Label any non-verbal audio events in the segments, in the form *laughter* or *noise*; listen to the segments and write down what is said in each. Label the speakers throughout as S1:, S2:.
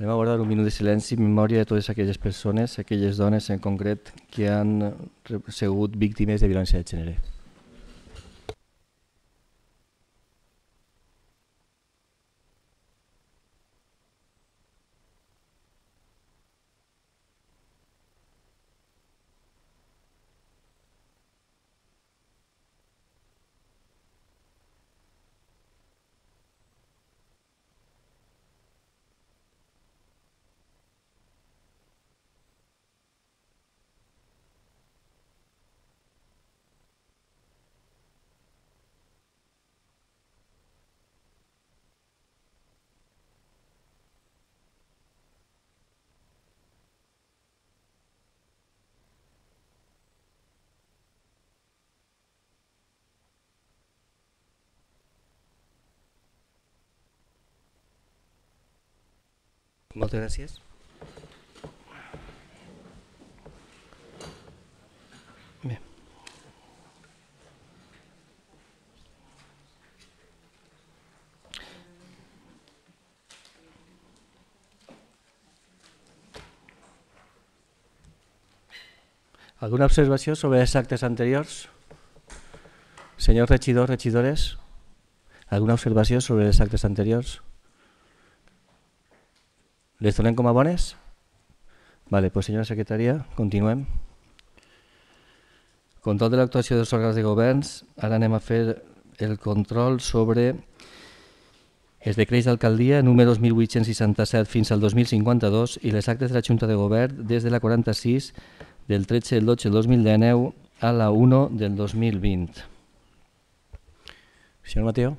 S1: Anem a guardar un minut de silenci en memòria de totes aquelles persones, aquelles dones en concret, que han sigut víctimes de violència de gènere. Moltes gràcies. Bé. Alguna observació sobre els actes anteriors? Senyors regidors, regidores, alguna observació sobre els actes anteriors? Les donem com a bones? Vale, pues senyora secretària, continuem. Control de l'actuació dels òrgans de governs. Ara anem a fer el control sobre els decrets d'alcaldia número 2867 fins al 2052 i les actes de la Junta de Govern des de la 46 del 13 del 12 del 2019 a la 1 del 2020. Senyor Mateo.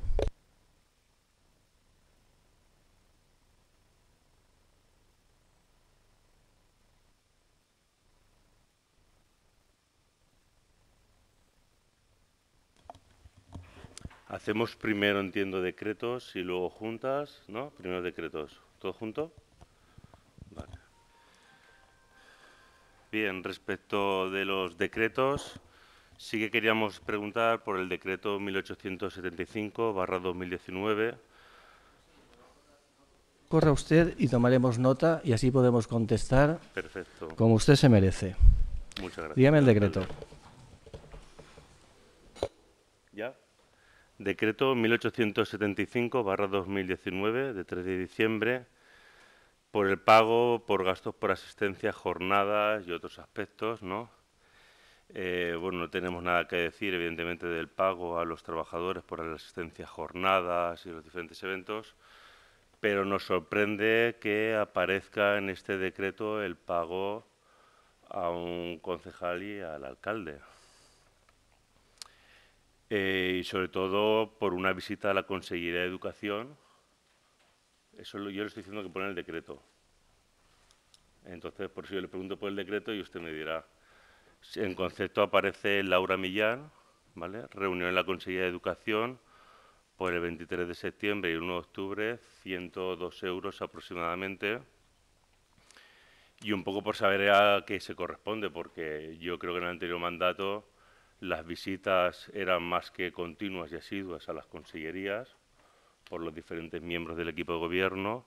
S2: Hacemos primero, entiendo, decretos y luego juntas, ¿no? Primero decretos. ¿Todo junto? Vale. Bien, respecto de los decretos, sí que queríamos preguntar por el decreto 1875-2019.
S1: Corra usted y tomaremos nota y así podemos contestar Perfecto. como usted se merece. Muchas gracias. Dígame el decreto.
S2: Decreto 1875-2019 de 3 de diciembre por el pago por gastos por asistencia, jornadas y otros aspectos, ¿no? Eh, bueno, no tenemos nada que decir, evidentemente, del pago a los trabajadores por la asistencia a jornadas y los diferentes eventos, pero nos sorprende que aparezca en este decreto el pago a un concejal y al alcalde. Eh, y sobre todo por una visita a la Consejería de Educación. Eso yo le estoy diciendo que pone el decreto. Entonces, por si yo le pregunto por el decreto y usted me dirá. En concepto aparece Laura Millán, ¿vale? reunión en la Consejería de Educación por el 23 de septiembre y el 1 de octubre, 102 euros aproximadamente. Y un poco por saber a qué se corresponde, porque yo creo que en el anterior mandato las visitas eran más que continuas y asiduas a las consellerías por los diferentes miembros del equipo de gobierno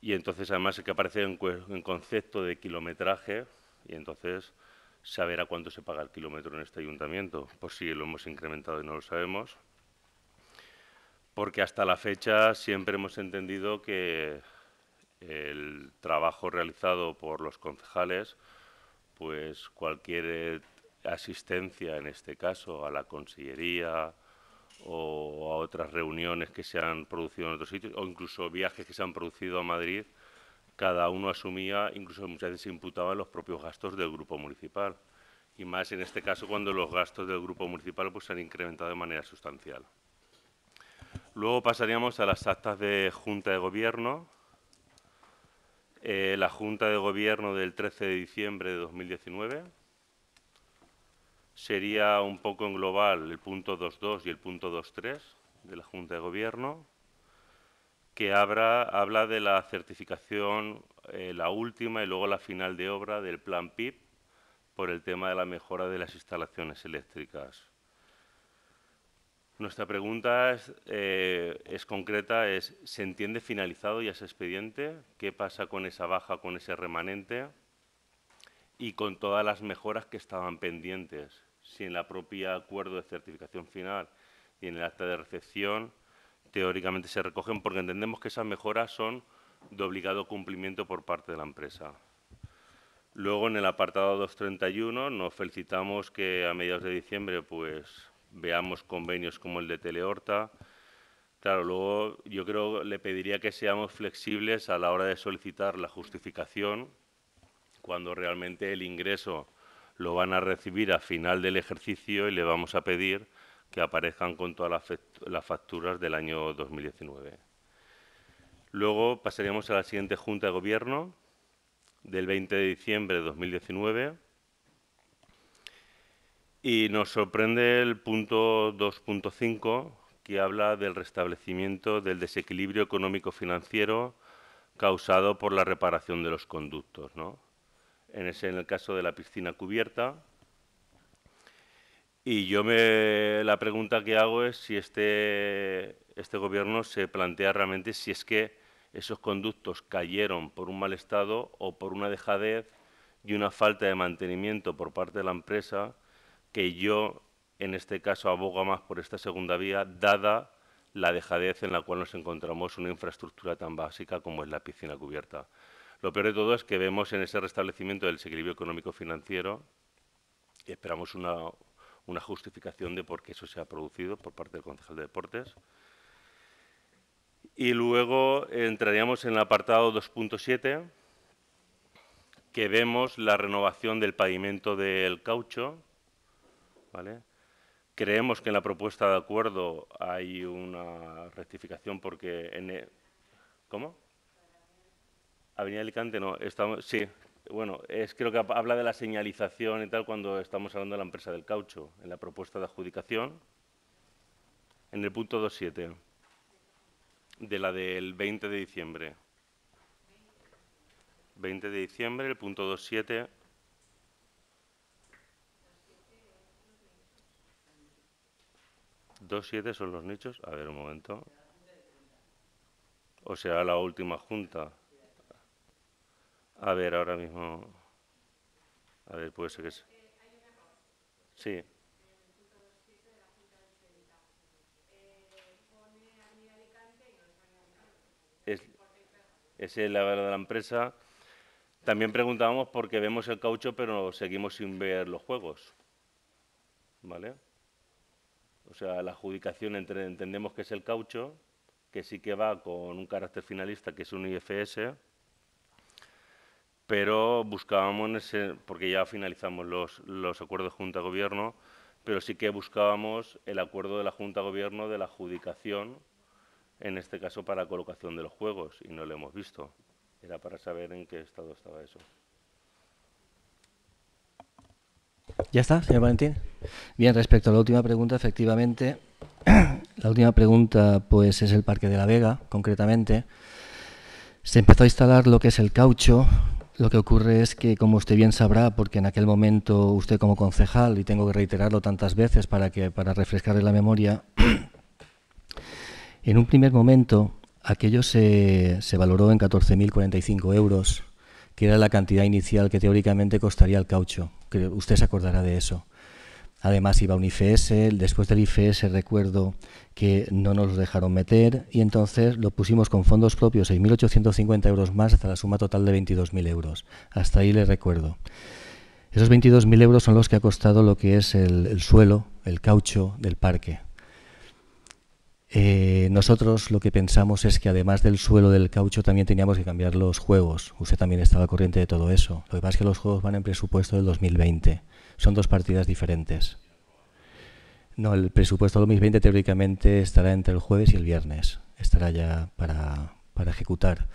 S2: y entonces además es que aparece en, concepto de kilometraje y entonces saber a cuánto se paga el kilómetro en este ayuntamiento, por si lo hemos incrementado y no lo sabemos, porque hasta la fecha siempre hemos entendido que el trabajo realizado por los concejales, pues cualquier asistencia, en este caso, a la Consellería o a otras reuniones que se han producido en otros sitios, o incluso viajes que se han producido a Madrid, cada uno asumía, incluso muchas veces se imputaban los propios gastos del grupo municipal. Y más en este caso cuando los gastos del grupo municipal pues, se han incrementado de manera sustancial. Luego pasaríamos a las actas de Junta de Gobierno. Eh, la Junta de Gobierno del 13 de diciembre de 2019 sería un poco en global el punto 2.2 y el punto 2.3 de la Junta de Gobierno, que habla, de la certificación, eh, la última y luego la final de obra del plan PIP por el tema de la mejora de las instalaciones eléctricas. Nuestra pregunta eh, es, concreta, es ¿se entiende finalizado ya ese expediente? ¿Qué pasa con esa baja, con ese remanente? y con todas las mejoras que estaban pendientes si en la propia acuerdo de certificación final y en el acta de recepción teóricamente se recogen, porque entendemos que esas mejoras son de obligado cumplimiento por parte de la empresa. Luego, en el apartado 231, nos felicitamos que a mediados de diciembre pues, veamos convenios como el de Telehorta. Claro, luego yo creo le pediría que seamos flexibles a la hora de solicitar la justificación, cuando realmente el ingreso lo van a recibir a final del ejercicio y le vamos a pedir que aparezcan con todas las facturas del año 2019. Luego pasaríamos a la siguiente Junta de Gobierno del 20 de diciembre de 2019 y nos sorprende el punto 2.5 que habla del restablecimiento del desequilibrio económico-financiero causado por la reparación de los conductos. ¿no? en, el caso de la piscina cubierta. Y yo me, la pregunta que hago es si este, este gobierno se plantea realmente si es que esos conductos cayeron por un mal estado o por una dejadez y una falta de mantenimiento por parte de la empresa, que yo en este caso abogo más por esta segunda vía, dada la dejadez en la cual nos encontramos una infraestructura tan básica como es la piscina cubierta. Lo peor de todo es que vemos en ese restablecimiento del desequilibrio económico-financiero y esperamos una, justificación de por qué eso se ha producido por parte del concejal de deportes. Y luego entraríamos en el apartado 2.7, que vemos la renovación del pavimento del caucho. Creemos que en la propuesta de acuerdo hay una rectificación porque... En e- ¿Cómo? Avenida Alicante no, estamos, sí. Bueno, es creo que habla de la señalización y tal cuando estamos hablando de la empresa del caucho, en la propuesta de adjudicación, en el punto 2.7, de la del 20 de diciembre. 20 de diciembre, el punto 2.7. 27 son los nichos? A ver, un momento. O sea, la última junta. A ver, ahora mismo. A ver, puede ser que. Sí. Es, es el verdad de la empresa. También preguntábamos porque vemos el caucho, pero seguimos sin ver los juegos. ¿Vale? O sea, la adjudicación entre, entendemos que es el caucho, que sí que va con un carácter finalista, que es un IFS, pero buscábamos, porque ya finalizamos los, los acuerdos Junta-Gobierno, pero sí que buscábamos el acuerdo de la Junta-Gobierno de la adjudicación, en este caso para colocación de los juegos, y no lo hemos visto. Era para saber en qué estado estaba eso.
S1: Ya está, señor Valentín. Bien, respecto a la última pregunta, efectivamente, *clears throat* la última pregunta pues es el Parque de la Vega, concretamente. Se empezó a instalar lo que es el caucho lo que ocurre es que, como usted bien sabrá, porque en aquel momento usted como concejal, y tengo que reiterarlo tantas veces para, que, para refrescarle la memoria, *clears throat* en un primer momento aquello se, se valoró en 14.045 euros, que era la cantidad inicial que teóricamente costaría el caucho. Que usted se acordará de eso. Además iba un IFS, después del IFS recuerdo que no nos dejaron meter y entonces lo pusimos con fondos propios, 6.850 euros más hasta la suma total de 22.000 euros. Hasta ahí les recuerdo. Esos 22.000 euros son los que ha costado lo que es el, suelo, el caucho del parque. Eh, nosotros lo que pensamos es que además del suelo del caucho también teníamos que cambiar los juegos. Usted también estaba corriente de todo eso. Lo que pasa es que los juegos van en presupuesto del 2020 son dos partidas diferentes. No, el presupuesto 2020 teóricamente estará entre el jueves y el viernes, estará ya para, ejecutar.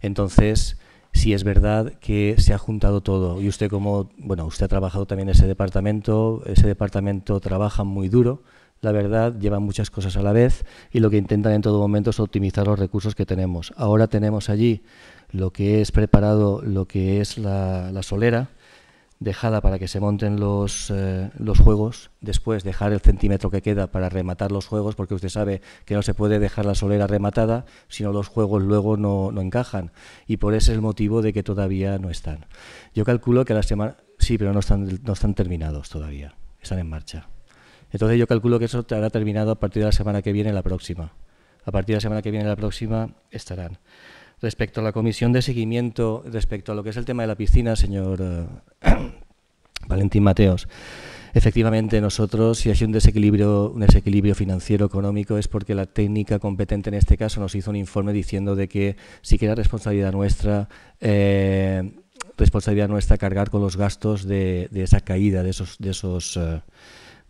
S1: Entonces, si es verdad que se ha juntado todo y usted como, bueno, usted ha trabajado también en ese departamento, ese departamento trabaja muy duro, la verdad, lleva muchas cosas a la vez y lo que intentan en todo momento es optimizar los recursos que tenemos. Ahora tenemos allí lo que es preparado, lo que es la solera, dejada para que se monten los, eh, los juegos, después dejar el centímetro que queda para rematar los juegos, porque usted sabe que no se puede dejar la solera rematada, sino los juegos luego no, encajan. Y por ese es el motivo de que todavía no están. Yo calculo que la semana... Sí, pero no están, no están terminados todavía, están en marcha. Entonces yo calculo que eso estará terminado a partir de la semana que viene, la próxima. A partir de la semana que viene, la próxima, estarán. Respecto a la comisión de seguimiento, respecto a lo que es el tema de la piscina, señor eh, *clears throat* Valentín Mateos, efectivamente nosotros, si hay un desequilibrio, un desequilibrio financiero económico, es porque la técnica competente en este caso nos hizo un informe diciendo de que sí que era responsabilidad nuestra. Eh, responsabilidad nuestra cargar con los gastos de, esa caída de esos, de esos eh,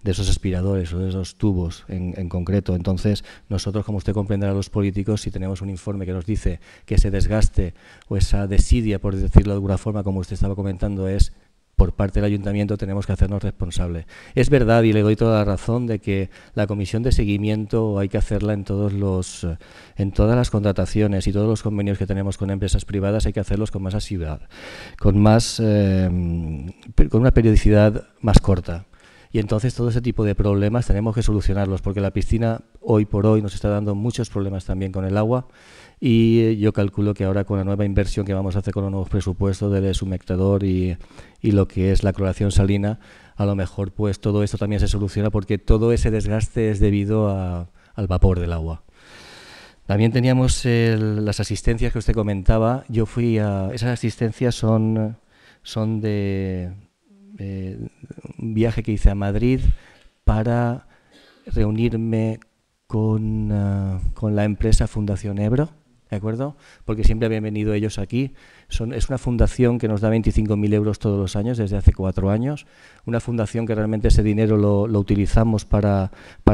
S1: de esos aspiradores o de esos tubos en, concreto. Entonces, nosotros, como usted comprenderá, los políticos, si tenemos un informe que nos dice que ese desgaste o esa desidia, por decirlo de alguna forma, como usted estaba comentando, es por parte del ayuntamiento tenemos que hacernos responsables. Es verdad y le doy toda la razón de que la comisión de seguimiento hay que hacerla en todos los en todas las contrataciones y todos los convenios que tenemos con empresas privadas hay que hacerlos con más asiduidad, con más eh, con una periodicidad más corta. Y entonces todo ese tipo de problemas tenemos que solucionarlos, porque la piscina hoy por hoy nos está dando muchos problemas también con el agua. Y eh, yo calculo que ahora con la nueva inversión que vamos a hacer con los nuevos presupuestos del sumectador y, lo que es la cloración salina, a lo mejor pues todo esto también se soluciona porque todo ese desgaste es debido al vapor del agua. También teníamos las asistencias que usted comentaba. Yo fui a... Esas asistencias son, son de, un eh, viaje que hice a Madrid para reunirme con, eh, con la empresa Fundación Ebro, ¿de acuerdo? Porque siempre habían venido ellos aquí es una fundación que nos da 25.000 euros todos los años, desde hace cuatro años. Una fundación que realmente ese dinero lo, utilizamos para,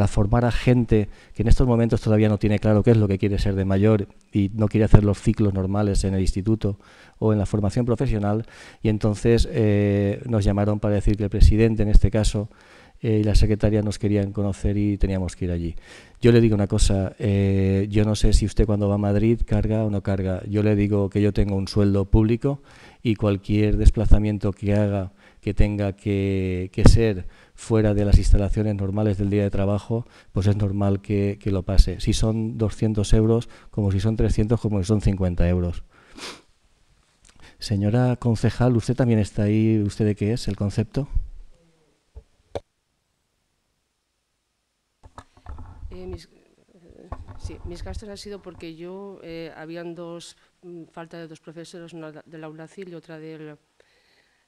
S1: formar a gente que en estos momentos todavía no tiene claro qué es lo que quiere ser de mayor y no quiere hacer los ciclos normales en el instituto o en la formación profesional. Y entonces eh, nos llamaron para decir que el presidente, en este caso, eh, y la secretaria nos querían conocer y teníamos que ir allí. Yo le digo una cosa, eh, yo no sé si usted cuando va a Madrid carga o no carga. Yo le digo que yo tengo un sueldo público y cualquier desplazamiento que haga que tenga que, ser fuera de las instalaciones normales del día de trabajo, pues es normal que, que lo pase. Si son 200 euros, como si son 300, como si son 50 euros. Señora concejal, ¿usted también está ahí? ¿Usted de qué es el concepto?
S3: Eh, mis, eh, sí, mis gastos han sido porque yo, eh, habían dos, mm, falta de dos profesores, una del aula CIL y otra del,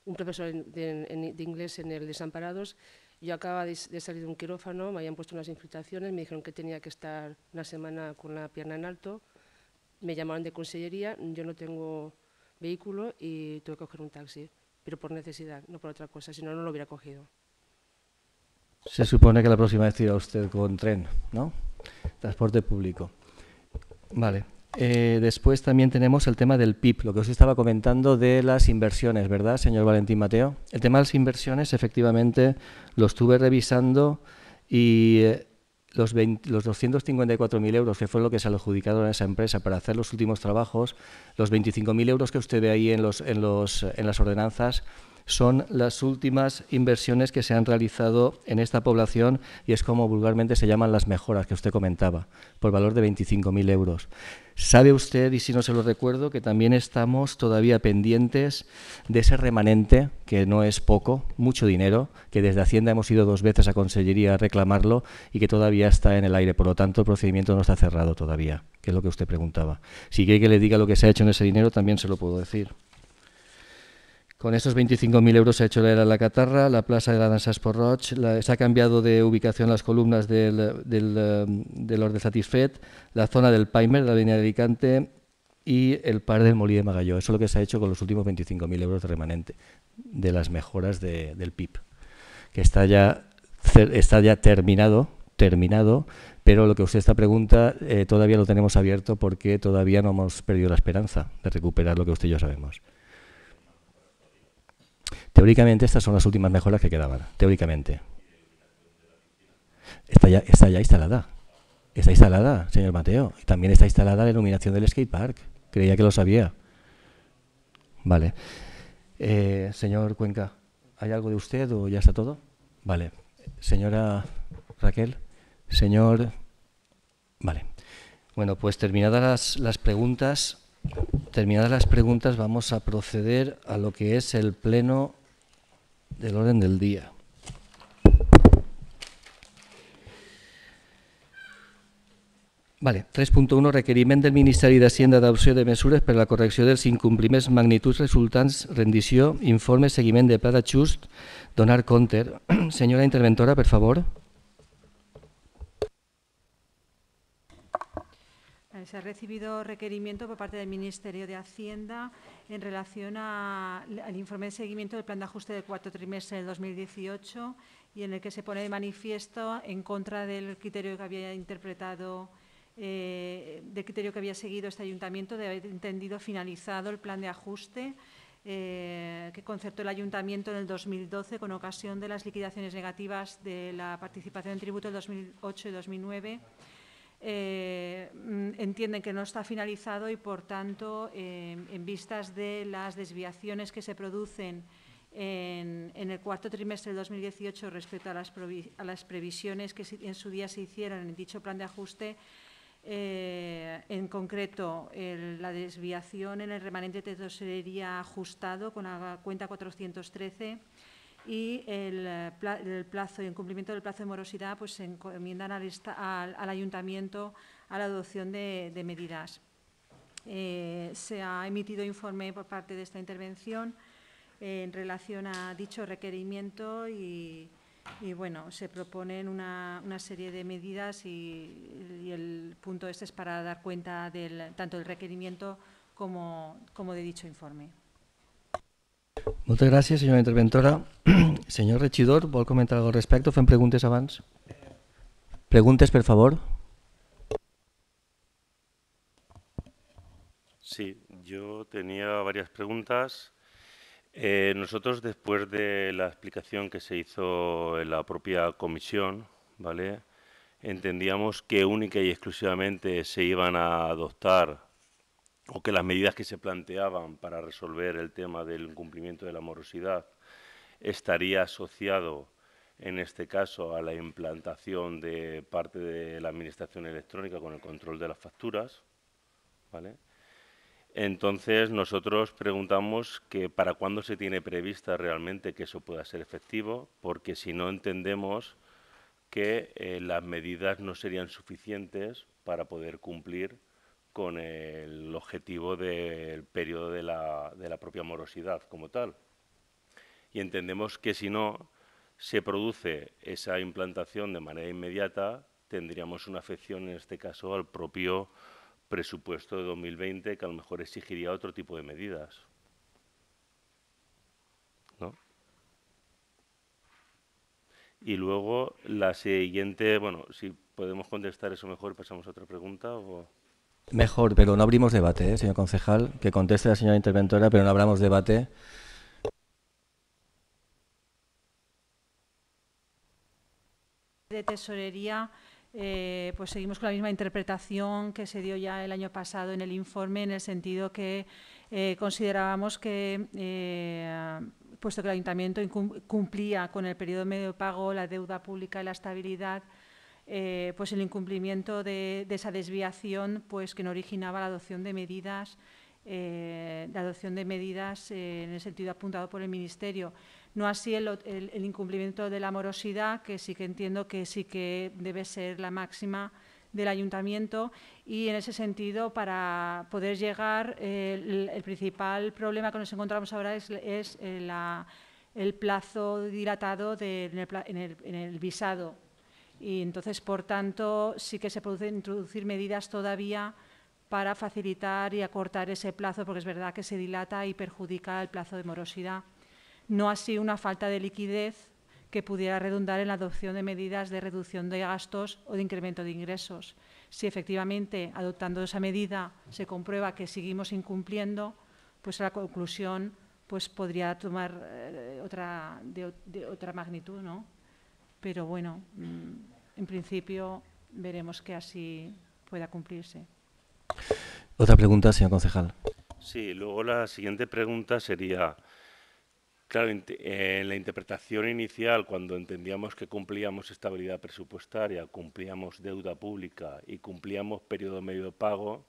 S3: un profesor de, inglés en el Desamparados. Yo acaba de, de, salir de un quirófano, me habían puesto unas infiltraciones, me dijeron que tenía que estar una semana con la pierna en alto, me llamaron de consellería, yo no tengo vehículo y tuve que coger un taxi, pero por necesidad, no por otra cosa, si no, no lo hubiera cogido.
S1: Se supone que la próxima vez irá usted con tren, ¿no? Transporte público. Vale. Eh, después también tenemos el tema del PIB, lo que os estaba comentando de las inversiones, ¿verdad, señor Valentín Mateo? El tema de las inversiones, efectivamente, lo estuve revisando y eh, los, los 254.000 euros, que fue lo que se adjudicaron a esa empresa para hacer los últimos trabajos, los 25.000 euros que usted ve ahí en, los, los, en las ordenanzas, son las últimas inversiones que se han realizado en esta población y es como vulgarmente se llaman las mejoras que usted comentaba, por valor de 25.000 euros. Sabe usted, y si no se lo recuerdo, que también estamos todavía pendientes de ese remanente, que no es poco, mucho dinero, que desde Hacienda hemos ido dos veces a Consellería a reclamarlo y que todavía está en el aire. Por lo tanto, el procedimiento no está cerrado todavía, que es lo que usted preguntaba. Si quiere que le diga lo que se ha hecho en ese dinero, también se lo puedo decir. Con esos 25.000 euros se ha hecho la era la Catarra, la Plaza de la Danza roche, se ha cambiado de ubicación las columnas del, del, eh, del Satisfet, la zona del Paimer, la línea de Alicante y el par del Molí de Magalló. Eso es lo que se ha hecho con los últimos 25.000 euros de remanente de las mejoras del PIB, que está ya, está ya terminado, terminado, pero lo que usted está pregunta eh, todavía lo tenemos abierto porque todavía no hemos perdido la esperanza de recuperar lo que usted y yo sabemos. Teóricamente estas son las últimas mejoras que quedaban, teóricamente. Está ya, instalada. Está instalada, señor Mateo. también está instalada la iluminación del skate park. Creía que lo sabía. Vale. Eh, señor Cuenca, ¿hay algo de usted o ya está todo? Vale. Señora Raquel, señor... Vale. Bueno, pues terminadas las, las preguntas, terminadas las preguntas, vamos a proceder a lo que es el pleno de l'orden del dia. Vale. 3.1 Requeriment del Ministeri d'Hacienda d'adopció de mesures per a la correcció dels incompliments magnituds resultants, rendició, informe, seguiment de pla d'ajust, donar compte. *clears throat* Senyora interventora, per favor.
S4: se ha recibido requerimiento por parte del Ministerio de Hacienda en relación al informe de seguimiento del plan de ajuste del cuarto trimestre del 2018 y en el que se pone de manifiesto en contra del criterio que había interpretado, eh, del criterio que había seguido este ayuntamiento de haber entendido finalizado el plan de ajuste. Eh, que concertó el Ayuntamiento en el 2012 con ocasión de las liquidaciones negativas de la participación en tributo del 2008 y 2009 eh, mm, entienden que no está finalizado y, por tanto, em, en vistas de las desviaciones que se producen en, el cuarto trimestre de 2018 respecto a las, a las, previsiones que en su día se hicieron en dicho plan de ajuste, eh, en concreto, la desviación en el remanente de tesorería ajustado con la cuenta 413 y eh, el, plazo y en cumplimiento del plazo de morosidad pues se encomiendan al, ayuntamiento a la adopción de, medidas. Eh, se ha emitido informe por parte de esta intervención eh, en relación a dicho requerimiento y, bueno, se proponen una, serie de medidas y, el punto este es para dar cuenta del, tanto del requerimiento como de dicho informe.
S1: Muchas gracias, señora interventora. *clears throat* Señor regidor, ¿puedo comentar algo al respecto Fem preguntas avance? Preguntas, por favor.
S2: Sí, yo tenía varias preguntas. Eh, nosotros, después de la explicación que se hizo en la propia comisión, ¿vale? entendíamos que única y exclusivamente se iban a adoptar o que las medidas que se planteaban para resolver el tema del incumplimiento de la morosidad estaría asociado, en este caso, a la implantación de parte de la Administración electrónica con el control de las facturas. ¿vale? Entonces, nosotros preguntamos que para cuándo se tiene prevista realmente que eso pueda ser efectivo, porque si no entendemos que eh, las medidas no serían suficientes para poder cumplir con el objetivo del periodo de la, propia morosidad como tal. Y entendemos que si no se produce esa implantación de manera inmediata, tendríamos una afección, en este caso, al propio presupuesto de 2020, que a lo mejor exigiría otro tipo de medidas. Y luego la siguiente, bueno, si podemos contestar eso mejor, pasamos a otra pregunta. O...
S1: Mejor, pero no abrimos debate, ¿eh, señor concejal. Que conteste la señora interventora, pero no abramos debate.
S4: De tesorería, eh, pues seguimos con la misma interpretación que se dio ya el año pasado en el informe, en el sentido que eh, considerábamos que puesto que el ayuntamiento cumplía con el periodo medio de pago, la deuda pública y la estabilidad, eh, pues el incumplimiento de, esa desviación pues que no originaba la adopción de medidas eh, la adopción de medidas eh, en el sentido apuntado por el Ministerio. No así el, incumplimiento de la morosidad, que sí que entiendo que sí que debe ser la máxima del ayuntamiento y en ese sentido para poder llegar el, principal problema que nos encontramos ahora es, el plazo dilatado en el visado y entonces, por tanto, sí que se pueden introducir medidas todavía para facilitar y acortar ese plazo, porque es verdad que se dilata y perjudica el plazo de morosidad. No así una falta de liquidez que pudiera redundar en la adopción de medidas de reducción de gastos o de incremento de ingresos. Si efectivamente, adoptando esa medida, se comprueba que seguimos incumpliendo, pues la conclusión pues podría tomar eh, otra, de, otra magnitud, ¿no? Pero bueno. Mm, en principio veremos que así pueda cumplirse.
S1: Otra pregunta, señor concejal.
S2: Sí, luego la siguiente pregunta sería, claro, en la interpretación inicial, cuando entendíamos que cumplíamos estabilidad presupuestaria, cumplíamos deuda pública y cumplíamos periodo medio de pago,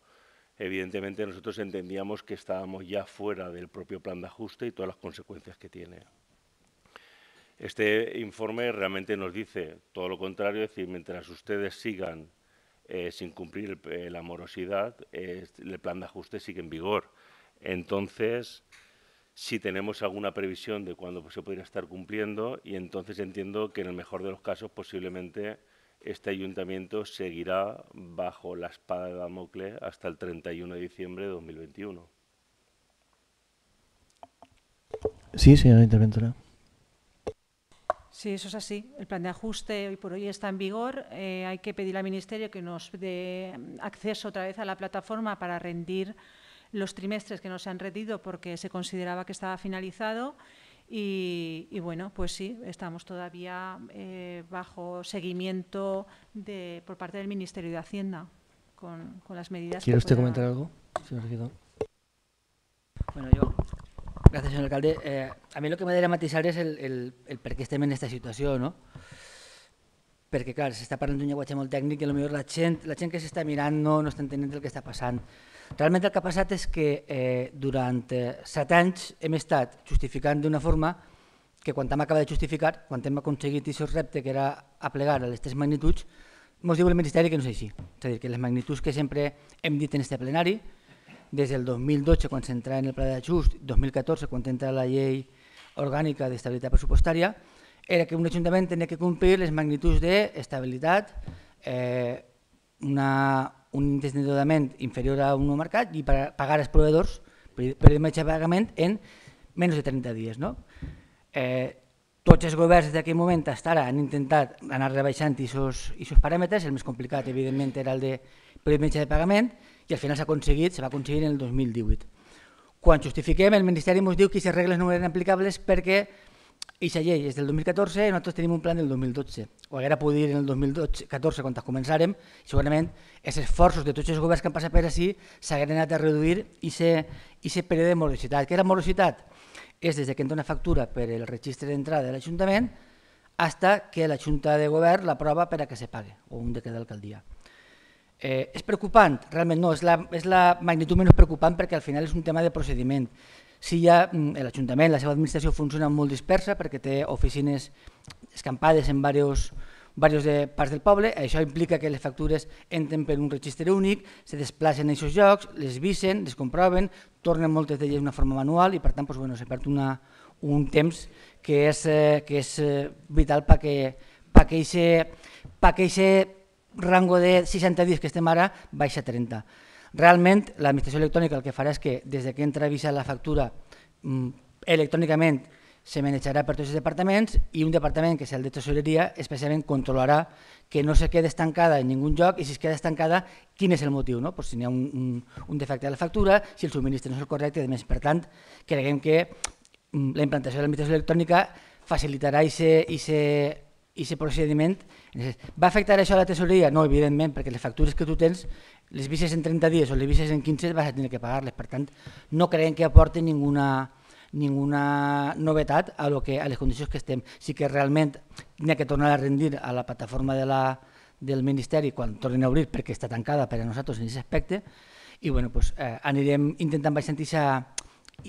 S2: evidentemente nosotros entendíamos que estábamos ya fuera del propio plan de ajuste y todas las consecuencias que tiene. Este informe realmente nos dice todo lo contrario, es decir, mientras ustedes sigan eh, sin cumplir eh, la morosidad, el plan de ajuste sigue en vigor. Entonces, si tenemos alguna previsión de cuándo se podría estar cumpliendo, y entonces entiendo que en el mejor de los casos posiblemente este ayuntamiento seguirá bajo la espada de Damocles hasta el 31 de diciembre de 2021.
S1: Sí, señora interventora.
S4: Sí, eso es así. El plan de ajuste hoy por hoy está en vigor. Eh, hay que pedir al Ministerio que nos dé mm, acceso otra vez a la plataforma para rendir los trimestres que no se han rendido porque se consideraba que estaba finalizado. Y, bueno, pues sí, estamos todavía eh, bajo seguimiento de, por parte del Ministerio de Hacienda con, las medidas. ¿Quiere usted comentar
S1: algo, señor
S5: Bueno, yo Gracias, señor alcalde. Eh, a mi el que m'agradaria matisar és el, el, el per què estem en aquesta situació, no? Perquè, clar, s'està parlant d'un llenguatge molt tècnic i potser la gent, la gent que s'està mirant no, no està entenent el que està passant. Realment el que ha passat és que eh, durant eh, set anys hem estat justificant d'una forma que quan hem acabat de justificar, quan hem aconseguit aquest repte que era aplegar a les tres magnituds, ens diu el Ministeri que no és així. És a dir, que les magnituds que sempre hem dit en este plenari, des del 2012 quan s'entrà en el pla d'ajust, 2014 quan entra la llei orgànica d'estabilitat pressupostària, era que un ajuntament tenia que complir les magnituds d'estabilitat, eh, una, un desnodament inferior a un mercat i per pagar els proveedors per el metge de pagament en menys de 30 dies. No? Eh, tots els governs des d'aquell moment fins ara han intentat anar rebaixant aquests paràmetres, el més complicat evidentment era el de per el metge de pagament, i al final s'ha aconseguit, se va aconseguir en el 2018. Quan justifiquem, el Ministeri ens diu que aquestes regles no eren aplicables perquè aquesta llei és del 2014 i nosaltres tenim un plan del 2012. O haguera pogut dir en el 2014 quan començàrem, segurament els esforços de tots els governs que han passat per així s'hagueren anat a reduir i aquest període de morositat. Què era morositat? És des que entra una factura per el registre d'entrada de l'Ajuntament fins que la Junta de Govern l'aprova per a que se pague, o un decret d'alcaldia. Eh, és preocupant, realment no, és la, és la magnitud menys preocupant perquè al final és un tema de procediment. Si ja ha mm, l'Ajuntament, la seva administració funciona molt dispersa perquè té oficines escampades en diversos diversos de parts del poble, això implica que les factures entren per un registre únic, se desplacen a aquests llocs, les visen, les comproven, tornen moltes d'elles d'una forma manual i per tant doncs, bueno, se perd una, un temps que és, eh, que és eh, vital perquè pa aquest rango de 60 dies que estem ara baixa a 30. Realment, l'administració electrònica el que farà és que des que entra avisa la factura mm, electrònicament se manejarà per tots els departaments i un departament, que és el de tesoreria, especialment controlarà que no se quede estancada en ningun lloc i si es queda estancada, quin és el motiu, no? pues si hi ha un, un, un defecte de la factura, si el subministre no és el correcte, i més. Per tant, creguem que mm, la implantació de l'administració electrònica facilitarà i se, i se i aquest procediment. Va afectar això a la tesoreria? No, evidentment, perquè les factures que tu tens, les vises en 30 dies o les vises en 15 vas a tenir que pagar-les. Per tant, no creiem que aporti ninguna, ninguna novetat a, lo que, a les condicions que estem. Sí que realment n'hi ha que tornar a rendir a la plataforma de la, del Ministeri quan tornin a obrir, perquè està tancada per a nosaltres en aquest aspecte, i bueno, pues, eh, anirem intentant baixar aquesta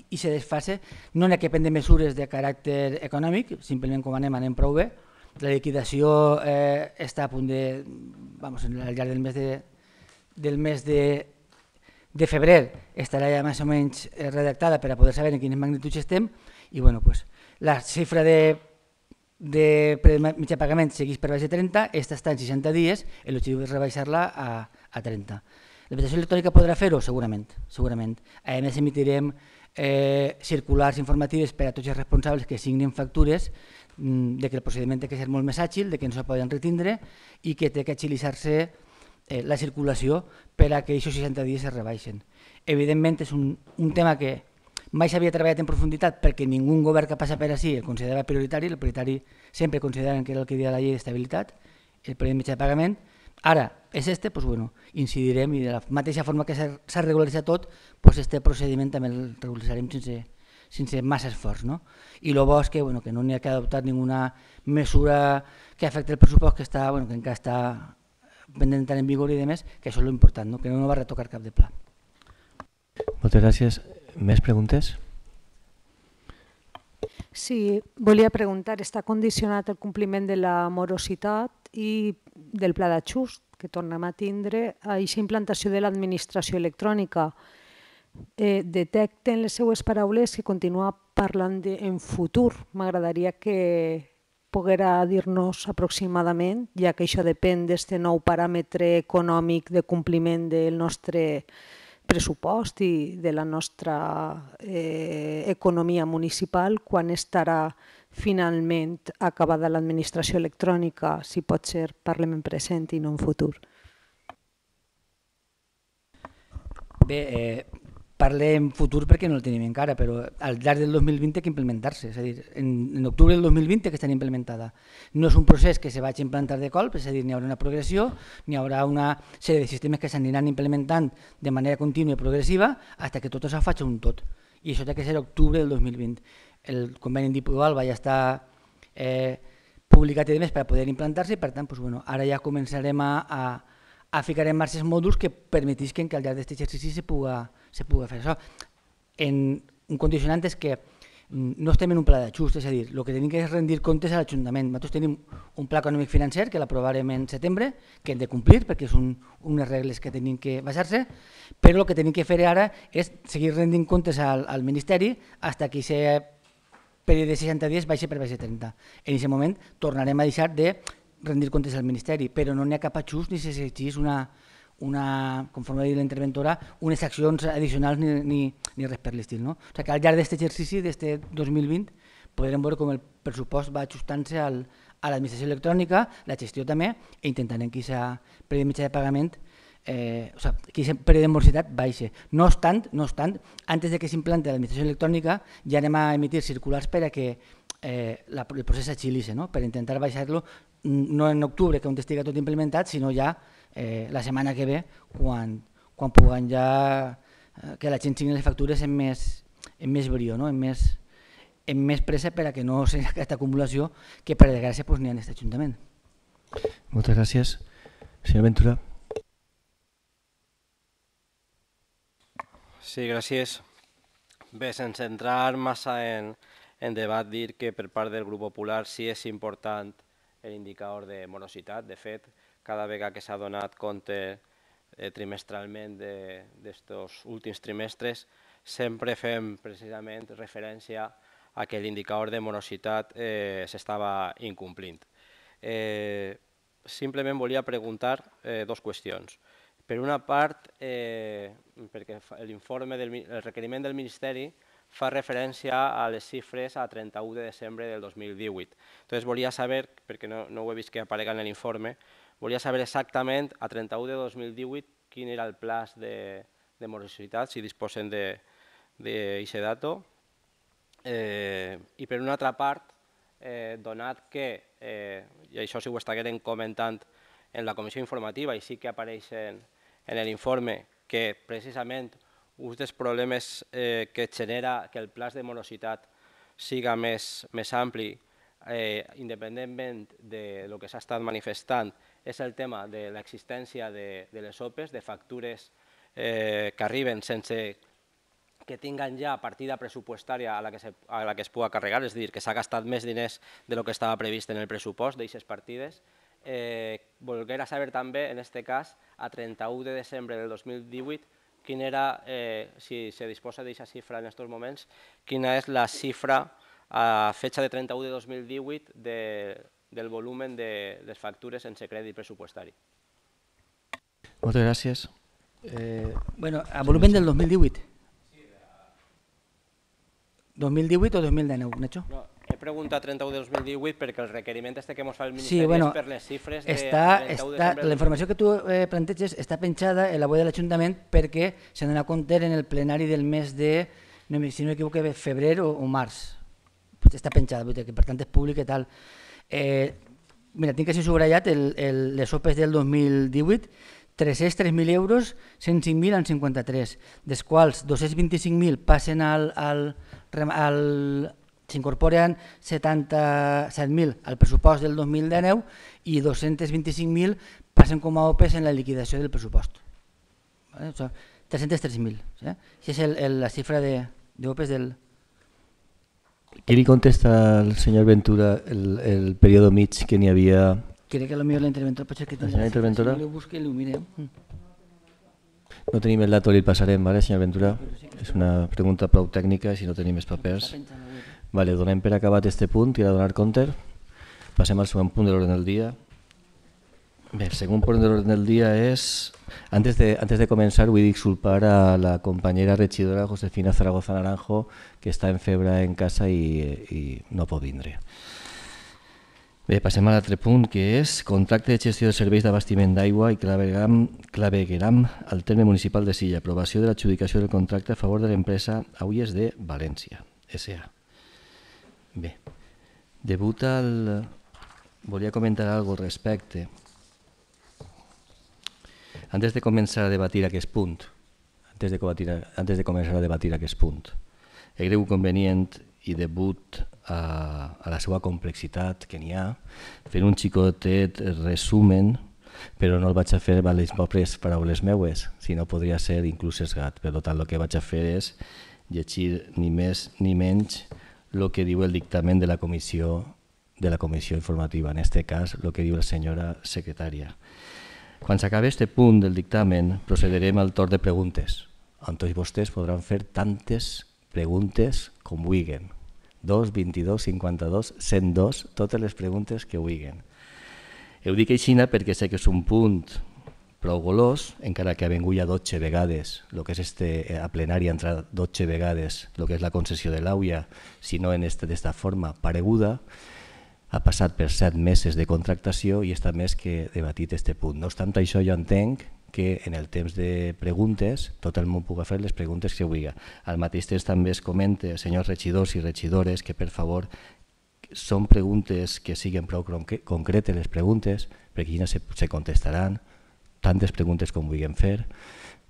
S5: i se desfase, no n'hi ha que prendre mesures de caràcter econòmic, simplement com anem, anem prou bé, la liquidació eh, està a punt de, vamos, al llarg del mes de, del mes de, de febrer estarà ja més o menys eh, redactada per a poder saber en quines magnituds estem i bueno, pues, la xifra de, de mitjà pagament seguís per baix de 30, esta està en 60 dies, l'objectiu és rebaixar-la a, a 30. La petició electrònica podrà fer-ho? Segurament, segurament. A més, emitirem eh, circulars informatives per a tots els responsables que signin factures Mm, de que el procediment ha que ser molt més àgil, de que no se poden retindre i que té que agilitzar-se eh, la circulació per a que aquests 60 dies es rebaixen. Evidentment és un, un tema que mai s'havia treballat en profunditat perquè ningú govern que passa per així el considerava prioritari, el prioritari sempre consideraven que era el que deia la llei d'estabilitat, el període mitjà de pagament. Ara, és este, doncs, bueno, incidirem i de la mateixa forma que s'ha regularitzat tot, doncs este procediment també el regularitzarem sense, sense massa esforç. No? I el bo és que, bueno, que no n'hi ha que adoptat ninguna mesura que afecti el pressupost que, està, bueno, que encara està pendent en vigor i demés, que això és l'important, no? que no, no va retocar cap de pla.
S1: Moltes gràcies. Més preguntes?
S3: Sí, volia preguntar, està condicionat el compliment de la morositat i del pla d'ajust que tornem a tindre a aquesta implantació de l'administració electrònica? eh, detecten les seues paraules que continua parlant de, en futur. M'agradaria que poguera dir-nos aproximadament, ja que això depèn d'aquest nou paràmetre econòmic de compliment del nostre pressupost i de la nostra eh, economia municipal, quan estarà finalment acabada l'administració electrònica, si pot ser parlem en present i no en futur.
S5: Bé, eh, parle en futur perquè no el tenim encara, però al llarg del 2020 ha que implementar-se, és a dir, en, en octubre del 2020 que estarà implementada. No és un procés que se vagi implantar de colp, és a dir, n'hi haurà una progressió, n'hi haurà una sèrie de sistemes que s'aniran implementant de manera contínua i progressiva fins que tot això faci un tot. I això ha que ser octubre del 2020. El conveni individual va ja estar eh, publicat i demés per poder implantar-se i per tant, doncs, bueno, ara ja començarem a, a, a ficar en marxa els mòduls que permetisquen que al llarg d'aquest exercici se pugui se pugui fer això. En un condicionant és que mm, no estem en un pla d'ajust, és a dir, el que tenim que és rendir comptes a l'Ajuntament. Nosaltres tenim un pla econòmic financer que l'aprovarem en setembre, que hem de complir perquè són un, unes regles que hem que basar-se, però el que tenim que fer ara és seguir rendint comptes al, al Ministeri fins que se període de 60 dies baixi per baixi 30. En aquest moment tornarem a deixar de rendir comptes al Ministeri, però no n'hi ha cap ajust ni s'exigís una, una, conforme ha dit l'interventora, unes accions addicionals ni, ni, ni res per l'estil. No? O sigui al llarg d'aquest exercici, d'aquest 2020, podrem veure com el pressupost va ajustant-se a l'administració electrònica, la gestió també, i e intentarem que aquest període mitjà de pagament eh, o sigui, que aquest període de morositat baixa. No obstant, no obstant, antes de que s'implanti l'administració electrònica ja anem a emitir circulars per a que eh, la, el procés s'agilisse, no? per intentar baixar-lo no en octubre, que on estigui tot implementat, sinó ja eh, la setmana que ve, quan, quan puguen ja eh, que la gent signi les factures en més, en més brio, no? en, més, en més pressa per a que no sigui aquesta acumulació que per desgràcia pues, n'hi ha en aquest Ajuntament.
S1: Moltes gràcies. Senyor Ventura.
S6: Sí, gràcies. Bé, sense entrar massa en, en debat, dir que per part del grup popular sí és important l'indicador de morositat. De fet, cada vegada que s'ha donat compte eh, trimestralment d'estos últims trimestres, sempre fem precisament referència a que l'indicador de morositat eh, s'estava incomplint. Eh, simplement volia preguntar eh, dues qüestions. Per una part, eh, perquè l'informe del el requeriment del Ministeri fa referència a les xifres a 31 de desembre del 2018. Llavors, volia saber, perquè no, no ho he vist que aparega en l'informe, volia saber exactament a 31 de 2018 quin era el pla de, de morositat, si disposen d'aquest dato. Eh, I per una altra part, eh, donat que, eh, i això si ho estigueren comentant en la comissió informativa i sí que apareix en, en l'informe, que precisament un dels problemes eh, que genera que el pla de morositat siga més, més ampli, eh, independentment de lo que s'ha estat manifestant, és el tema de l'existència de, de les OPEs, de factures eh, que arriben sense que tinguen ja partida pressupostària a la que, se, a la que es pugui carregar, és a dir, que s'ha gastat més diners de lo que estava previst en el pressupost d'aquestes partides. Eh, volguera saber també, en aquest cas, a 31 de desembre del 2018, quin era, eh, si se disposa d'aquesta xifra en aquests moments, quina és la xifra a fecha de 31 de 2018 de del volumen de les factures sense crèdit pressupostari.
S1: Moltes gràcies. Eh, bueno, a volumen del 2018.
S5: 2018 o 2019, Nacho? No,
S6: he preguntat 31 de 2018 perquè el requeriment este que ens fa el Ministeri sí, bueno, és per les xifres de està, de 31 està, de La informació
S5: que tu eh, planteges està penjada en la web de l'Ajuntament perquè s'han donat compte en el plenari del mes de, no, si no m'equivoco, febrer o, o març, està penjada, vull dir que per tant és públic i tal. Eh, mira, tinc que ser subratllat el, el, les OPEs del 2018, 303.000 euros, 105.000 en 53, dels quals 225.000 passen al, al, al, s'incorporen 77.000 al pressupost del 2019 i 225.000 passen com a OPEs en la liquidació del pressupost. Vale? Són 303.000. Eh? Això és el, el, la xifra d'OPEs de, de del,
S1: què li contesta el senyor Ventura el, el període mig que n'hi havia?
S5: Crec que potser la interventora ser que tingui. La interventora? Si no busqui, ho mm.
S1: No tenim el dato, li el passarem, vale, senyor Ventura? Sí És una pregunta prou tècnica, si no tenim més papers. Vale, donem per acabat este punt i a donar compte. Passem al següent punt de l'ordre del dia, Bé, el segon punt de l'ordre del dia és... Antes de, antes de començar vull disculpar a la companyera regidora Josefina Zaragoza Naranjo que està en febre en casa i, i no pot vindre. Bé, passem a l'altre punt que és contracte de gestió de serveis d'abastiment d'aigua i clavegram, clavegram al terme municipal de Silla, aprovació de l'adjudicació del contracte a favor de l'empresa Aulles de València, S.A. Bé, debuta el... Volia comentar alguna cosa al respecte. Antes de començar a debatir aquest punt, antes de, combatir, antes de començar a debatir aquest punt, he creu convenient i debut a, a la seva complexitat que n'hi ha, fer un xicotet resumen, però no el vaig a fer amb les propres paraules meues, sinó podria ser inclús esgat. Per tant, el que vaig a fer és llegir ni més ni menys el que diu el dictamen de la comissió de la comissió informativa, en aquest cas el que diu la senyora secretària. Quan s'acabi aquest punt del dictamen, procederem al torn de preguntes, on tots vostès podran fer tantes preguntes com vulguin. 2, 22, 52, 102, totes les preguntes que vulguin. Ho dic així perquè sé que és un punt prou golós, encara que ha vingut ja 12 vegades, el que és este, eh, a plenari entre 12 vegades el que és la concessió de l'AUIA, si no en este, d'esta forma pareguda, ha passat per set mesos de contractació i està més que debatit este punt. No obstant això, jo entenc que en el temps de preguntes tot el món puga fer les preguntes que vulgui. Al mateix temps també es comenta, senyors regidors i regidores, que per favor són preguntes que siguin prou concretes les preguntes, perquè ja se, se contestaran, tantes preguntes com vulguem fer,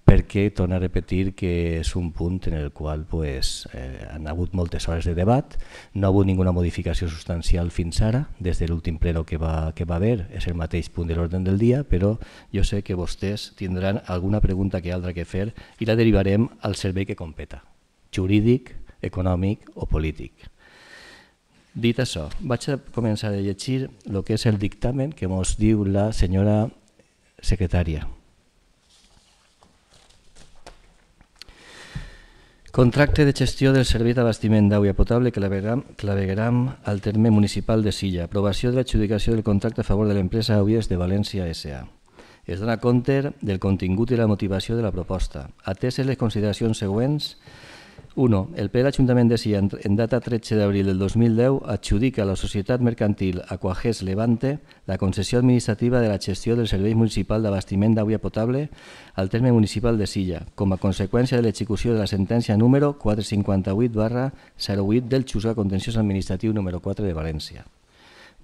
S1: perquè torna a repetir que és un punt en el qual pues, eh, han hagut moltes hores de debat, no ha hagut ninguna modificació substancial fins ara, des de l'últim pleno que va, que va haver, és el mateix punt de l'ordre del dia, però jo sé que vostès tindran alguna pregunta que altra que fer i la derivarem al servei que competa, jurídic, econòmic o polític. Dit això, vaig a començar a llegir el que és el dictamen que ens diu la senyora secretària. Contracte de gestió del servei d'abastiment d'aigua potable que clavegram al terme municipal de Silla. Aprovació de l'adjudicació del contracte a favor de l'empresa Aguies de València S.A. Es dona compte del contingut i la motivació de la proposta. Ateses les consideracions següents, 1. El ple d'Ajuntament de Silla, en data 13 d'abril del 2010, adjudica a la societat mercantil Aquagés Levante la concessió administrativa de la gestió del Servei Municipal d'Abastiment d'Aigua Potable al terme municipal de Silla, com a conseqüència de l'execució de la sentència número 458 barra 08 del Xusà Contenciós Administratiu número 4 de València.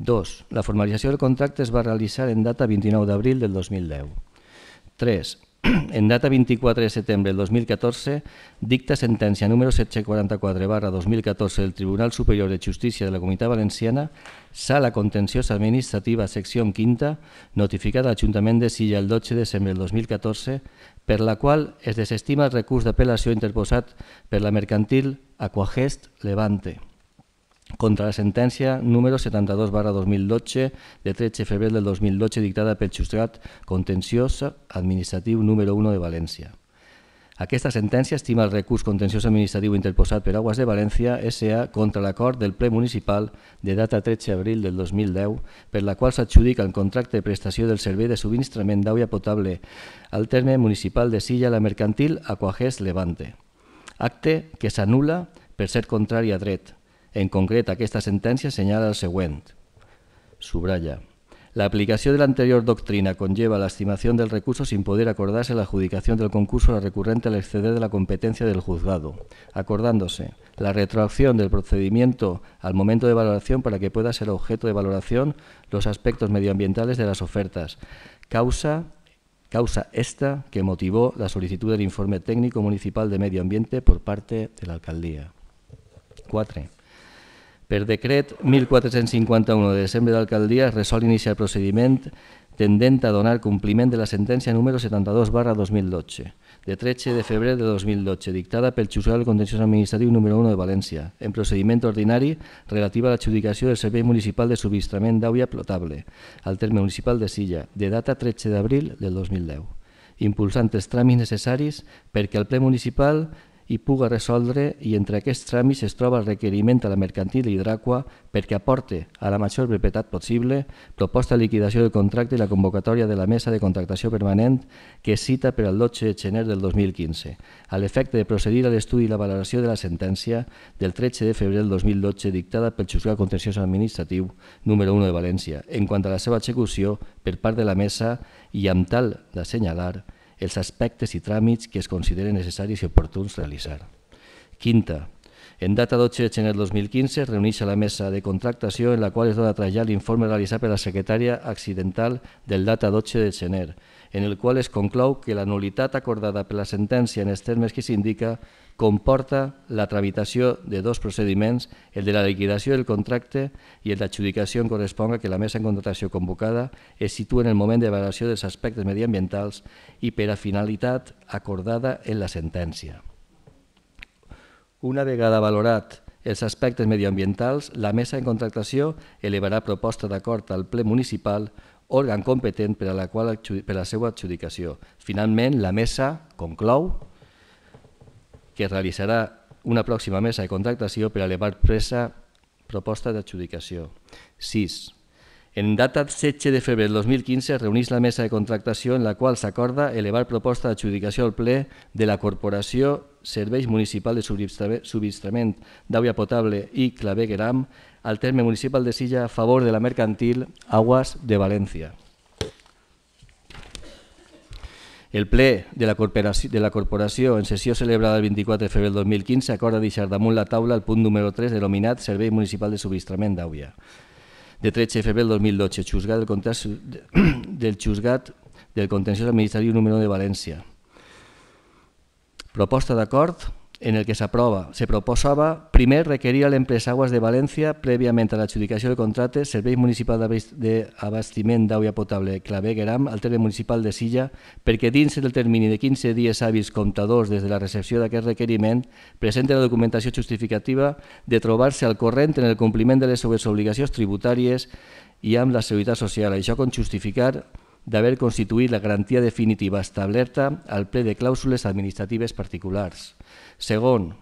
S1: 2. La formalització del contracte es va realitzar en data 29 d'abril del 2010. 3. *clears throat* en data 24 de setembre del 2014, dicta sentència número 744 barra 2014 del Tribunal Superior de Justícia de la Comunitat Valenciana, sala contenciosa administrativa, secció 5, notificada a l'Ajuntament de Silla el 12 de desembre del 2014, per la qual es desestima el recurs d'apel·lació interposat per la mercantil Aquagest Levante contra la sentència número 72 barra 2012 de 13 de febrer del 2012 dictada pel Justrat Contenciós Administratiu número 1 de València. Aquesta sentència estima el recurs contenciós administratiu interposat per Aguas de València S.A. contra l'acord del ple municipal de data 13 d'abril del 2010 per la qual s'adjudica el contracte de prestació del servei de subministrament d'aigua potable al terme municipal de Silla la Mercantil a Quajés Levante. Acte que s'anula per ser contrari a dret, En que esta sentencia señala el següent. Subraya. La aplicación de la anterior doctrina conlleva la estimación del recurso sin poder acordarse la adjudicación del concurso a la recurrente al exceder de la competencia del juzgado, acordándose la retroacción del procedimiento al momento de valoración para que pueda ser objeto de valoración los aspectos medioambientales de las ofertas, causa causa esta que motivó la solicitud del informe técnico municipal de medio ambiente por parte de la alcaldía. 4. Per decret 1451 de desembre d'alcaldia es resol iniciar el procediment tendent a donar compliment de la sentència número 72 barra 2012 de 13 de febrer de 2012, dictada pel Tribunal Contenciós Administratiu número 1 de València, en procediment ordinari relativa a l'adjudicació del Servei Municipal de Subministrament d'Àvia Plotable al terme municipal de Silla, de data 13 d'abril del 2010, impulsant els tràmits necessaris perquè el ple municipal i puga resoldre i entre aquests tràmits es troba el requeriment a la mercantil Hidraqua perquè aporte a la major brevetat possible proposta de liquidació del contracte i la convocatòria de la mesa de contractació permanent que es cita per al 12 de gener del 2015 a l'efecte de procedir a l'estudi i la valoració de la sentència del 13 de febrer del 2012 dictada pel Jutjat Contenciós Administratiu número 1 de València en quant a la seva execució per part de la mesa i amb tal d'assenyalar els aspectes i tràmits que es consideren necessaris i oportuns realitzar. Quinta, en data 12 de gener de 2015 reuneix a la mesa de contractació en la qual es dona a l'informe realitzat per la secretària accidental del data 12 de gener, en el qual es conclou que la nulitat acordada per la sentència en els termes que s'indica comporta la tramitació de dos procediments, el de la liquidació del contracte i el d'adjudicació en corresponga que la mesa en contratació convocada es situa en el moment d'avaluació dels aspectes mediambientals i per a finalitat acordada en la sentència. Una vegada valorat els aspectes mediambientals, la mesa en contractació elevarà proposta d'acord al ple municipal òrgan competent per a la, qual, per a la seva adjudicació. Finalment, la mesa conclou que realitzarà una pròxima mesa de contractació per elevar presa proposta d'adjudicació. 6. En data 16 de febrer del 2015 es reuneix la mesa de contractació en la qual s'acorda elevar proposta d'adjudicació al ple de la Corporació Serveis Municipal de Subministrament d'Aigua Potable i Clavegueram al terme municipal de Silla a favor de la mercantil Aguas de València. El ple de la, corporació, de la corporació en sessió celebrada el 24 de febrer del 2015 acorda deixar damunt la taula el punt número 3 denominat Servei Municipal de Subministrament d'Àvia. De 13 de febrer del 2012, xusgat *clears throat* del, contrast, del xusgat del contenciós administratiu número de València. Proposta d'acord en el que s'aprova. se proposava, primer requerir a l'empresa Aguas de València, prèviament a l'adjudicació del contracte, Servei Municipal d'Abastiment d'Aigua Potable Clavé-Gueram al terme municipal de Silla, perquè dins del termini de 15 dies hàbils comptadors des de la recepció d'aquest requeriment presenta la documentació justificativa de trobar-se al corrent en el compliment de les seves obligacions tributàries i amb la seguretat social, això com justificar d'haver constituït la garantia definitiva establerta al ple de clàusules administratives particulars. Segon,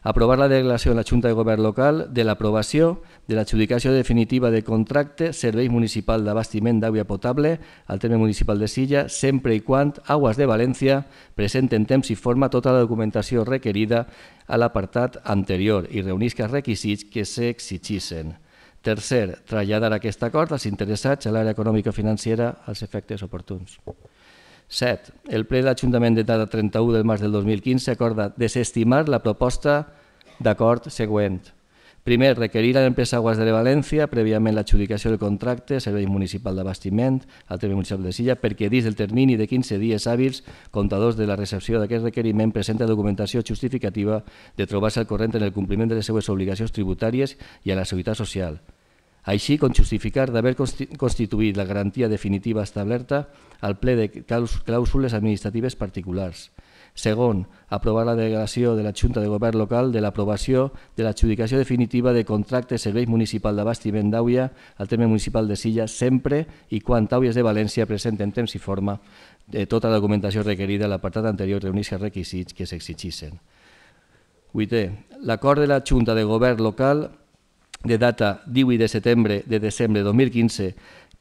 S1: aprovar la declaració en la Junta de Govern Local de l'aprovació de l'adjudicació definitiva de contracte servei municipal d'abastiment d'aigua potable al terme municipal de Silla, sempre i quan Aguas de València presenten temps i forma tota la documentació requerida a l'apartat anterior i reunisca els requisits que s'exigissin. Tercer, traslladar aquest acord als interessats a l'àrea econòmica financera als efectes oportuns. 7. El ple de l'Ajuntament de data 31 del març del 2015 acorda desestimar la proposta d'acord següent. Primer, requerir a l'empresa Aguas de València prèviament l'adjudicació del contracte Servei Municipal d'Abastiment al terme municipal de Silla perquè dins del termini de 15 dies hàbils comptadors de la recepció d'aquest requeriment presenta documentació justificativa de trobar-se al corrent en el compliment de les seues obligacions tributàries i a la seguretat social així com justificar d'haver constituït la garantia definitiva establerta al ple de clàusules administratives particulars. Segon, aprovar la delegació de la Junta de Govern Local de l'aprovació de l'adjudicació definitiva de contracte serveis municipal d'abastiment d'Àuia al terme municipal de Silla sempre i quan Àuies de València presenta en temps i forma de tota la documentació requerida a l'apartat anterior reunir els requisits que s'exigissin. Vuitè, l'acord de la Junta de Govern Local de data 18 de setembre de desembre de 2015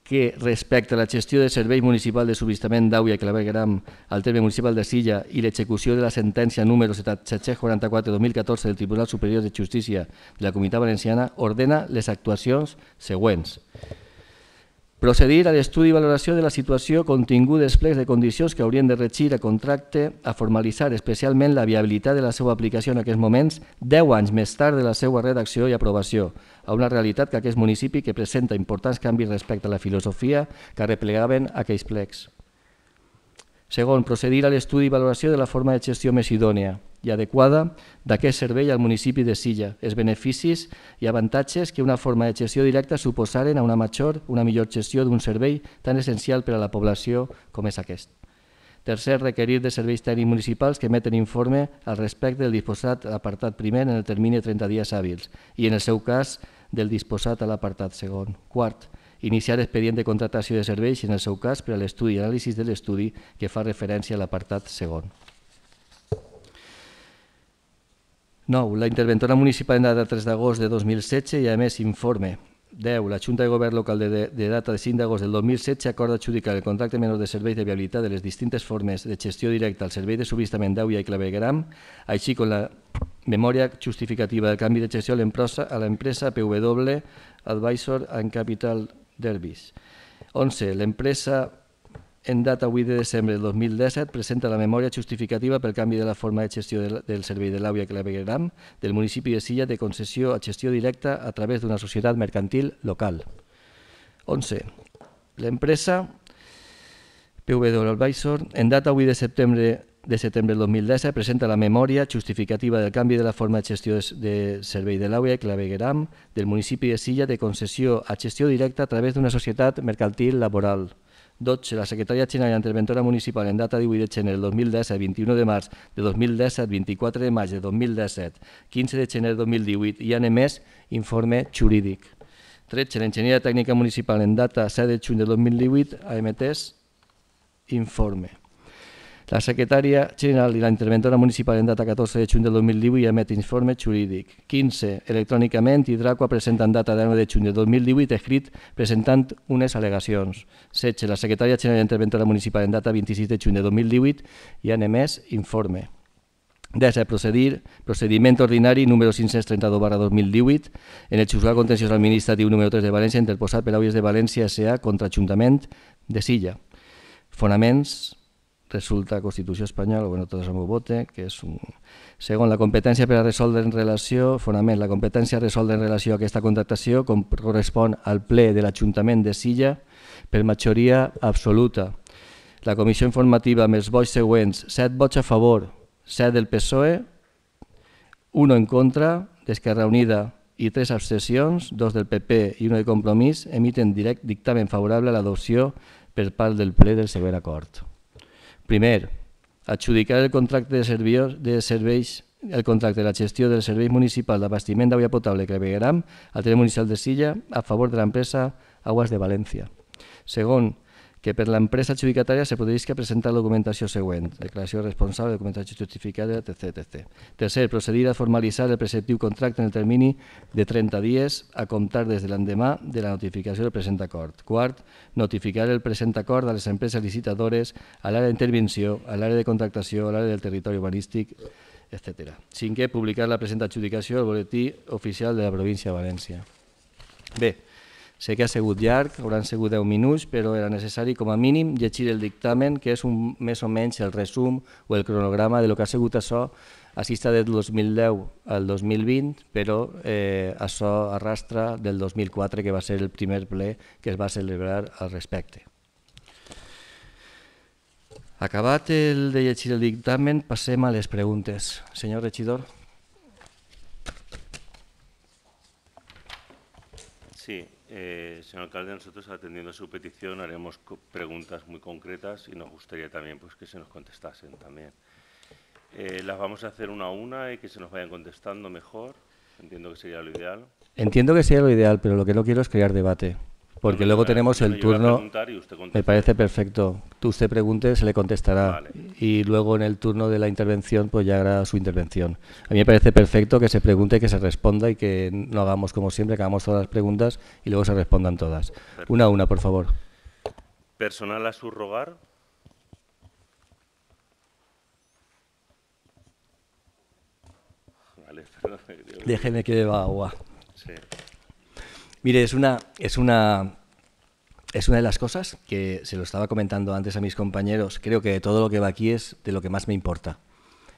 S1: que respecte a la gestió de servei municipal de subministrament que i Clavegram al terme municipal de Silla i l'execució de la sentència número 744-2014 del Tribunal Superior de Justícia de la Comunitat Valenciana ordena les actuacions següents. Procedir a l'estudi i valoració de la situació, contingut, plecs de condicions que haurien de regir a contracte a formalitzar especialment la viabilitat de la seva aplicació en aquests moments, 10 anys més tard de la seva redacció i aprovació, a una realitat que aquest municipi que presenta importants canvis respecte a la filosofia que arreplegaven aquells plecs. Segon, procedir a l'estudi i valoració de la forma de gestió més idònea i adequada d'aquest servei al municipi de Silla, els beneficis i avantatges que una forma de gestió directa suposaren a una major, una millor gestió d'un servei tan essencial per a la població com és aquest. Tercer, requerir de serveis tècnics municipals que emeten informe al respecte del disposat a l'apartat primer en el termini de 30 dies hàbils i, en el seu cas, del disposat a l'apartat segon. Quart, iniciar expedient de contratació de serveis, en el seu cas, per a l'estudi i anàlisi de l'estudi que fa referència a l'apartat segon. 9. La interventora municipal en data 3 d'agost de 2016 i a més informe 10. La Junta de Govern Local de, de data de 5 d'agost del 2007 acorda adjudicar el contracte menor de serveis de viabilitat de les distintes formes de gestió directa al servei de subministrament d'Auia i Clavegram, així com la memòria justificativa del canvi de gestió a l'empresa PW Advisor en Capital derbis. 11. L'empresa en data 8 de desembre de 2017 presenta la memòria justificativa pel canvi de la forma de gestió del, del servei de l'àvia Clavegueram del municipi de Silla de concessió a gestió directa a través d'una societat mercantil local. 11. L'empresa PW Advisor, en data 8 de setembre de setembre del 2010 presenta la memòria justificativa del canvi de la forma de gestió de servei de l'aigua i clavegueram del municipi de Silla de concessió a gestió directa a través d'una societat mercantil laboral. 12. La secretària general i interventora municipal en data 18 de gener del 2010 a 21 de març de 2017, 24 de maig de 2017, 15 de gener de 2018 i anem més, informe jurídic. 13. L'enginyeria tècnica municipal en data 7 de juny de 2018 ha informe. La secretària general i la interventora municipal en data 14 de juny de 2018 emet informe jurídic. 15. Electrònicament Hidraco presenta en data 9 de juny de 2018 escrit presentant unes al·legacions. 16. La secretària general i interventora municipal en data 26 de juny de 2018 i han emès informe. Des de procedir, procediment ordinari número 532 barra 2018, en el juzgat contenciós administratiu número 3 de València, interposat per Audies de València S.A. contra Ajuntament de Silla. Fonaments, resulta Constitució espanyola, bueno, tots el meu vote, que és un... Segon, la competència per a resoldre en relació, fonament, la competència a resoldre en relació a aquesta contractació com correspon al ple de l'Ajuntament de Silla per majoria absoluta. La comissió informativa amb els vots següents, 7 vots a favor, 7 del PSOE, 1 en contra, d'Esquerra Unida i 3 abstencions, 2 del PP i 1 de compromís, emiten direct dictamen favorable a l'adopció per part del ple del següent acord. Primer, adjudicar el contracte de, serveis, de serveis el contracte de la gestió del Servei Municipal d'abastiment d'aigua potable que Crevegram al terme municipal de Silla a favor de l'empresa Aguas de València. Segon, que per l'empresa adjudicatària se podria presentar la documentació següent, declaració responsable, documentació justificada, etc. etc. Tercer, procedir a formalitzar el preceptiu contracte en el termini de 30 dies a comptar des de l'endemà de la notificació del present acord. Quart, notificar el present acord a les empreses licitadores, a l'àrea d'intervenció, a l'àrea de contractació, a l'àrea del territori urbanístic, etc. Cinquè, publicar la present adjudicació al boletí oficial de la província de València. Bé, Sé que ha sigut llarg, hauran sigut 10 minuts, però era necessari com a mínim llegir el dictamen, que és un, més o menys el resum o el cronograma de lo que ha sigut això assista del 2010 al 2020, però eh, això arrastra del 2004, que va ser el primer ple que es va celebrar al respecte. Acabat el de llegir el dictamen, passem a les preguntes. Senyor regidor.
S2: Eh, señor alcalde, nosotros atendiendo a su petición haremos preguntas muy concretas y nos gustaría también pues, que se nos contestasen también. Eh, las vamos a hacer una a una y que se nos vayan contestando mejor. Entiendo que sería lo ideal. Entiendo
S1: que sería lo ideal, pero lo que no quiero es crear debate. Porque luego tenemos el turno. Me parece perfecto. Tú se pregunte, se le contestará. Y luego en el turno de la intervención, pues ya hará su intervención. A mí me parece perfecto que se pregunte, y que se responda y que no hagamos como siempre, que hagamos todas las preguntas y luego se respondan todas. Una a una, por favor.
S2: Personal a su rogar? *laughs* Déjeme que beba agua. Sí.
S1: Mire, es una, es una, es una de las cosas que se lo estaba comentando antes a mis compañeros. Creo que todo lo que va aquí es de lo que más me importa.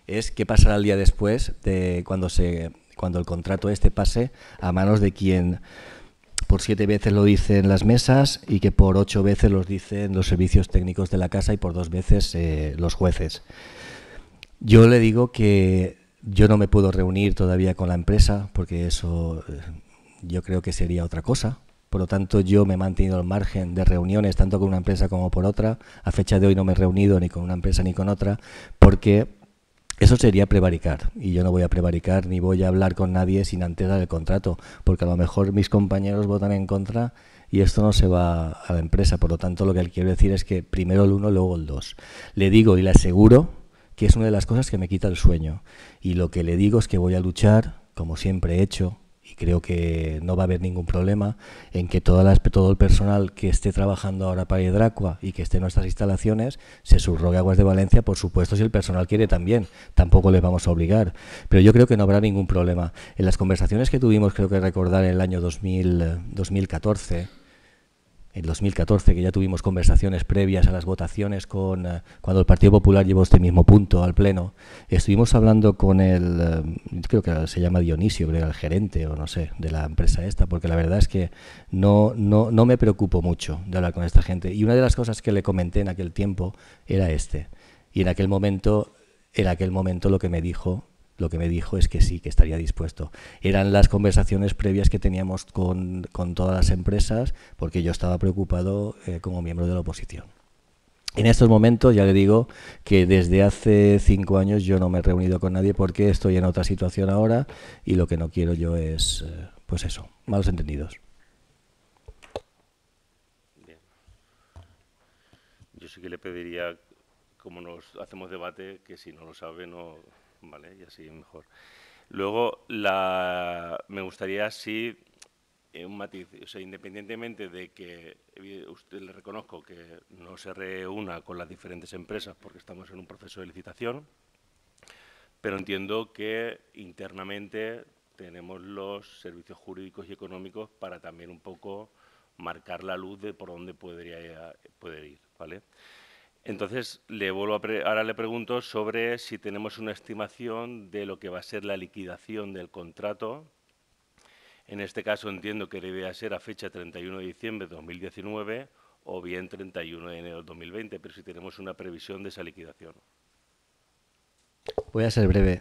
S1: Es qué pasará el día después de cuando se cuando el contrato este pase a manos de quien por siete veces lo dicen las mesas y que por ocho veces los dicen los servicios técnicos de la casa y por dos veces eh, los jueces. Yo le digo que yo no me puedo reunir todavía con la empresa porque eso eh, yo creo que sería otra cosa. Por lo tanto, yo me he mantenido al margen de reuniones, tanto con una empresa como por otra. A fecha de hoy no me he reunido ni con una empresa ni con otra, porque eso sería prevaricar, y yo no voy a prevaricar ni voy a hablar con nadie sin antes dar el contrato, porque a lo mejor mis compañeros votan en contra y esto no se va a la empresa. Por lo tanto, lo que quiero decir es que primero el uno, luego el dos. Le digo y le aseguro que es una de las cosas que me quita el sueño. Y lo que le digo es que voy a luchar, como siempre he hecho, creo que no va a haber ningún problema en que todo el, todo el personal que esté trabajando ahora para Hidracua y que esté en nuestras instalaciones se subrogue a Aguas de Valencia, por supuesto, si el personal quiere también. Tampoco le vamos a obligar. Pero yo creo que no habrá ningún problema. En las conversaciones que tuvimos, creo que recordar en el año 2000, 2014, en 2014, que ya tuvimos conversaciones previas a las votaciones con eh, cuando el Partido Popular llevó este mismo punto al Pleno, estuvimos hablando con el, eh, creo que se llama Dionisio, creo era el gerente o no sé, de la empresa esta, porque la verdad es que no, no, no me preocupo mucho de hablar con esta gente. Y una de las cosas que le comenté en aquel tiempo era este. Y en aquel momento, en aquel momento lo que me dijo lo que me dijo es que sí, que estaría dispuesto. Eran las conversaciones previas que teníamos con, todas las empresas, porque yo estaba preocupado eh, como miembro de la oposición. En estos momentos, ya le digo que desde hace cinco años yo no me he reunido con nadie porque estoy en otra situación ahora y lo que no quiero yo es, eh, pues eso, malos entendidos.
S2: Yo sí que le pediría, como nos hacemos debate, que si no lo sabe, no, ¿vale? Y así mejor. Luego, la, me gustaría si eh, un o sea, independientemente de que usted le reconozco que no se reúna con las diferentes empresas porque estamos en un proceso de licitación, pero entiendo que internamente tenemos los servicios jurídicos y económicos para también un poco marcar la luz de por dónde podría eh, ir, ¿vale? Entonces, le vuelvo ahora le pregunto sobre si tenemos una estimación de lo que va a ser la liquidación del contrato. En este caso entiendo que debe ser a fecha 31 de diciembre de 2019 o bien 31 de enero de 2020, pero si tenemos una previsión de esa liquidación.
S1: Voy a ser breve.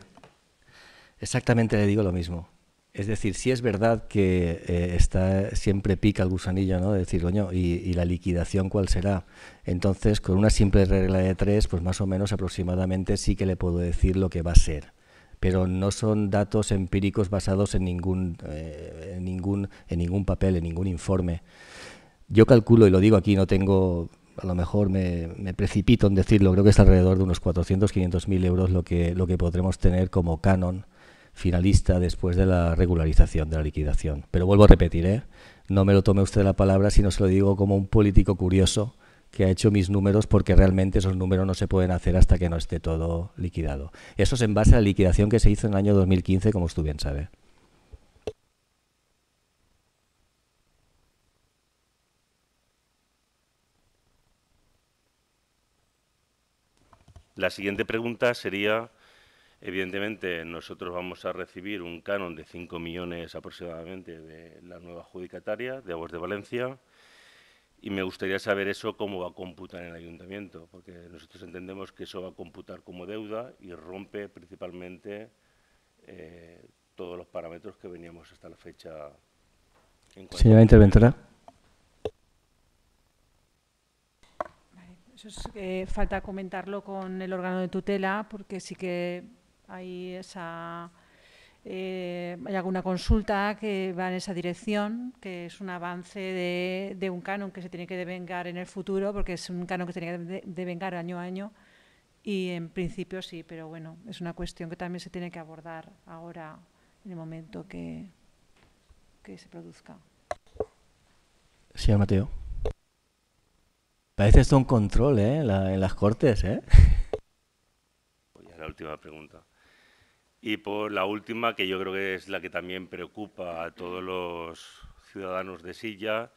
S1: Exactamente le digo lo mismo. Es decir, si es verdad que eh, está, siempre pica el gusanillo, ¿no? De decir, coño, ¿y, la liquidación cuál será? Entonces, con una simple regla de tres, pues más o menos aproximadamente sí que le puedo decir lo que va a ser. Pero no son datos empíricos basados en ningún, eh, en ningún, en ningún papel, en ningún informe. Yo calculo, y lo digo aquí, no tengo a lo mejor me, precipito en decirlo, creo que es alrededor de unos 400, 500 mil euros lo que, lo que podremos tener como canon finalista después de la regularización, de la liquidación. Pero vuelvo a repetir, ¿eh? no me lo tome usted la palabra, sino se lo digo como un político curioso que ha hecho mis números porque realmente esos números no se pueden hacer hasta que no esté todo liquidado. Eso es en base a la liquidación que se hizo en el año 2015, como usted bien sabe.
S2: La siguiente pregunta sería Evidentemente, nosotros vamos a recibir un canon de 5 millones aproximadamente de la nueva adjudicataria de Aguas de Valencia y me gustaría saber eso cómo va a computar en el ayuntamiento, porque nosotros entendemos que eso va a computar como deuda y rompe principalmente eh, todos los parámetros que veníamos hasta la fecha. En Señora interventora.
S4: Eso es, que eh, falta comentarlo con el órgano de tutela, porque sí que hay, esa, eh, hay alguna consulta que va en esa dirección, que es un avance de, un canon que se tiene que devengar en el futuro, porque es un canon que se tiene que devengar año a año. Y en principio sí, pero bueno, es una cuestión que también se tiene que abordar ahora, en el momento que, que se produzca.
S1: Sí, Mateo. Parece esto un control, ¿eh? en las cortes, ¿eh?
S2: Pues la última pregunta. Y por la última, que yo creo que es la que también preocupa a todos los ciudadanos de silla,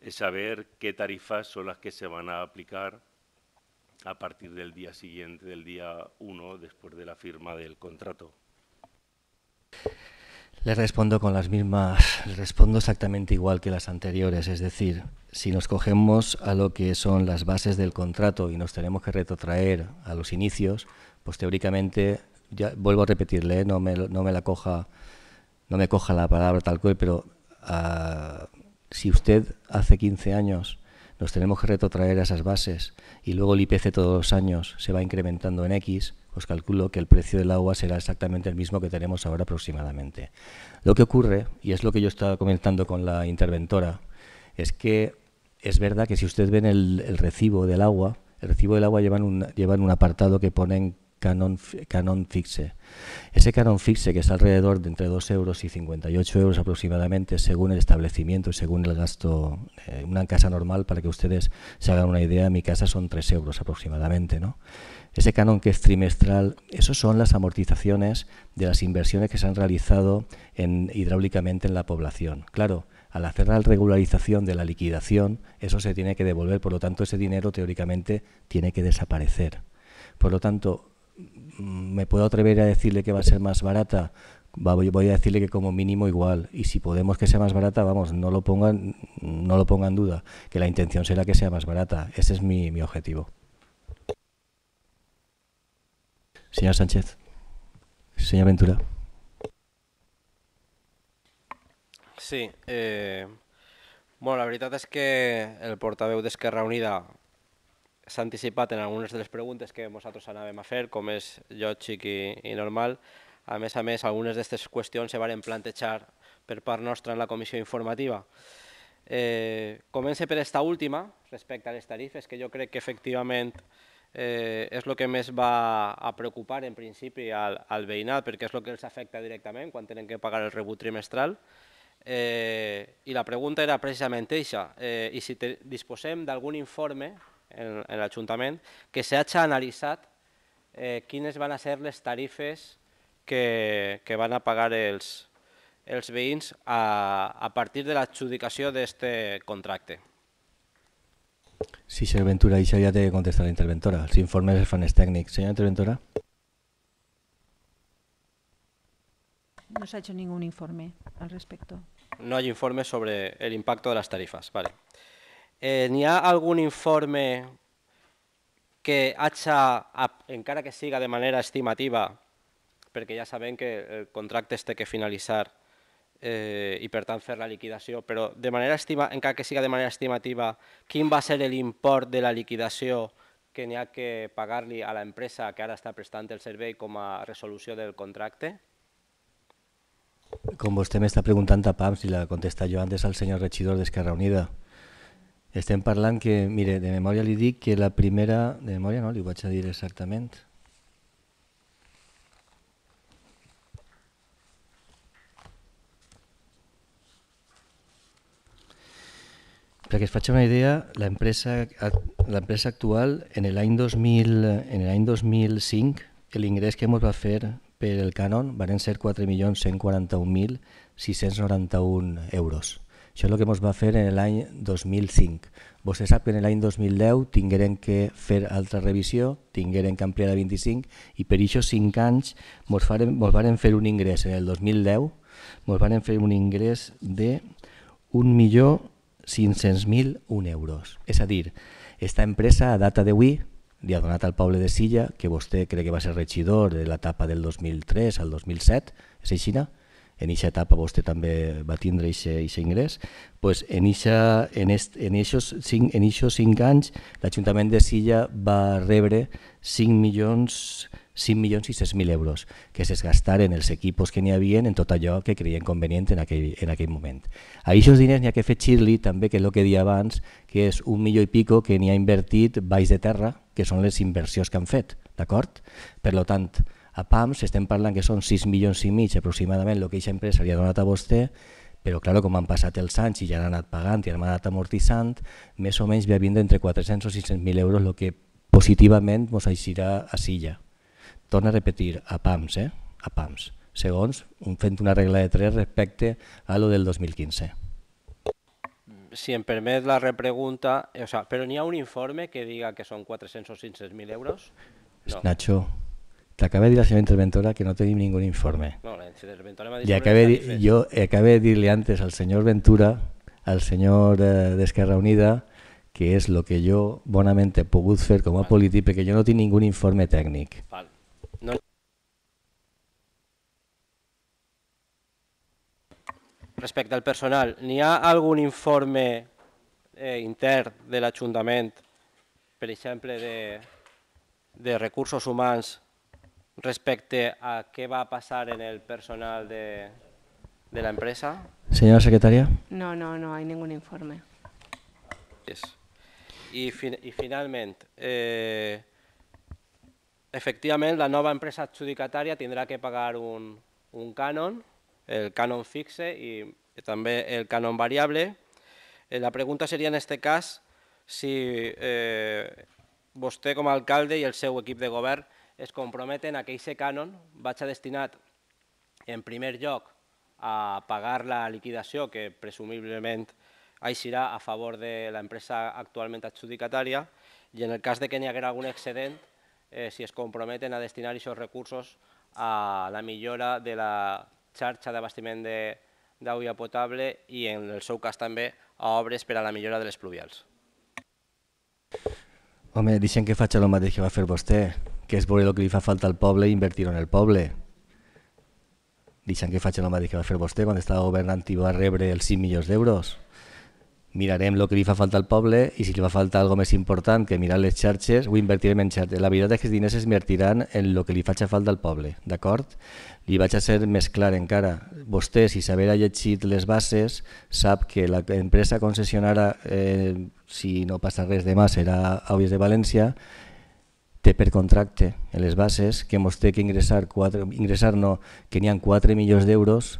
S2: es saber qué tarifas son las que se van a aplicar a partir del día siguiente, del día 1, después de la firma del contrato.
S1: Le respondo con las mismas, respondo exactamente igual que las anteriores, es decir, si nos cogemos a lo que son las bases del contrato y nos tenemos que retrotraer a los inicios, pues teóricamente vuelvo a repetirle, ¿eh? no, me, no me la coja, no me coja la palabra tal cual, pero ah, si usted hace 15 años nos tenemos que retrotraer a esas bases y luego el IPC todos los años se va incrementando en X, pues calculo que el precio del agua será exactamente el mismo que tenemos ahora aproximadamente. Lo que ocurre, y es lo que yo estaba comentando con la interventora, es que es verdad que si usted ve el, el recibo del agua, el recibo del agua llevan un, llevan un apartado que ponen canon, canon fixe. Ese canon fixe, que es alrededor de entre 2 euros y 58 euros aproximadamente, según el establecimiento y según el gasto, eh, una casa normal, para que ustedes se hagan una idea, en mi casa son 3 euros aproximadamente. ¿no? Ese canon que es trimestral, esos son las amortizaciones de las inversiones que se han realizado en, hidráulicamente en la población. Claro, al hacer la regularización de la liquidación, eso se tiene que devolver, por lo tanto ese dinero teóricamente tiene que desaparecer. Por lo tanto, me puedo atrever a decirle que va a ser más barata, voy a decirle que como mínimo igual. Y si podemos que sea más barata, vamos, no lo pongan, no lo pongan duda, que la intención será que sea más barata. Ese es mi, objetivo. Señor Sánchez. Señor Ventura.
S6: Sí. Eh, bueno, la verdad es que el de Esquerra Unida s'ha anticipat en algunes de les preguntes que nosaltres anàvem a fer, com és lògic i, i normal. A més a més, algunes d'aquestes qüestions se varen plantejar per part nostra en la comissió informativa. Eh, comence per esta última, respecte a les tarifes, que jo crec que efectivament eh, és el que més va a preocupar en principi al, al veïnat, perquè és el que els afecta directament quan tenen que pagar el rebut trimestral. Eh, I la pregunta era precisament eixa, eh, i si te, disposem d'algun informe en, en l'Ajuntament, que s'hagi analitzat eh, quines van a ser les tarifes que, que van a pagar els, els veïns a, a partir de l'adjudicació d'aquest contracte.
S1: Sí, senyor Ventura, això ja té de contestar la interventora. Els informes es fan els tècnics. Senyor interventora.
S4: No s'ha hecho ningún informe al respecto.
S6: No hay informe sobre el impacto de las tarifas. Vale eh, n'hi ha algun informe que hagi, encara que siga de manera estimativa, perquè ja sabem que el contracte es té que finalitzar eh, i per tant fer la liquidació, però de manera estima, encara que siga de manera estimativa, quin va ser l'import de la liquidació que n'hi ha que pagar-li a l'empresa que ara està prestant el servei com a resolució del contracte?
S1: Com vostè m'està preguntant a PAMS i la contesta jo antes al senyor regidor d'Esquerra Unida, estem parlant que, mire, de memòria li dic que la primera, de memòria no, li ho vaig a dir exactament. Perquè es faci una idea, l'empresa actual, en l'any 2005, l'ingrés que ens va fer per el Canon van ser 4.141.691 euros. Això és el que ens va fer en l'any 2005. Vostè sap que en l'any 2010 tingueren que fer altra revisió, tingueren que ampliar a 25 i per això 5 anys ens varen, fer un ingrés en el 2010, ens varen fer un ingrés de 1.500.001 euros. És a dir, esta empresa a data d'avui li ha donat al poble de Silla, que vostè crec que va ser regidor de l'etapa del 2003 al 2007, és així, no? en aquesta etapa vostè també va tindre aquest ingrés, pues en aquests en en cinc, en eixos cinc anys l'Ajuntament de Silla va rebre 5 milions 5 milions i 6.000 euros que es gastaren els equips que n'hi havia en tot allò que creien convenient en aquell, en aquell moment. A aquests diners n'hi ha que fer xirli també, que és el que dia abans, que és un milió i pico que n'hi ha invertit baix de terra, que són les inversions que han fet, d'acord? Per lo tant, a PAMS estem parlant que són 6 milions i mig aproximadament el que aquesta empresa li ha donat a vostè, però clar, com han passat els anys i ja han anat pagant i l'han anat amortitzant, més o menys ve a vindre entre 400 o 600.000 euros el que positivament ens aixirà a Silla. Torna a repetir, a PAMS, eh? a PAMS, segons fent una regla de tres respecte a lo del 2015.
S6: Si em permet la repregunta, eh, o sea, però n'hi ha un informe que diga que són 400 o mil euros?
S1: No. Nacho, T'acaba de dir la senyora interventora que no tenim ningú informe. No, la senyora interventora m'ha dit... I acabé, jo acabé de dir-li antes al senyor Ventura, al senyor eh, d'Esquerra Unida, que és el que jo bonament he pogut fer com a Val. polític perquè jo no tinc ningú informe tècnic.
S6: Val. No... Respecte al personal, n'hi ha algun informe eh, intern de l'Ajuntament, per exemple, de, de recursos humans respecte a què va passar en el personal de, de la empresa?
S1: Señora secretaria.
S6: No, no, no
S4: hay ningún informe.
S6: Yes. I, fi i finalment, eh, efectivament la nova empresa adjudicatària tindrà que pagar un, un cànon, el cànon fixe i també el cànon variable. Eh, la pregunta seria en aquest cas si eh, vostè com a alcalde i el seu equip de govern es comprometen a que aquest cànon vagi destinat, en primer lloc, a pagar la liquidació que presumiblement aixirà a favor de l'empresa actualment adjudicatària i en el cas de que n'hi haguera algun excedent, eh, si es comprometen a destinar aquests recursos a la millora de la xarxa d'abastiment d'aigua potable i, en el seu cas també, a obres per a la millora de les pluvials.
S1: Home, deixem que faci el mateix que va fer vostè que és veure el que li fa falta al poble i invertir en el poble. Deixant que faci el mateix que va fer vostè quan estava governant i va rebre els 5 milions d'euros. Mirarem el que li fa falta al poble i si li fa falta algo més important que mirar les xarxes, ho invertirem en xarxes. La veritat és que els diners es invertiran en el que li faci falta al poble, d'acord? Li vaig a ser més clar encara. Vostè, si s'haver llegit les bases, sap que la empresa concessionara, eh, si no passa res demà, serà Aulles de València, té per contracte en les bases que mos té que ingressar, quatre, ingressar no, que n'hi ha 4 milions d'euros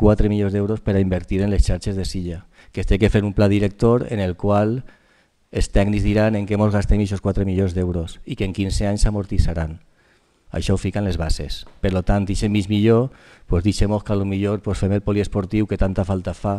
S1: 4 milions d'euros per a invertir en les xarxes de silla, que es té que fer un pla director en el qual els tècnics diran en què mos gastem aquests 4 milions d'euros i que en 15 anys s'amortitzaran. Això ho fiquen les bases. Per tant, deixem mig millor, doncs deixem-nos que millor doncs fem el poliesportiu que tanta falta fa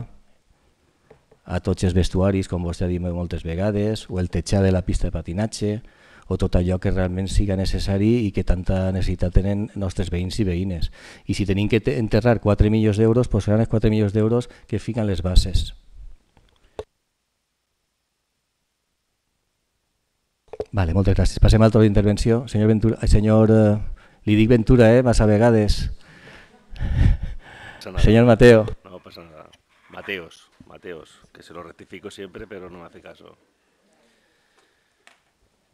S1: a tots els vestuaris, com vostè ha dit moltes vegades, o el teixar de la pista de patinatge, o tot allò que realment siga necessari i que tanta necessitat tenen nostres veïns i veïnes. I si tenim que enterrar 4 milions d'euros, doncs seran els 4 milions d'euros que fiquen les bases. Vale, moltes gràcies. Passem a altra intervenció. Senyor Ventura, eh, senyor, eh, li dic Ventura, eh, massa vegades.
S2: No senyor Mateo. No pasa nada. Mateos, Mateos, que se lo rectifico siempre, pero no me hace caso.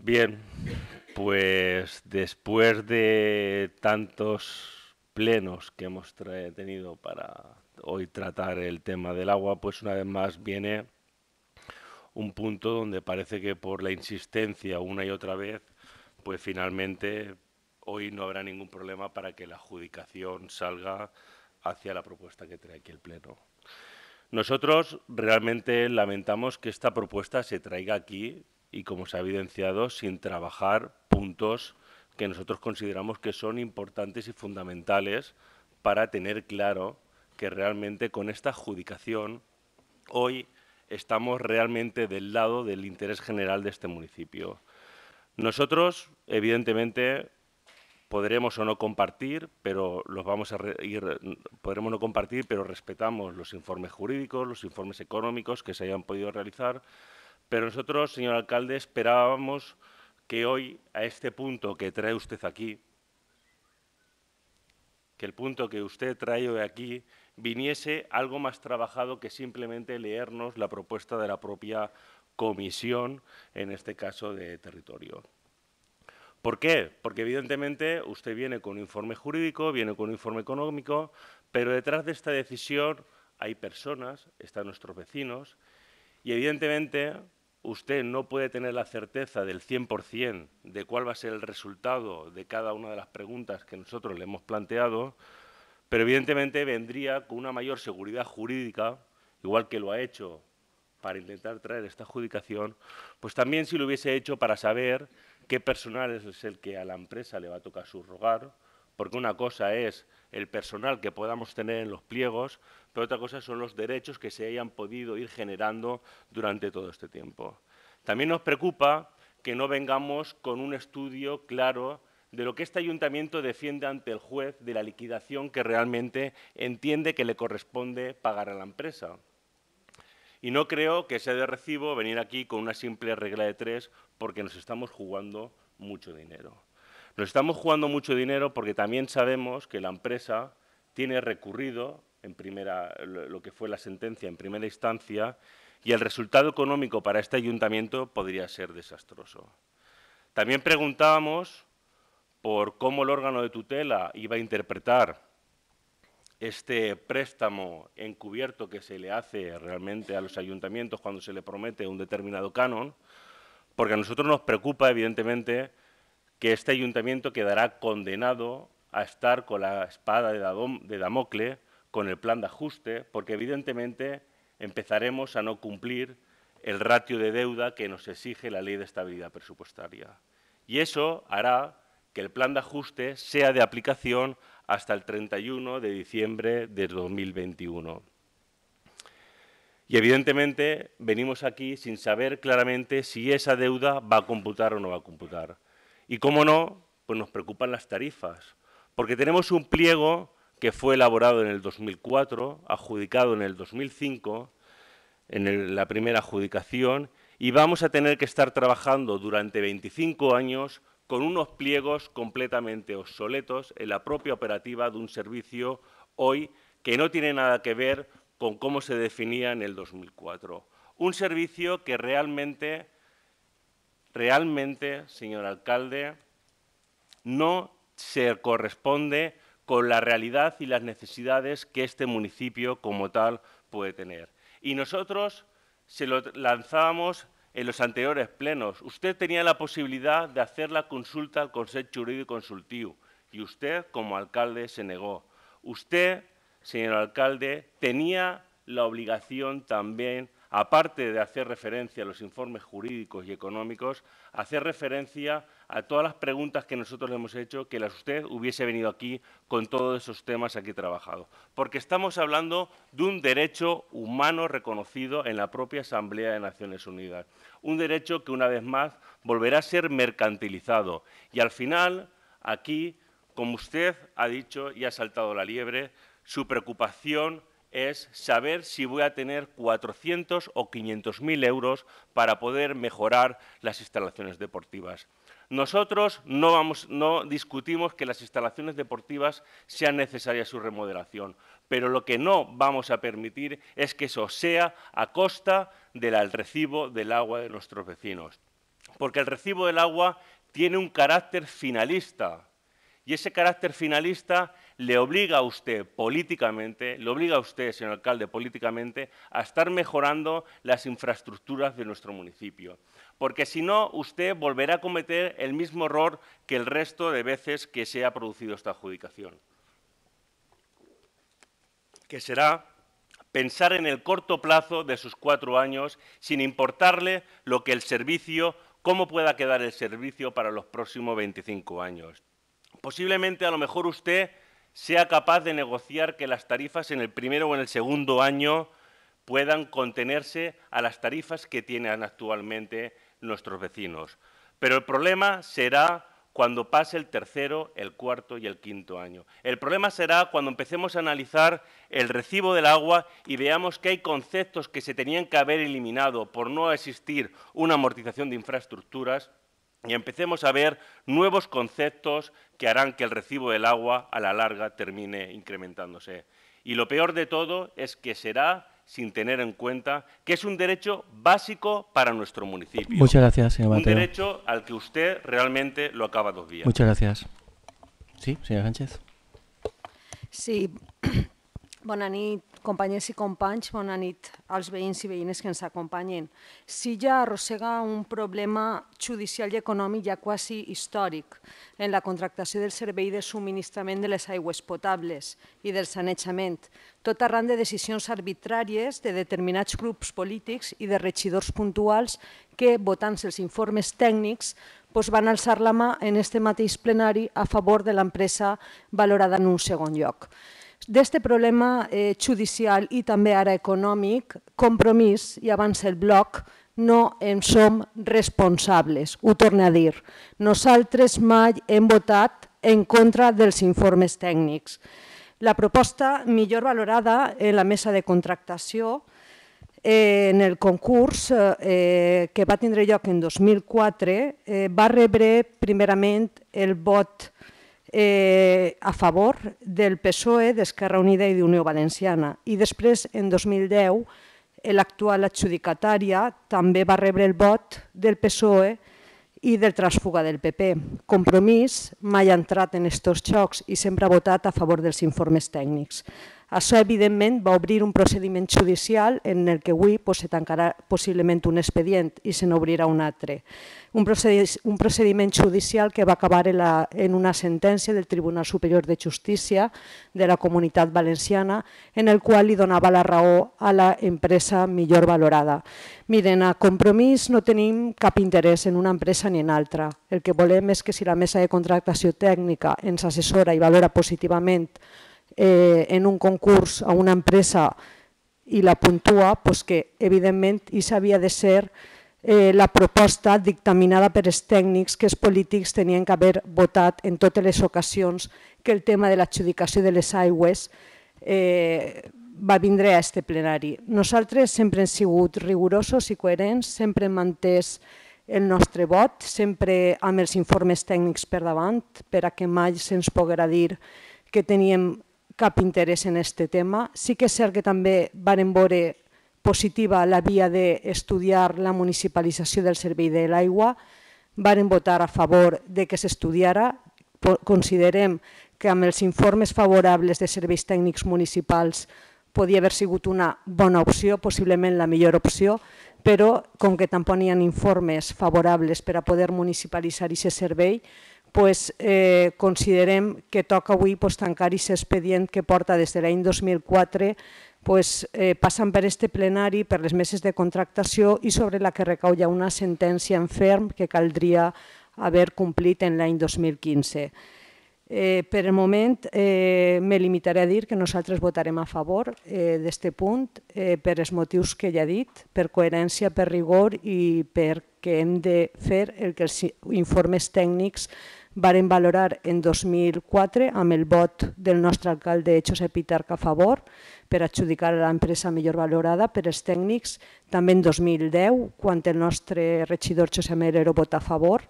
S2: Bien, pues después de tantos plenos que hemos tenido para hoy tratar el tema del agua, pues una vez más viene un punto donde parece que por la insistencia una y otra vez, pues finalmente hoy no habrá ningún problema para que la adjudicación salga hacia la propuesta que trae aquí el Pleno. Nosotros realmente lamentamos que esta propuesta se traiga aquí y, como se ha evidenciado, sin trabajar puntos que nosotros consideramos que son importantes y fundamentales para tener claro que realmente con esta adjudicación hoy estamos realmente del lado del interés general de este municipio. Nosotros, evidentemente, podremos o no compartir, pero los vamos a podremos no compartir, pero respetamos los informes jurídicos, los informes económicos que se hayan podido realizar pero nosotros, señor alcalde, esperábamos que hoy, a este punto que trae usted aquí, que el punto que usted trae hoy aquí viniese algo más trabajado que simplemente leernos la propuesta de la propia comisión, en este caso de territorio. ¿Por qué? Porque evidentemente usted viene con un informe jurídico, viene con un informe económico, pero detrás de esta decisión hay personas, están nuestros vecinos, y evidentemente usted no puede tener la certeza del 100% de cuál va a ser el resultado de cada una de las preguntas que nosotros le hemos planteado, pero evidentemente vendría con una mayor seguridad jurídica, igual que lo ha hecho para intentar traer esta adjudicación, pues también si lo hubiese hecho para saber qué personal es el que a la empresa le va a tocar subrogar, porque una cosa es el personal que podamos tener en los pliegos, pero otra cosa son los derechos que se hayan podido ir generando durante todo este tiempo. También nos preocupa que no vengamos con un estudio claro de lo que este ayuntamiento defiende ante el juez de la liquidación que realmente entiende que le corresponde pagar a la empresa. Y no creo que sea de recibo venir aquí con una simple regla de tres porque nos estamos jugando mucho dinero. Nos estamos jugando mucho dinero porque también sabemos que la empresa tiene recurrido en primera, lo que fue la sentencia en primera instancia y el resultado económico para este ayuntamiento podría ser desastroso. También preguntábamos por cómo el órgano de tutela iba a interpretar este préstamo encubierto que se le hace realmente a los ayuntamientos cuando se le promete un determinado canon, porque a nosotros nos preocupa, evidentemente, que este ayuntamiento quedará condenado a estar con la espada de Damocle, con el plan de ajuste, porque evidentemente empezaremos a no cumplir el ratio de deuda que nos exige la Ley de Estabilidad Presupuestaria. Y eso hará que el plan de ajuste sea de aplicación hasta el 31 de diciembre de 2021. Y evidentemente venimos aquí sin saber claramente si esa deuda va a computar o no va a computar. Y cómo no, pues nos preocupan las tarifas, porque tenemos un pliego que fue elaborado en el 2004, adjudicado en el 2005, en la primera adjudicación, y vamos a tener que estar trabajando durante 25 años con unos pliegos completamente obsoletos en la propia operativa de un servicio hoy que no tiene nada que ver con cómo se definía en el 2004. Un servicio que realmente realmente, señor alcalde, no se corresponde con la realidad y las necesidades que este municipio como tal puede tener. Y nosotros se lo lanzábamos en los anteriores plenos. Usted tenía la posibilidad de hacer la consulta al Consejo Jurídico Consultivo y usted, como alcalde, se negó. Usted, señor alcalde, tenía la obligación también aparte de hacer referencia a los informes jurídicos y económicos, hacer referencia a todas las preguntas que nosotros le hemos hecho, que las usted hubiese venido aquí con todos esos temas aquí trabajados. Porque estamos hablando de un derecho humano reconocido en la propia Asamblea de Naciones Unidas. Un derecho que, una vez más, volverá a ser mercantilizado. Y al final, aquí, como usted ha dicho y ha saltado la liebre, su preocupación es saber si voy a tener 400 o 500 mil euros para poder mejorar las instalaciones deportivas. Nosotros no, discutimos que las instalaciones deportivas sean necesarias su remodelación, pero lo que no vamos a permitir es que eso sea a costa del recibo del agua de nuestros vecinos, porque el recibo del agua tiene un carácter finalista, y ese carácter finalista le obliga a usted políticamente, le obliga a usted, señor alcalde, políticamente, a estar mejorando las infraestructuras de nuestro municipio. Porque si no, usted volverá a cometer el mismo error que el resto de veces que se ha producido esta adjudicación. Que será pensar en el corto plazo de sus cuatro años, sin importarle lo que el servicio, cómo pueda quedar el servicio para los próximos 25 años. Posiblemente a lo mejor usted sea capaz de negociar que las tarifas en el primero o en el segundo año puedan contenerse a las tarifas que tienen actualmente nuestros vecinos. Pero el problema será cuando pase el tercero, el cuarto y el quinto año. El problema será cuando empecemos a analizar el recibo del agua y veamos que hay conceptos que se tenían que haber eliminado por no existir una amortización de infraestructuras y empecemos a ver nuevos conceptos que harán que el recibo del agua a la larga termine incrementándose. Y lo peor de todo es que será sin tener en cuenta que es un derecho básico para nuestro municipio. Muchas gracias, señor Mateo. Un derecho al que usted realmente lo acaba dos días. Muchas gracias.
S1: Sí, señora Sánchez.
S3: Sí, *clears throat* Bona nit, companyes i companys, bona nit als veïns i veïnes que ens acompanyen. Silla arrossega un problema judicial i econòmic ja quasi històric en la contractació del servei de subministrament de les aigües potables i del sanejament, tot arran de decisions arbitràries de determinats grups polítics i de regidors puntuals que, votant-se els informes tècnics, doncs van alçar la mà en este mateix plenari a favor de l'empresa valorada en un segon lloc d'este problema eh, judicial i també ara econòmic, compromís i abans el bloc no en som responsables, ho torna a dir. Nosaltres mai hem votat en contra dels informes tècnics. La proposta millor valorada en la mesa de contractació eh, en el concurs eh, eh, que va tindre lloc en 2004 eh, va rebre primerament el vot eh, a favor del PSOE, d'Esquerra Unida i d'Unió Valenciana. I després, en 2010, eh, l'actual adjudicatària també va rebre el vot del PSOE i del trasfuga del PP. Compromís mai ha entrat en estos xocs i sempre ha votat a favor dels informes tècnics. Això, evidentment, va obrir un procediment judicial en el que avui se tancarà possiblement un expedient i se n'obrirà un altre. Un, procediment, judicial que va acabar en, la, en una sentència del Tribunal Superior de Justícia de la Comunitat Valenciana en el qual li donava la raó a la empresa millor valorada. Miren, a Compromís no tenim cap interès en una empresa ni en altra. El que volem és que si la mesa de contractació tècnica ens assessora i valora positivament eh, en un concurs a una empresa i la puntua, doncs que evidentment hi s'havia de ser eh, la proposta dictaminada per els tècnics que els polítics tenien que haver votat en totes les ocasions que el tema de l'adjudicació de les aigües eh, va vindre a este plenari. Nosaltres sempre hem sigut rigorosos i coherents, sempre hem entès el nostre vot, sempre amb els informes tècnics per davant, per a que mai se'ns poguera dir que teníem cap interès en aquest tema. Sí que és cert que també en veure positiva la via d'estudiar la municipalització del servei de l'aigua. Van votar a favor de que s'estudiara. Considerem que amb els informes favorables de serveis tècnics municipals podia haver sigut una bona opció, possiblement la millor opció, però com que tampoc hi ha informes favorables per a poder municipalitzar aquest servei, pues, eh, considerem que toca avui pues, tancar aquest expedient que porta des de l'any 2004 pues, eh, passen per este plenari, per les meses de contractació i sobre la que recau ja una sentència en ferm que caldria haver complit en l'any 2015. Eh, per el moment eh, me limitaré a dir que nosaltres votarem a favor eh, d'aquest punt eh, per els motius que ja he dit, per coherència, per rigor i perquè hem de fer el que els informes tècnics varen valorar en 2004 amb el vot del nostre alcalde Josep Pitarca a favor per adjudicar a l'empresa millor valorada per els tècnics, també en 2010, quan el nostre regidor Josep Merero vota a favor,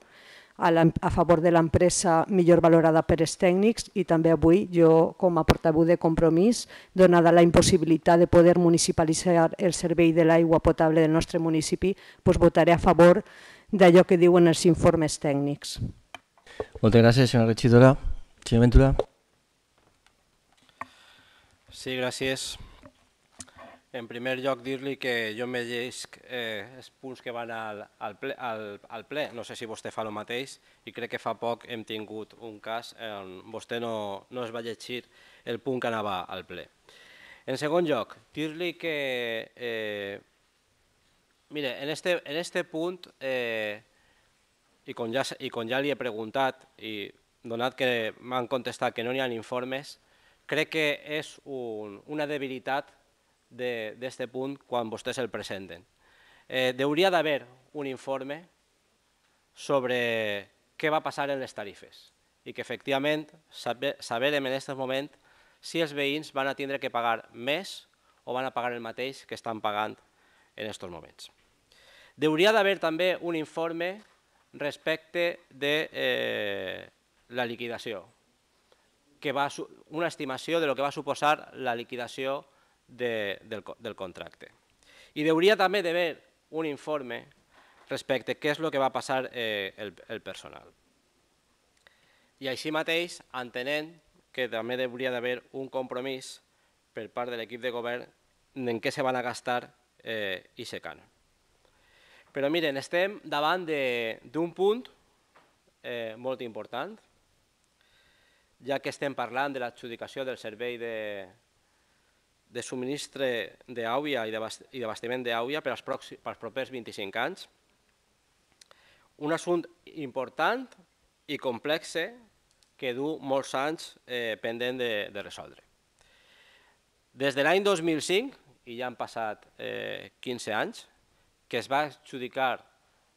S3: a, favor de l'empresa millor valorada per els tècnics i també avui jo, com a portaveu de compromís, donada la impossibilitat de poder municipalitzar el servei de l'aigua potable del nostre municipi, votaré a favor d'allò que diuen els informes tècnics.
S1: Moltes gràcies, senyora regidora. Senyor Ventura.
S6: Sí, gràcies. En primer lloc, dir-li que jo em llegeix eh, els punts que van al, al, ple, al, al ple. No sé si vostè fa el mateix i crec que fa poc hem tingut un cas on vostè no, no es va llegir el punt que anava al ple. En segon lloc, dir-li que... Eh, mire, en este, en este punt eh, i com ja, i com ja li he preguntat i donat que m'han contestat que no n'hi ha informes, crec que és un, una debilitat d'aquest de, punt quan vostès el presenten. Eh, hauria d'haver un informe sobre què va passar en les tarifes i que efectivament saber, saberem en aquest moment si els veïns van a tindre que pagar més o van a pagar el mateix que estan pagant en aquests moments. Deuria d'haver també un informe respecte de eh, la liquidació, que va una estimació de lo que va suposar la liquidació de, del, del contracte. I hauria també d'haver un informe respecte a què és el que va passar eh, el, el personal. I així mateix, entenent que també hauria d'haver un compromís per part de l'equip de govern en què se van a gastar eh, i secant. Però miren, estem davant d'un punt eh, molt important, ja que estem parlant de l'adjudicació del servei de, de subministre d'àvia i d'abastiment d'àvia per, per als propers 25 anys. Un assunt important i complex eh, que du molts anys eh, pendent de, de resoldre. Des de l'any 2005, i ja han passat eh, 15 anys, que es va adjudicar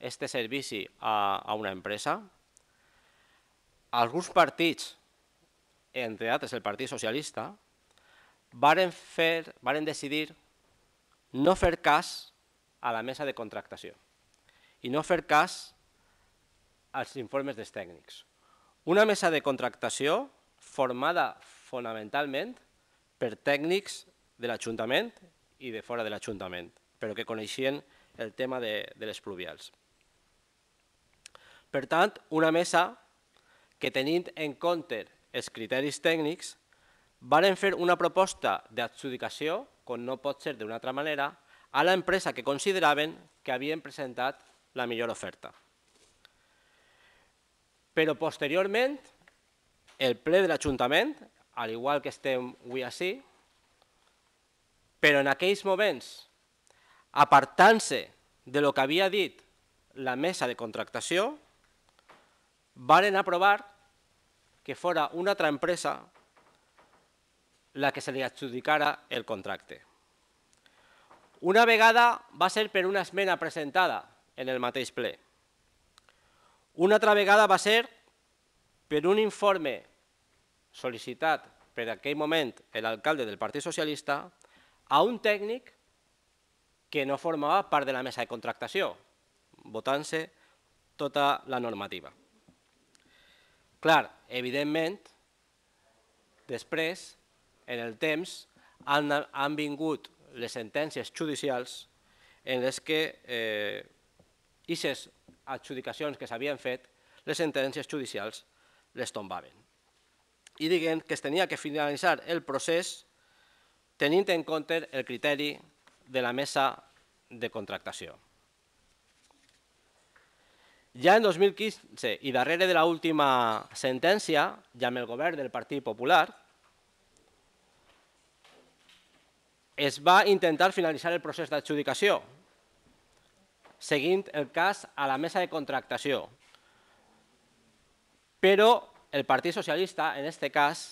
S6: este servici a, a una empresa. Alguns partits, entre altres el Partit Socialista, varen, fer, varen decidir no fer cas a la mesa de contractació i no fer cas als informes dels tècnics. Una mesa de contractació formada fonamentalment per tècnics de l'Ajuntament i de fora de l'Ajuntament, però que coneixien el tema de, de les pluvials. Per tant, una mesa que tenint en compte els criteris tècnics, varen fer una proposta d'adjudicació, com no pot ser d'una altra manera, a l'empresa que consideraven que havien presentat la millor oferta. Però posteriorment, el ple de l'Ajuntament, al igual que estem avui així, però en aquells moments apartant-se de lo que havia dit la mesa de contractació, varen aprovar que fora una altra empresa la que se li adjudicara el contracte. Una vegada va ser per una esmena presentada en el mateix ple. Una altra vegada va ser per un informe sol·licitat per aquell moment l'alcalde del Partit Socialista a un tècnic que no formava part de la mesa de contractació, votant-se tota la normativa. Clar, evidentment, després, en el temps, han, vingut les sentències judicials en les que eh, aquestes adjudicacions que s'havien fet, les sentències judicials les tombaven. I diguem que es tenia que finalitzar el procés tenint en compte el criteri de la mesa de contractació. Ja en 2015, i darrere de l'última sentència, ja amb el govern del Partit Popular, es va intentar finalitzar el procés d'adjudicació, seguint el cas a la mesa de contractació. Però el Partit Socialista, en aquest cas,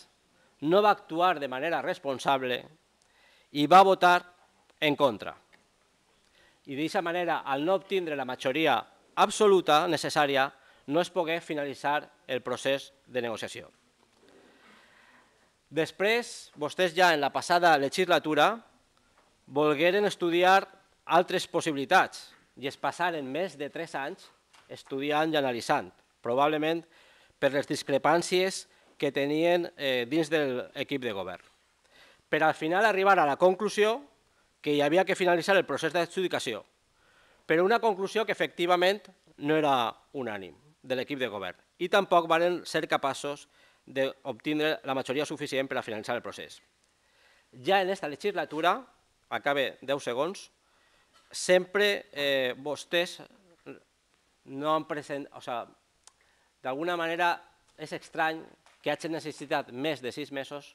S6: no va actuar de manera responsable i va votar en contra. I d'aquesta manera, al no obtindre la majoria absoluta necessària, no es pogué finalitzar el procés de negociació. Després, vostès ja en la passada legislatura volgueren estudiar altres possibilitats i es passaren més de tres anys estudiant i analitzant, probablement per les discrepàncies que tenien eh, dins de l'equip de govern. Per al final arribar a la conclusió que hi havia que finalitzar el procés d'adjudicació, però una conclusió que efectivament no era unànim de l'equip de govern i tampoc varen ser capaços d'obtindre la majoria suficient per a finalitzar el procés. Ja en aquesta legislatura, acabe 10 segons, sempre eh, vostès no han presentat, o sigui, d'alguna manera és estrany que hagin necessitat més de sis mesos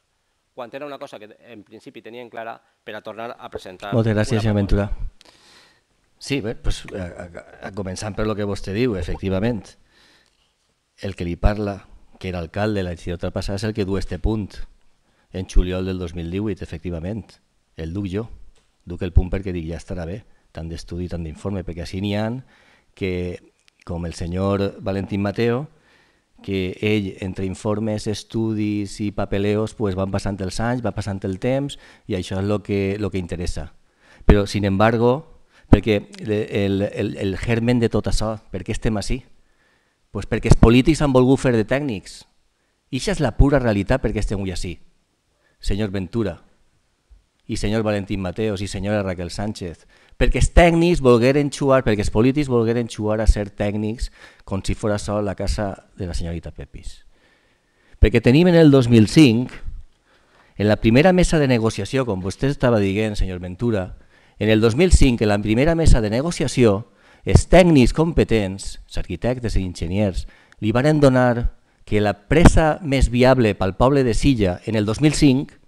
S6: quan era una cosa que en principi tenien clara per a tornar a presentar... Moltes gràcies, senyor
S1: Ventura. Sí, bé, pues, a, eh, a, eh, començant per lo que vostè diu, efectivament, el que li parla, que era alcalde la legislatura passada, és el que du este punt en juliol del 2018, efectivament. El duc jo, duc el punt perquè dic ja estarà bé, tant d'estudi, tant d'informe, perquè així n'hi ha que, com el senyor Valentín Mateo, que ell, entre informes, estudis i papeleos, pues, van passant els anys, va passant el temps, i això és el que, lo que interessa. Però, sin embargo, perquè el, el, el germen de tot això, per què estem així? Pues perquè els polítics han volgut fer de tècnics. I això és la pura realitat perquè estem avui així. Senyor Ventura, i senyor Valentín Mateos, i senyora Raquel Sánchez, perquè els tècnics volgueren xuar, perquè els polítics volgueren xuar a ser tècnics com si fora sol la casa de la senyorita Pepis. Perquè tenim en el 2005, en la primera mesa de negociació, com vostè estava dient, senyor Ventura, en el 2005, en la primera mesa de negociació, els tècnics competents, els arquitectes i enginyers, li van donar que la presa més viable pel poble de Silla en el 2005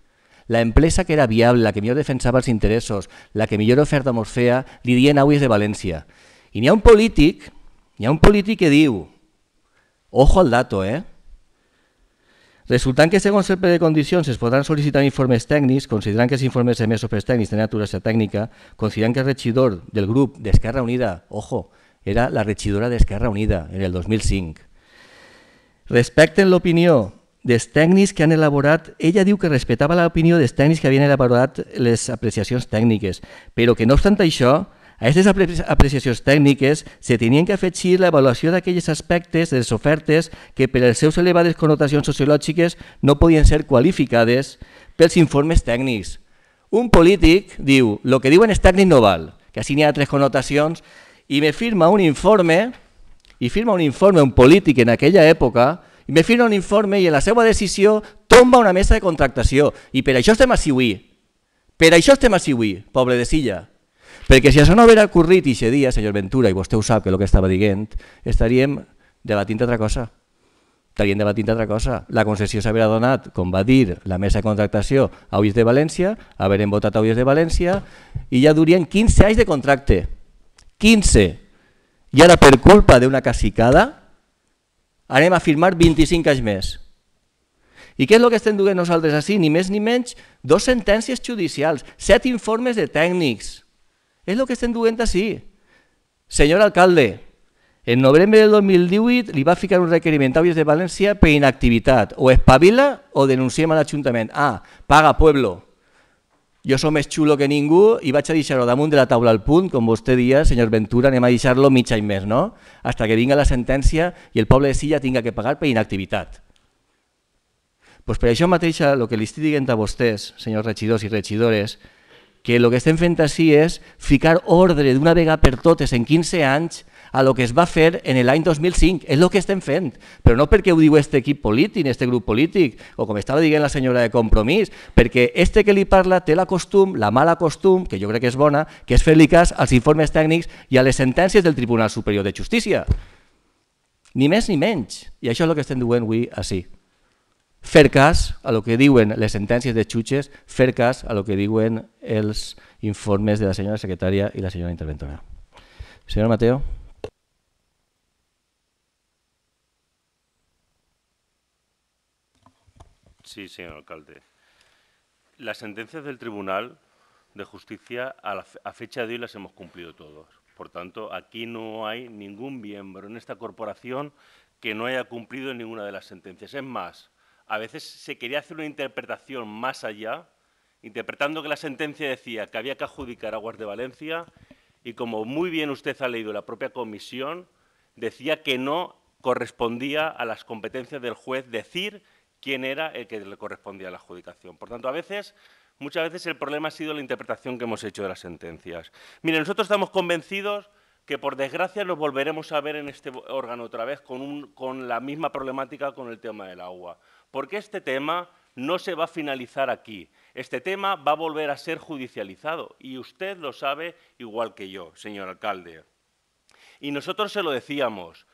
S1: la empresa que era viable, la que millor defensava els interessos, la que millor oferta mos feia, li dient avui és de València. I n'hi ha un polític, n'hi ha un polític que diu, ojo al dato, eh? Resultant que segons el ple de condicions es podran sol·licitar informes tècnics, considerant que els informes emesos pels tècnics tenen naturalesa tècnica, considerant que el regidor del grup d'Esquerra Unida, ojo, era la regidora d'Esquerra Unida en el 2005. Respecten l'opinió dels tècnics que han elaborat, ella diu que respectava l'opinió dels tècnics que havien elaborat les apreciacions tècniques, però que no obstant això, a aquestes apreciacions tècniques se tenien que afegir l'avaluació d'aquells aspectes de les ofertes que per les seus elevades connotacions sociològiques no podien ser qualificades pels informes tècnics. Un polític diu, el que diuen és tècnic no val, que així n'hi ha tres connotacions, i me firma un informe, i firma un informe un polític en aquella època, i me firma un informe i en la seva decisió tomba una mesa de contractació. I per això estem així avui. Per això estem així avui, poble de Silla. Perquè si això no haguera ocorrit aquest dia, senyor Ventura, i vostè ho sap que el que estava dient, estaríem debatint altra cosa. Estaríem debatint altra cosa. La concessió s'haurà donat, com va dir la mesa de contractació, a Ulls de València, haurem votat a Ulls de València, i ja durien 15 anys de contracte. 15! I ara, per culpa d'una casicada, anem a firmar 25 anys més. I què és el que estem duent nosaltres així? Ni més ni menys, dos sentències judicials, set informes de tècnics. És el que estem duent així. Senyor alcalde, en novembre del 2018 li va ficar un requeriment a de València per inactivitat. O espavila o denunciem a l'Ajuntament. Ah, paga, pueblo jo sóc més xulo que ningú i vaig a deixar-ho damunt de la taula al punt, com vostè dia, senyor Ventura, anem a deixar-lo mig any més, no? Hasta que vinga la sentència i el poble de Silla tinga que pagar per inactivitat. Pues per això mateix, el que li estic dient a vostès, senyors regidors i regidores, que el que estem fent així és ficar ordre d'una vegada per totes en 15 anys a lo que es va fer en l'any 2005. És el que estem fent, però no perquè ho diu aquest equip polític, este grup polític, o com estava dient la senyora de Compromís, perquè este que li parla té la costum, la mala costum, que jo crec que és bona, que és fer-li cas als informes tècnics i a les sentències del Tribunal Superior de Justícia. Ni més ni menys. I això és el que estem dient avui així. Fer cas a lo que diuen les sentències de xutxes, fer cas a lo que diuen els informes de la senyora secretària i la senyora interventora. Señor Mateo.
S2: Sí, señor alcalde. Las sentencias del Tribunal de Justicia a, fecha de hoy las hemos cumplido todos. Por tanto, aquí no hay ningún miembro en esta corporación que no haya cumplido ninguna de las sentencias. Es más, a veces se quería hacer una interpretación más allá, interpretando que la sentencia decía que había que adjudicar aguas de Valencia y como muy bien usted ha leído la propia comisión, decía que no correspondía a las competencias del juez decir quién era el que le correspondía a la adjudicación. Por tanto, a veces, muchas veces el problema ha sido la interpretación que hemos hecho de las sentencias. Mire, nosotros estamos convencidos que por desgracia nos volveremos a ver en este órgano otra vez con, con la misma problemática con el tema del agua. Porque este tema no se va a finalizar aquí. Este tema va a volver a ser judicializado y usted lo sabe igual que yo, señor alcalde. Y nosotros se lo decíamos,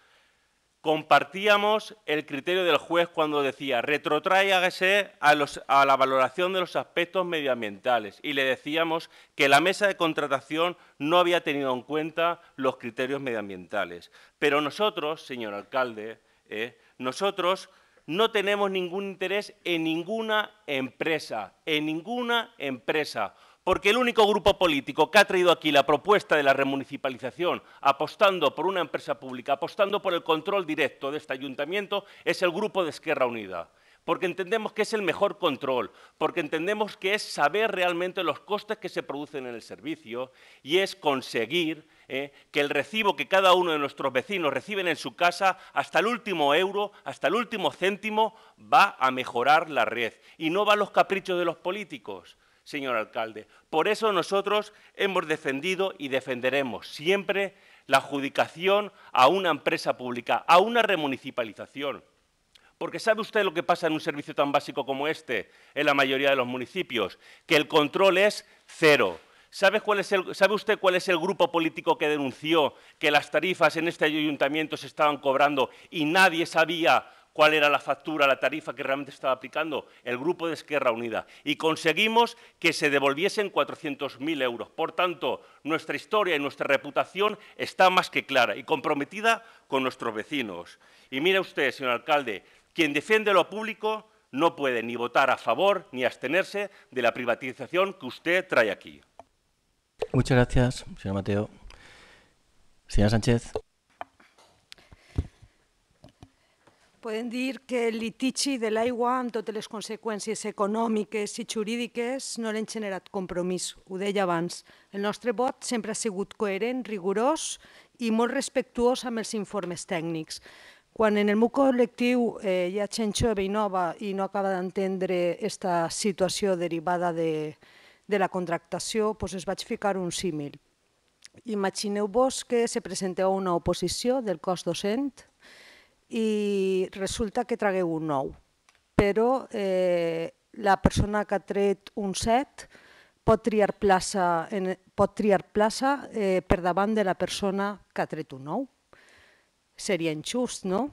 S2: Compartíamos el criterio del juez cuando decía retrotráigase a, a la valoración de los aspectos medioambientales y le decíamos que la mesa de contratación no había tenido en cuenta los criterios medioambientales. Pero nosotros, señor alcalde, ¿eh? nosotros no tenemos ningún interés en ninguna empresa, en ninguna empresa. Porque el único grupo político que ha traído aquí la propuesta de la remunicipalización, apostando por una empresa pública, apostando por el control directo de este ayuntamiento, es el grupo de Esquerra Unida porque entendemos que es el mejor control, porque entendemos que es saber realmente los costes que se producen en el servicio y es conseguir eh, que el recibo que cada uno de nuestros vecinos reciben en su casa, hasta el último euro, hasta el último céntimo, va a mejorar la red y no va a los caprichos de los políticos señor alcalde. Por eso nosotros hemos defendido y defenderemos siempre la adjudicación a una empresa pública, a una remunicipalización. Porque ¿sabe usted lo que pasa en un servicio tan básico como este, en la mayoría de los municipios? Que el control es cero. ¿Sabe, usted cuál es el grupo político que denunció que las tarifas en este ayuntamiento se estaban cobrando y nadie sabía cuál era la factura, la tarifa que realmente estaba aplicando el grupo de Esquerra Unida. Y conseguimos que se devolviesen 400.000 euros. Por tanto, nuestra historia y nuestra reputación está más que clara y comprometida con nuestros vecinos. Y mire usted, señor alcalde, quien defiende lo público no puede ni votar a favor ni abstenerse de la privatización que usted trae aquí.
S1: Muchas gracias, señor Mateo. Señora Sánchez.
S3: Podem dir que el litigi de l'aigua, amb totes les conseqüències econòmiques i jurídiques, no l'hem generat compromís, ho deia abans. El nostre vot sempre ha sigut coherent, rigorós i molt respectuós amb els informes tècnics. Quan en el meu col·lectiu eh, hi ha gent jove i nova i no acaba d'entendre aquesta situació derivada de, de la contractació, doncs es vaig ficar un símil. Imagineu-vos que se presenteu una oposició del cos docent, i resulta que tragueu un 9, però eh, la persona que ha tret un 7 pot triar plaça, en, pot triar plaça eh, per davant de la persona que ha tret un 9. Seria injust, no?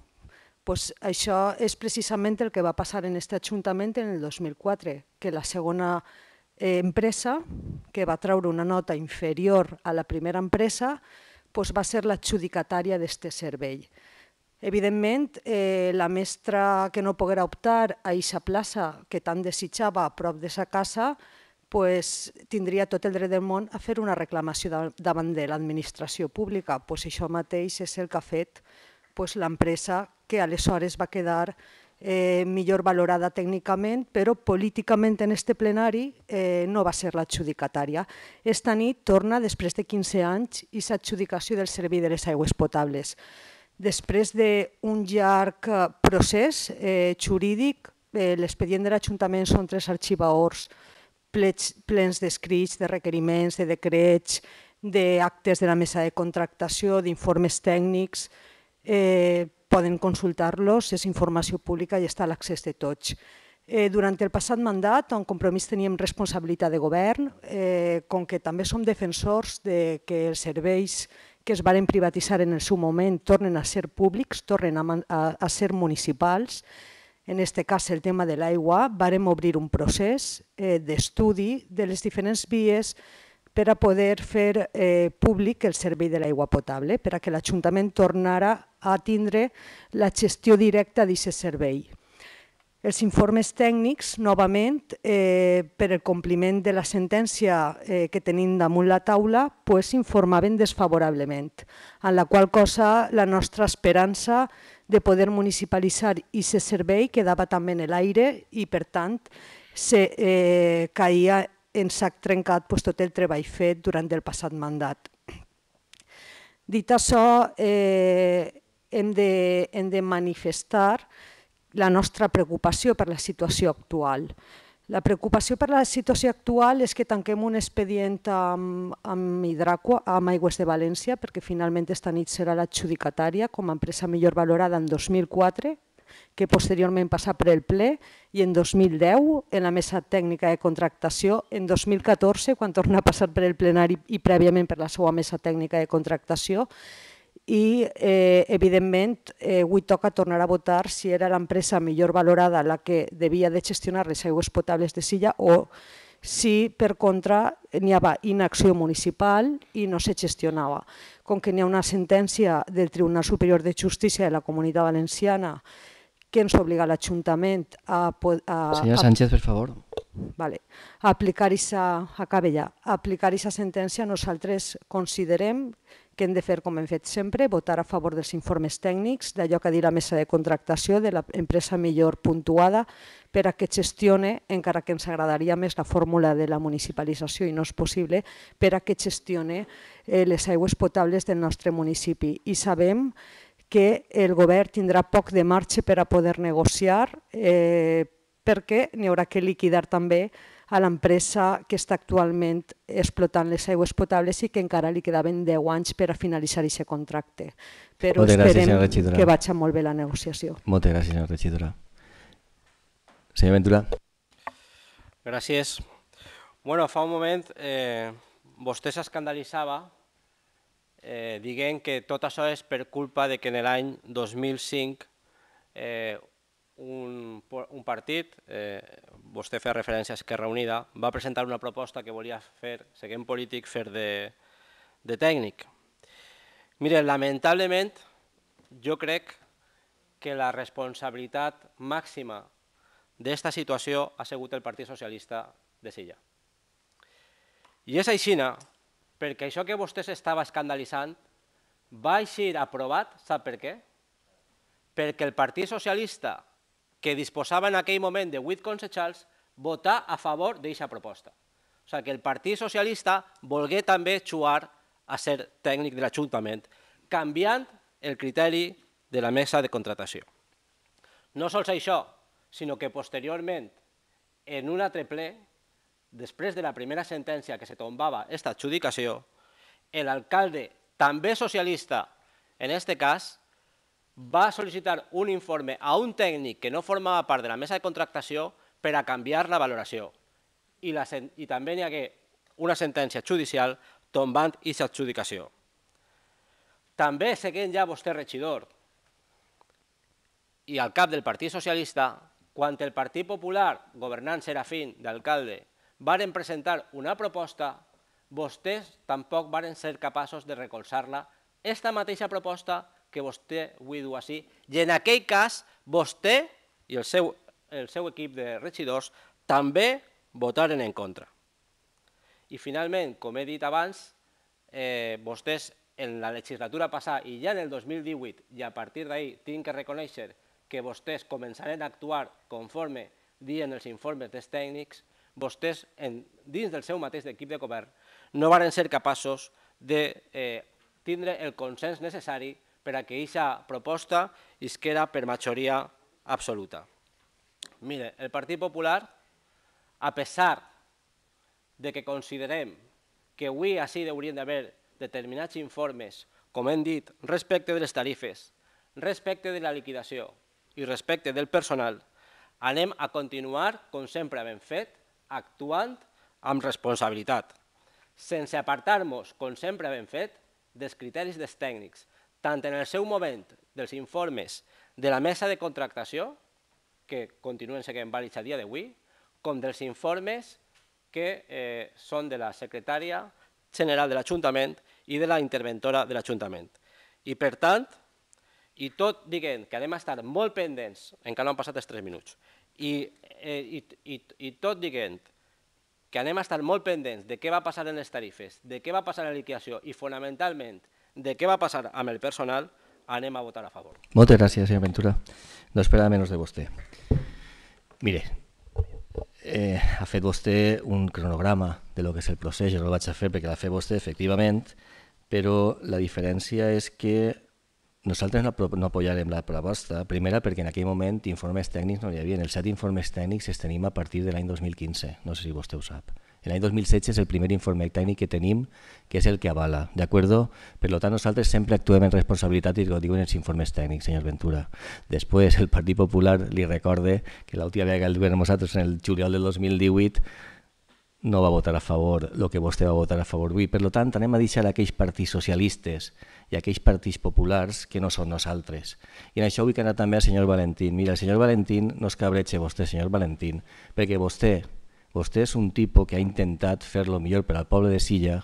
S3: Pues això és precisament el que va passar en aquest ajuntament en el 2004, que la segona eh, empresa, que va treure una nota inferior a la primera empresa, pues va ser l'adjudicatària d'aquest servei. Evidentment, eh, la mestra que no poguera optar a eixa plaça que tant desitjava a prop de sa casa, pues, tindria tot el dret del món a fer una reclamació davant de l'administració pública. Pues, això mateix és el que ha fet pues, l'empresa que aleshores va quedar eh, millor valorada tècnicament, però políticament en este plenari eh, no va ser l'adjudicatària. Esta nit torna després de 15 anys i s'adjudicació del servei de les aigües potables. Després d'un llarg eh, procés eh, jurídic, eh, l'expedient de l'Ajuntament són tres arxivaors plens d'escrits, de requeriments, de decrets, d'actes de la mesa de contractació, d'informes tècnics, eh, poden consultar-los, és informació pública i està a l'accés de tots. Eh, durant el passat mandat, en Compromís teníem responsabilitat de govern, eh, com que també som defensors de que els serveis que es varen privatitzar en el seu moment tornen a ser públics, tornen a, a, a ser municipals. En aquest cas, el tema de l'aigua, varem obrir un procés eh, d'estudi de les diferents vies per a poder fer eh, públic el servei de l'aigua potable, per a que l'Ajuntament tornara a tindre la gestió directa d'aquest servei. Els informes tècnics, novament, eh, per al compliment de la sentència eh, que tenim damunt la taula, s'informaven desfavorablement, en la qual cosa la nostra esperança de poder municipalitzar i se servei quedava també en l'aire i, per tant, se eh, caia en sac trencat pues, tot el treball fet durant el passat mandat. Dit això, eh, hem, de, hem de manifestar que la nostra preocupació per la situació actual. La preocupació per la situació actual és que tanquem un expedient amb, Hidraco, amb Aigües de València, perquè finalment esta nit serà l'adjudicatària com a empresa millor valorada en 2004, que posteriorment passà per el ple, i en 2010 en la mesa tècnica de contractació, en 2014 quan torna a passar per el plenari i prèviament per la seva mesa tècnica de contractació, i, eh, evidentment, eh, avui toca tornar a votar si era l'empresa millor valorada la que devia de gestionar les aigües potables de Silla o si, per contra, n'hi havia inacció municipal i no se gestionava. Com que n'hi ha una sentència del Tribunal Superior de Justícia de la Comunitat Valenciana que ens obliga l'Ajuntament a, a... Senyora Sánchez, per favor. Vale. Aplicar aquesta, acabe ja, aplicar aquesta sentència nosaltres considerem que que hem de fer, com hem fet sempre, votar a favor dels informes tècnics, d'allò que la mesa de contractació, de l'empresa millor puntuada, per a que gestione, encara que ens agradaria més la fórmula de la municipalització i no és possible, per a que gestione eh, les aigües potables del nostre municipi. I sabem que el govern tindrà poc de marge per a poder negociar, eh, perquè n'hi haurà que liquidar també a l'empresa que està actualment explotant les aigües potables i que encara li quedaven 10 anys per a finalitzar aquest contracte. Però Moltes esperem gràcies, que vagi molt bé la negociació.
S1: Moltes gràcies, senyora regidora. Senyor Ventura.
S6: Gràcies. Bueno, fa un moment eh, vostè s'escandalitzava eh, diguent que tot això és per culpa de que en l'any 2005 eh, un, un partit, eh, vostè feia referència a Esquerra Unida, va presentar una proposta que volia fer, seguint polític, fer de, de tècnic. Mire, lamentablement, jo crec que la responsabilitat màxima d'esta situació ha sigut el Partit Socialista de Silla. I és així, perquè això que vostè s'estava escandalitzant va aixir aprovat, sap per què? Perquè el Partit Socialista que disposava en aquell moment de vuit concejals, votar a favor d'aquesta proposta. O sigui, que el Partit Socialista volgué també jugar a ser tècnic de l'Ajuntament, canviant el criteri de la mesa de contratació. No sols això, sinó que posteriorment, en un altre ple, després de la primera sentència que se tombava aquesta adjudicació, l'alcalde, també socialista en aquest cas, va sol·licitar un informe a un tècnic que no formava part de la mesa de contractació per a canviar la valoració. I, la, i també n'hi hagué una sentència judicial tombant i adjudicació. També seguint ja vostè regidor i al cap del Partit Socialista, quan el Partit Popular, governant Serafín d'alcalde, varen presentar una proposta, vostès tampoc varen ser capaços de recolzar-la. Esta mateixa proposta que vostè avui diu així, i en aquell cas vostè i el seu, el seu equip de regidors també votaren en contra. I finalment, com he dit abans, eh, vostès en la legislatura passada i ja en el 2018, i a partir d'ahir tinc que reconèixer que vostès començaran a actuar conforme dient els informes dels tècnics, vostès, en, dins del seu mateix equip de govern, no varen ser capaços de eh, tindre el consens necessari per a que aquesta proposta isquera per majoria absoluta. Mire, el Partit Popular, a pesar de que considerem que avui així haurien d'haver determinats informes, com hem dit, respecte de les tarifes, respecte de la liquidació i respecte del personal, anem a continuar, com sempre hem fet, actuant amb responsabilitat, sense apartar-nos, com sempre hem fet, dels criteris dels tècnics, tant en el seu moment dels informes de la mesa de contractació, que continuen seguint vàlids a dia d'avui, com dels informes que eh, són de la secretària general de l'Ajuntament i de la interventora de l'Ajuntament. I per tant, i tot diguent que anem a estar molt pendents, encara no han passat els 3 minuts, i, eh, i, i, i tot diguent que anem a estar molt pendents de què va passar en les tarifes, de què va passar en la liquidació i fonamentalment de què va passar amb el personal, anem a votar a favor.
S1: Moltes gràcies, senyor Ventura. No esperava menys de vostè. Mire, eh, ha fet vostè un cronograma de lo que és el procés, jo no el vaig a fer perquè l'ha fet vostè, efectivament, però la diferència és que nosaltres no, no apoyarem la proposta, primera perquè en aquell moment informes tècnics no hi havia, els set informes tècnics els tenim a partir de l'any 2015, no sé si vostè ho sap. El any 2016 és el primer informe tècnic que tenim, que és el que avala, d'acord? Per tant, nosaltres sempre actuem en responsabilitat i ho diuen els informes tècnics, senyor Ventura. Després, el Partit Popular li recorde que l'última vegada que el govern nosaltres, en el juliol del 2018, no va votar a favor el que vostè va votar a favor avui. Per tant, anem a deixar aquells partits socialistes i aquells partits populars que no són nosaltres. I en això vull anar també al senyor Valentín. Mira, el senyor Valentín no es cabretxe vostè, senyor Valentín, perquè vostè vostè és un tipus que ha intentat fer lo millor per al poble de Silla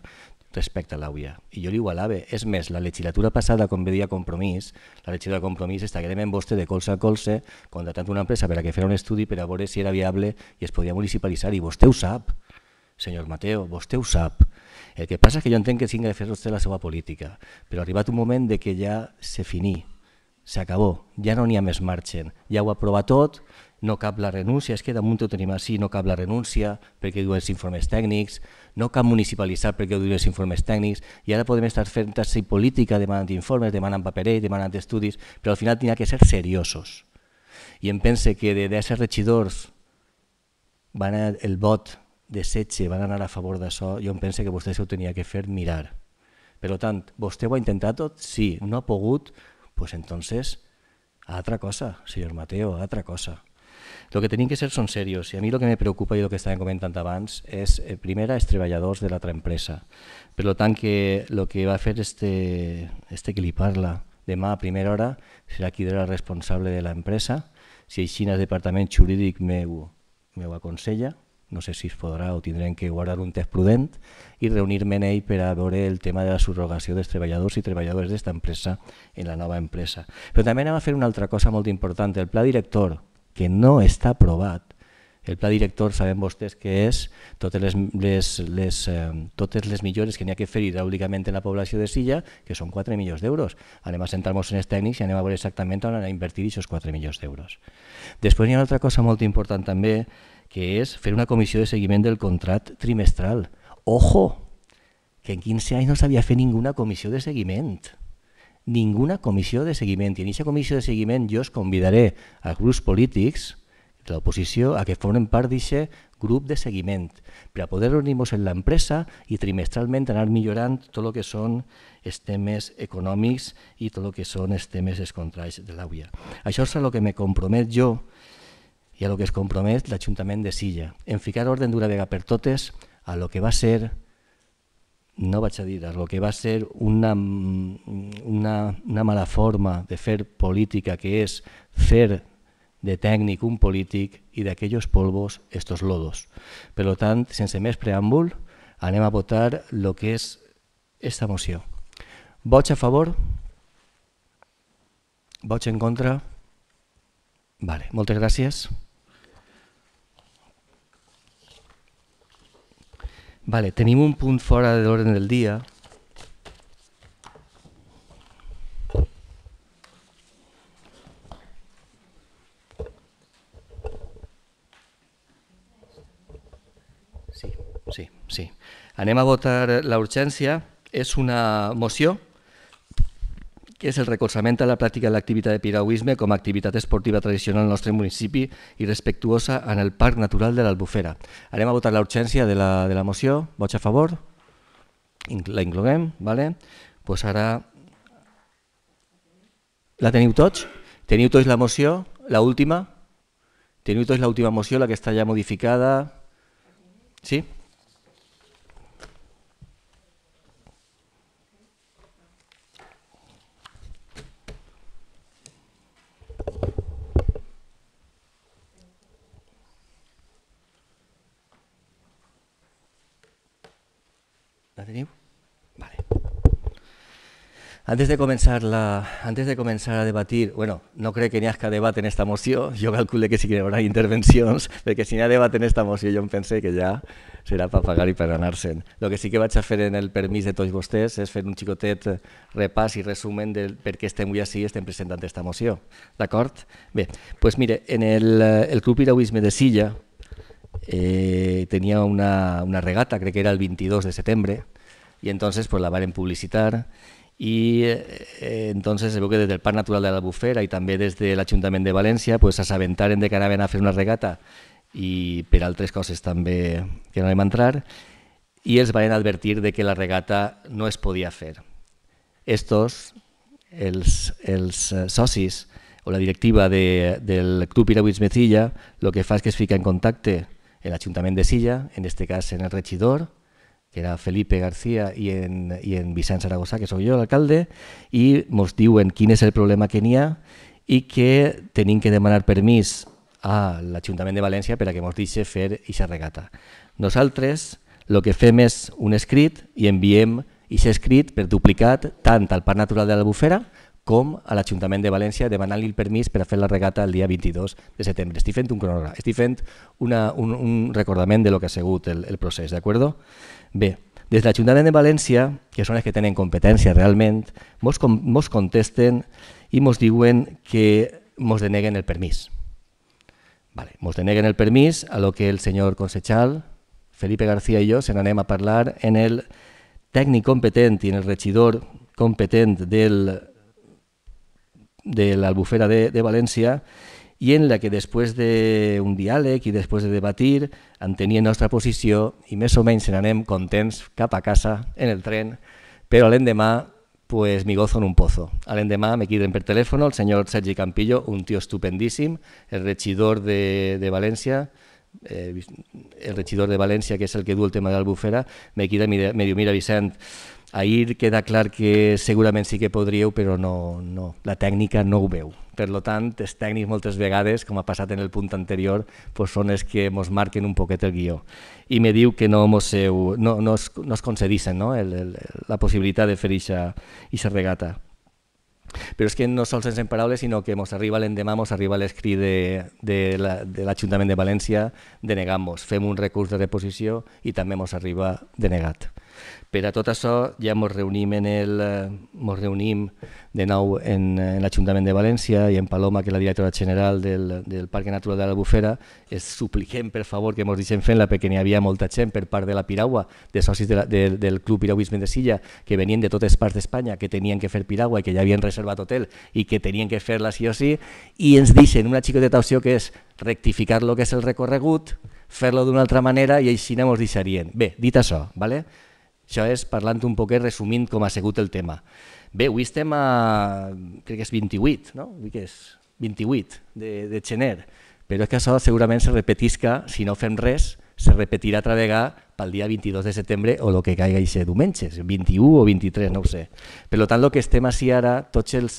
S1: respecte a l'AUIA. I jo li igualava, és més, la legislatura passada, com veia Compromís, la legislatura de Compromís estaguérem amb vostè de colze a colze contratant una empresa per a que fes un estudi per a veure si era viable i es podia municipalitzar, i vostè ho sap, senyor Mateo, vostè ho sap. El que passa és que jo entenc que s'ha de fer vostè la seva política, però ha arribat un moment de que ja se finí, s'acabó, ja no n'hi ha més marxen, ja ho aprova tot, no cap la renúncia, és que damunt ho tenim així, no cap la renúncia perquè diuen els informes tècnics, no cap municipalitzar perquè ho diuen els informes tècnics, i ara podem estar fent taxa política demanant informes, demanant paperell, demanant estudis, però al final tindrà que ser seriosos. I em pense que de 10 regidors van a, el vot de Setge van anar a favor d'això, jo em pense que vostè s'ho tenia que fer mirar. Per tant, vostè ho ha intentat tot? Sí, no ha pogut, doncs pues entonces, altra cosa, senyor Mateo, altra cosa. Lo que tenim que ser són serios i a mi el que me preocupa i el que estàvem comentant abans és, eh, primera, els treballadors de l'altra empresa. Per tant, que el que va fer este, este que li parla demà a primera hora serà qui era responsable de l'empresa. Si així el departament jurídic meu, meu aconsella, no sé si es podrà o tindrem que guardar un test prudent i reunir-me en ell per a veure el tema de la subrogació dels treballadors i treballadores d'esta empresa en la nova empresa. Però també anem a fer una altra cosa molt important. El pla director que no està aprovat. El pla director sabem vostès que és totes les, les, les, eh, totes les millores que n'hi ha que fer hidràulicament en la població de Silla, que són 4 milions d'euros. Anem a centrar-nos en els tècnics i anem a veure exactament on han invertit aquests 4 milions d'euros. Després hi ha una altra cosa molt important també, que és fer una comissió de seguiment del contrat trimestral. Ojo, que en 15 anys no s'havia fet ninguna comissió de seguiment ninguna comissió de seguiment. I en aquesta comissió de seguiment jo us convidaré a grups polítics de l'oposició a que formen part d'aquest grup de seguiment per a poder reunir-nos en l'empresa i trimestralment anar millorant tot el que són els temes econòmics i tot el que són els temes dels contrais de l'àvia. Això és el que me compromet jo i a el que es compromet l'Ajuntament de Silla, en ficar ordre d'una vegada per totes a lo que va ser no vaig a dir, el que va ser una, una, una mala forma de fer política, que és fer de tècnic un polític i d'aquells polvos estos lodos. Per tant, sense més preàmbul, anem a votar el que és esta moció. Vots a favor? Vots en contra? Vale, moltes gràcies. Vale, tenim un punt fora de l'ordre del dia. Sí, sí, sí. Anem a votar la urgència. És una moció que és el recolzament a la pràctica de l'activitat de piragüisme com a activitat esportiva tradicional al nostre municipi i respectuosa en el Parc Natural de l'Albufera. Anem a votar l'urgència de la, de la moció. Vots a favor? La incloguem, vale? pues ara... La teniu tots? Teniu tots la moció? La última? Teniu tots l'última moció, la que està ja modificada? Sí? teniu? Vale. Antes de, començar, la, antes de començar a debatir, bueno, no crec que n'hi hagi debat en esta moció, jo calcule que sí que hi haurà intervencions, *laughs* perquè si n'hi ha debat en esta moció jo em pensé que ja serà per pagar i per anar-se'n. El que sí que vaig a fer en el permís de tots vostès és fer un xicotet eh, repàs i resumen del per què estem avui així i estem presentant aquesta moció. D'acord? Bé, doncs pues mire, en el, el Club Irauisme de Silla eh, tenia una, una regata, crec que era el 22 de setembre, y entonces pues la varen publicitar i eh, entonces es veu que des del Parc Natural de la Bufera i també des de l'Ajuntament de València pues, s'assabentaren de que anaven a fer una regata i per altres coses també que no a entrar i els van advertir de que la regata no es podia fer. Estos, els, els eh, socis o la directiva de, del Club Irauits Mecilla, el que fa és que es fica en contacte l'Ajuntament de Silla, en aquest cas en el regidor, que era Felipe García i en, i en Vicenç Saragossà, que sóc jo, l'alcalde, i ens diuen quin és el problema que n'hi ha i que tenim que demanar permís a l'Ajuntament de València per a que ens deixi fer aquesta regata. Nosaltres el que fem és un escrit i enviem aquest escrit per duplicat tant al Parc Natural de Bufera, com a l'Ajuntament de València demanant-li el permís per a fer la regata el dia 22 de setembre. Estic fent un cronograma, estic fent una, un, un recordament de lo que ha sigut el, el procés, d'acord? Bé, des de l'Ajuntament de València, que són els que tenen competència realment, mos, com, mos contesten i mos diuen que mos deneguen el permís. Vale, mos deneguen el permís, a lo que el senyor concejal, Felipe García i jo, se n'anem a parlar en el tècnic competent i en el regidor competent del de la Albufera de, de València y en la que d'un de un diàleg i després de debatir enteníem nostra posició i més o menys se n'anem contents cap a casa en el tren, però l'endemà pues, mi gozo en un pozo. L'endemà me quiden per telèfon el senyor Sergi Campillo, un tio estupendíssim, el regidor de, de València, eh, el regidor de València, que és el que du el tema de l'Albufera, me quiden i me diu, mira Vicent, Ahir queda clar que segurament sí que podríeu, però no, no, la tècnica no ho veu. Per tant, els tècnics moltes vegades, com ha passat en el punt anterior, pues són els que ens marquen un poquet el guió. I me diu que no, moseu, no, no, es, no es concedissen no? El, el, la possibilitat de fer aquesta regata. Però és que no sols ens en paraules, sinó que ens arriba l'endemà, ens arriba l'escrit de, de l'Ajuntament la, de, de València denegant-nos. Fem un recurs de reposició i també ens arriba denegat. Per a tot això ja ens reunim, en el, eh, mos reunim de nou en, eh, en l'Ajuntament de València i en Paloma, que és la directora general del, del Parc Natural de l'Albufera. Es supliquem, per favor, que ens deixem fent-la perquè n'hi havia molta gent per part de la Piragua, de socis de la, de, del Club Piragüisme de Silla, que venien de totes parts d'Espanya, que tenien que fer piragua i que ja havien reservat hotel i que tenien que fer-la sí o sí, i ens deixen una xicoteta opció que és rectificar lo que és el recorregut, fer-lo d'una altra manera i així no ens deixarien. Bé, dit això, ¿vale? Això és parlant un poquet, resumint com ha sigut el tema. Bé, avui estem a, crec que és 28, no? Avui que és 28 de, de gener, però és que això segurament se repetisca, si no fem res, se repetirà altra vegada pel dia 22 de setembre o el que caiga ser diumenge, 21 o 23, no ho sé. Per tant, el que estem així ara, tots els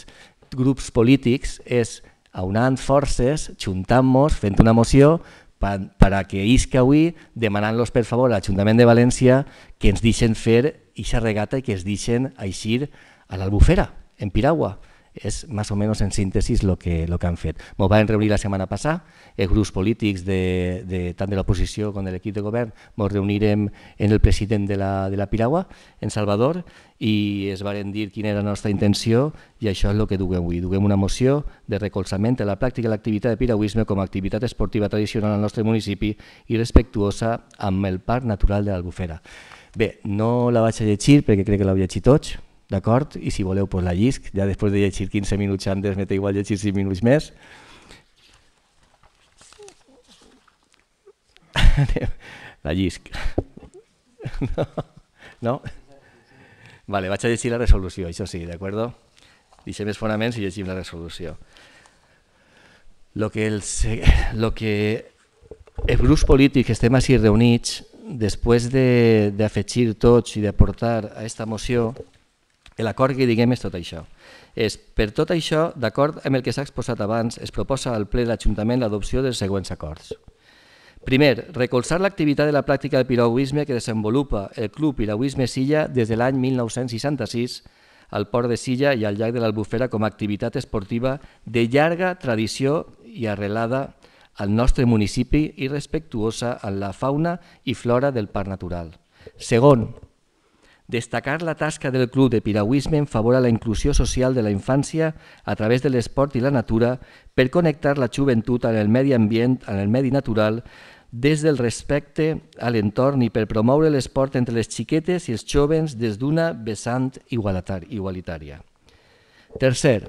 S1: grups polítics, és aunant forces, juntant-nos, fent una moció per, per a que isca avui, demanant-los, per favor, a l'Ajuntament de València que ens deixen fer aquesta regata i que es deixen aixir a l'Albufera, en Piragua és més o menys en síntesi el que, lo que han fet. Ens vam reunir la setmana passada, els eh, grups polítics de, de, tant de l'oposició com de l'equip de govern, ens reunirem en el president de la, de la Piragua, en Salvador, i es varen dir quina era la nostra intenció i això és el que duguem avui. Duguem una moció de recolzament a la pràctica de l'activitat de piragüisme com a activitat esportiva tradicional al nostre municipi i respectuosa amb el Parc Natural de l'Albufera. Bé, no la vaig a llegir perquè crec que l'heu llegit tots, d'acord? I si voleu, pues, la llisc, ja després de llegir 15 minuts antes, m'eta igual llegir 5 minuts més. *laughs* la llisc. *laughs* No? no? Vale, vaig a llegir la resolució, això sí, d'acord? Deixem els fonaments i llegim la resolució. Lo que, el, lo que el grup polític que estem així reunits, després d'afegir de, de tots i d'aportar a aquesta moció, L'acord que diguem és tot això. És, per tot això, d'acord amb el que s'ha exposat abans, es proposa al ple d'Ajuntament l'adopció dels següents acords. Primer, recolzar l'activitat de la pràctica del piragüisme que desenvolupa el Club Piragüisme Silla des de l'any 1966 al port de Silla i al llac de l'Albufera com a activitat esportiva de llarga tradició i arrelada al nostre municipi i respectuosa amb la fauna i flora del parc natural. Segon, destacar la tasca del Club de Piragüisme en favor a la inclusió social de la infància a través de l'esport i la natura per connectar la joventut en el medi ambient, en el medi natural, des del respecte a l'entorn i per promoure l'esport entre les xiquetes i els jovens des d'una vessant igualitària. Tercer,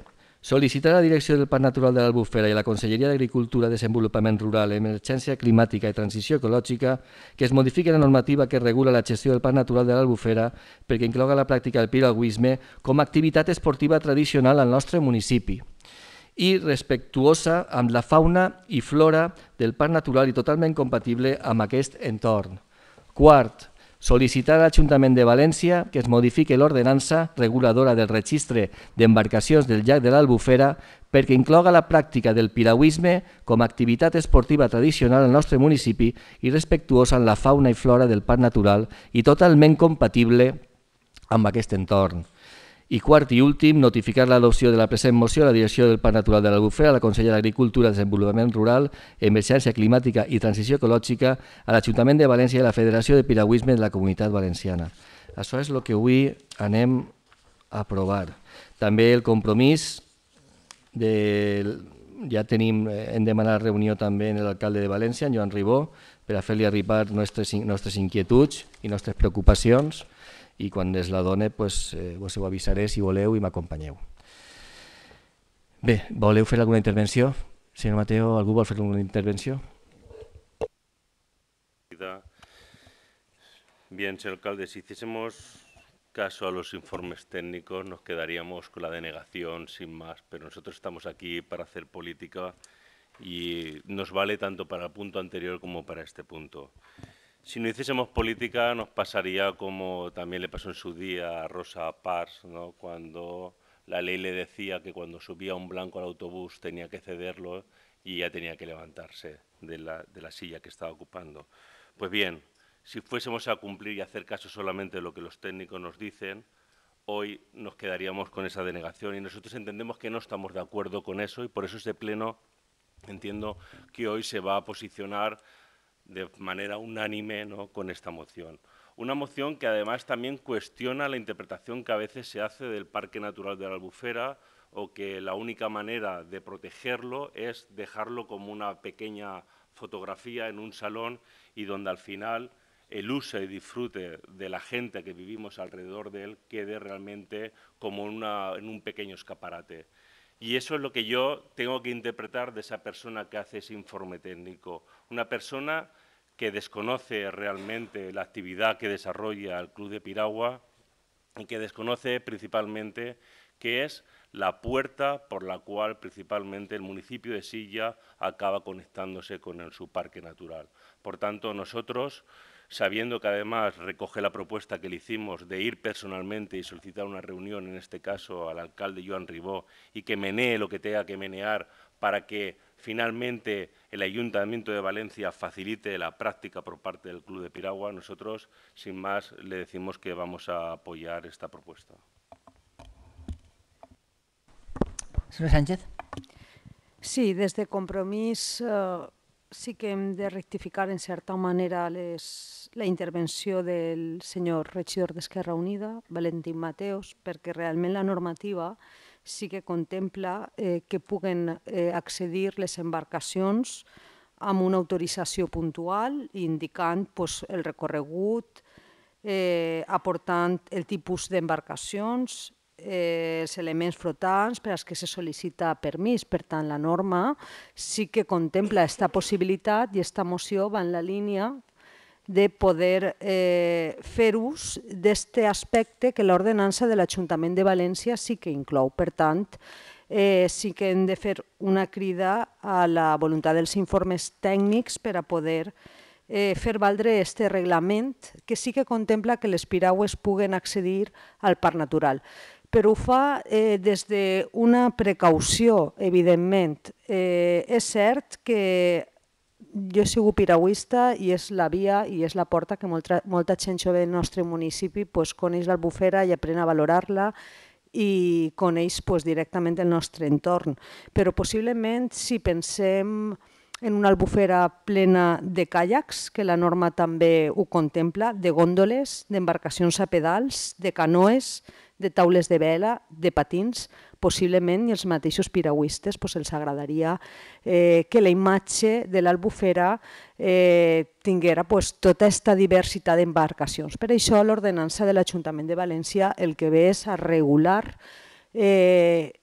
S1: Sol·licitar la Direcció del Parc Natural de l'Albufera i la Conselleria d'Agricultura, Desenvolupament Rural, Emergència Climàtica i Transició Ecològica que es modifiqui la normativa que regula la gestió del Parc Natural de l'Albufera perquè incloga la pràctica del piragüisme com a activitat esportiva tradicional al nostre municipi i respectuosa amb la fauna i flora del parc natural i totalment compatible amb aquest entorn. Quart, Sol·licitar a l'Ajuntament de València que es modifiqui l'ordenança reguladora del registre d'embarcacions del llac de l'Albufera perquè incloga la pràctica del piragüisme com a activitat esportiva tradicional al nostre municipi i respectuosa amb la fauna i flora del parc natural i totalment compatible amb aquest entorn. I quart i últim, notificar l'adopció de la present moció a la direcció del Parc Natural de l'Albufer, a la Consellera d'Agricultura, Desenvolupament Rural, Emergència Climàtica i Transició Ecològica, a l'Ajuntament de València i a la Federació de Piragüisme de la Comunitat Valenciana. Això és el que avui anem a aprovar. També el compromís de... ja tenim, eh, hem demanat reunió també amb l'alcalde de València, en Joan Ribó, per a fer-li arribar nostres, nostres inquietuds i nostres preocupacions Y cuando es la done pues, eh, vos ho avisaré si voleu me m'acompanyeu. Bé, voleu fer alguna intervención? Señor Mateo, algún vol alguna intervención?
S2: Bien, señor alcalde, si hiciésemos caso a los informes técnicos nos quedaríamos con la denegación sin más, pero nosotros estamos aquí para hacer política y nos vale tanto para el punto anterior como para este punto. Si no hiciésemos política nos pasaría como también le pasó en su día a Rosa Parks, cuando la ley le decía que cuando subía un blanco al autobús tenía que cederlo y ya tenía que levantarse de la, de la silla que estaba ocupando. Pues bien, si fuésemos a cumplir y hacer caso solamente de lo que los técnicos nos dicen, hoy nos quedaríamos con esa denegación y nosotros entendemos que no estamos de acuerdo con eso y por eso este Pleno entiendo que hoy se va a posicionar de manera unánime ¿no? con esta moción. Una moción que además también cuestiona la interpretación que a veces se hace del Parque Natural de la Albufera o que la única manera de protegerlo es dejarlo como una pequeña fotografía en un salón y donde al final el uso y disfrute de la gente que vivimos alrededor de él quede realmente como en un pequeño escaparate. Y eso es lo que yo tengo que interpretar de esa persona que hace ese informe técnico. Una persona que desconoce realmente la actividad que desarrolla el Club de Piragua y que desconoce principalmente que es la puerta por la cual principalmente el municipio de Silla acaba conectándose con el, su parque natural. Por tanto, nosotros sabiendo que además recoge la propuesta que le hicimos de ir personalmente y solicitar una reunión, en este caso al alcalde Joan Ribó, y que menee lo que tenga que menear para que finalmente el Ayuntamiento de Valencia facilite la práctica por parte del Club de Piragua, nosotros, sin más, le decimos que vamos a apoyar esta propuesta.
S5: Sánchez.
S3: Sí, desde compromiso. Eh, sí que hem de rectificar en certa manera les, la intervenció del senyor regidor d'Esquerra Unida, Valentín Mateos, perquè realment la normativa sí que contempla eh, que puguen eh, accedir les embarcacions amb una autorització puntual indicant pues, el recorregut, eh, aportant el tipus d'embarcacions eh, els elements flotants per als que se sol·licita permís. Per tant, la norma sí que contempla aquesta possibilitat i aquesta moció va en la línia de poder eh, fer ús d'aquest aspecte que l'ordenança de l'Ajuntament de València sí que inclou. Per tant, eh, sí que hem de fer una crida a la voluntat dels informes tècnics per a poder eh, fer valdre aquest reglament que sí que contempla que les piraues puguen accedir al parc natural però ho fa eh, des d'una precaució, evidentment. Eh, és cert que jo he sigut piragüista i és la via i és la porta que molta, molta gent jove del nostre municipi pues, coneix l'Albufera i aprèn a valorar-la i coneix pues, directament el nostre entorn. Però possiblement si pensem en una albufera plena de caiacs, que la norma també ho contempla, de gòndoles, d'embarcacions a pedals, de canoes, de taules de vela, de patins, possiblement i els mateixos piragüistes doncs, els agradaria eh, que la imatge de l'Albufera eh, tinguera doncs, tota aquesta diversitat d'embarcacions. Per això l'ordenança de l'Ajuntament de València el que ve és a regular eh,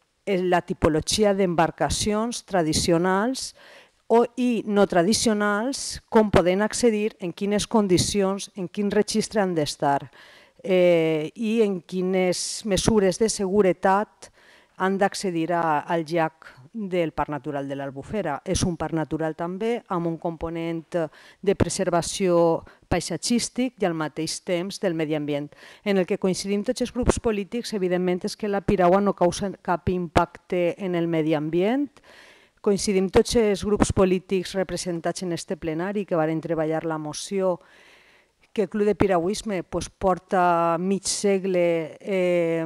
S3: la tipologia d'embarcacions tradicionals o i no tradicionals, com poden accedir, en quines condicions, en quin registre han d'estar eh, i en quines mesures de seguretat han d'accedir al llac del Parc Natural de l'Albufera. És un parc natural també amb un component de preservació paisatgístic i al mateix temps del medi ambient. En el que coincidim tots els grups polítics, evidentment, és que la piragua no causa cap impacte en el medi ambient. Coincidim tots els grups polítics representats en este plenari que varen treballar la moció que el Club de Piragüisme pues, porta mig segle eh,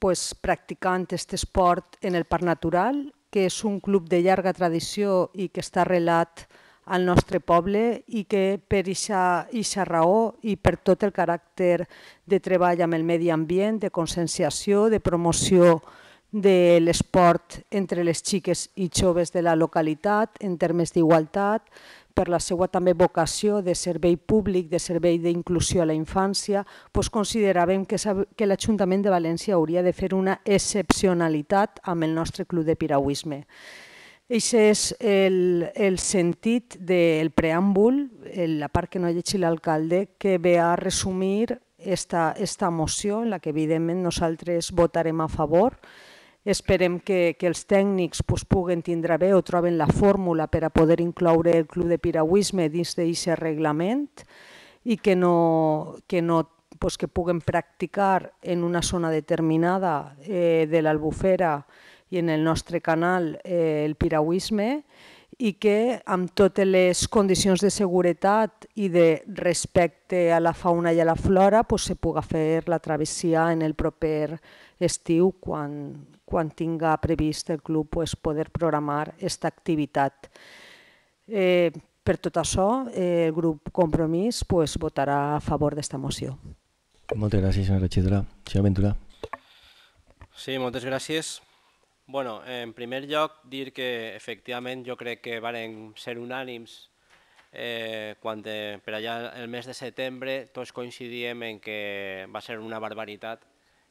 S3: pues, practicant aquest esport en el Parc Natural, que és un club de llarga tradició i que està relat al nostre poble i que per aquesta raó i per tot el caràcter de treball amb el medi ambient, de conscienciació, de promoció de l'esport entre les xiques i joves de la localitat en termes d'igualtat, per la seva també vocació de servei públic, de servei d'inclusió a la infància, doncs consideràvem que, que l'Ajuntament de València hauria de fer una excepcionalitat amb el nostre club de piragüisme. Això és el, el sentit del preàmbul, la part que no llegit l'alcalde, que ve a resumir esta, esta moció, en la que evidentment nosaltres votarem a favor, Esperem que, que els tècnics pues, puguen tindre bé o troben la fórmula per a poder incloure el club de piragüisme dins d'aquest reglament i que no, que no pues, que puguen practicar en una zona determinada eh, de l'Albufera i en el nostre canal eh, el piragüisme i que amb totes les condicions de seguretat i de respecte a la fauna i a la flora pues, se puga fer la travessia en el proper estiu quan quan tinga previst el club pues, poder programar aquesta activitat. Eh, per tot això, eh, el grup Compromís pues, votarà a favor d'esta moció.
S1: Moltes gràcies, senyora regidora. Senyora Ventura.
S6: Sí, moltes gràcies. Bueno, en primer lloc, dir que efectivament jo crec que varen ser unànims eh, quan de, per allà el mes de setembre tots coincidíem en que va ser una barbaritat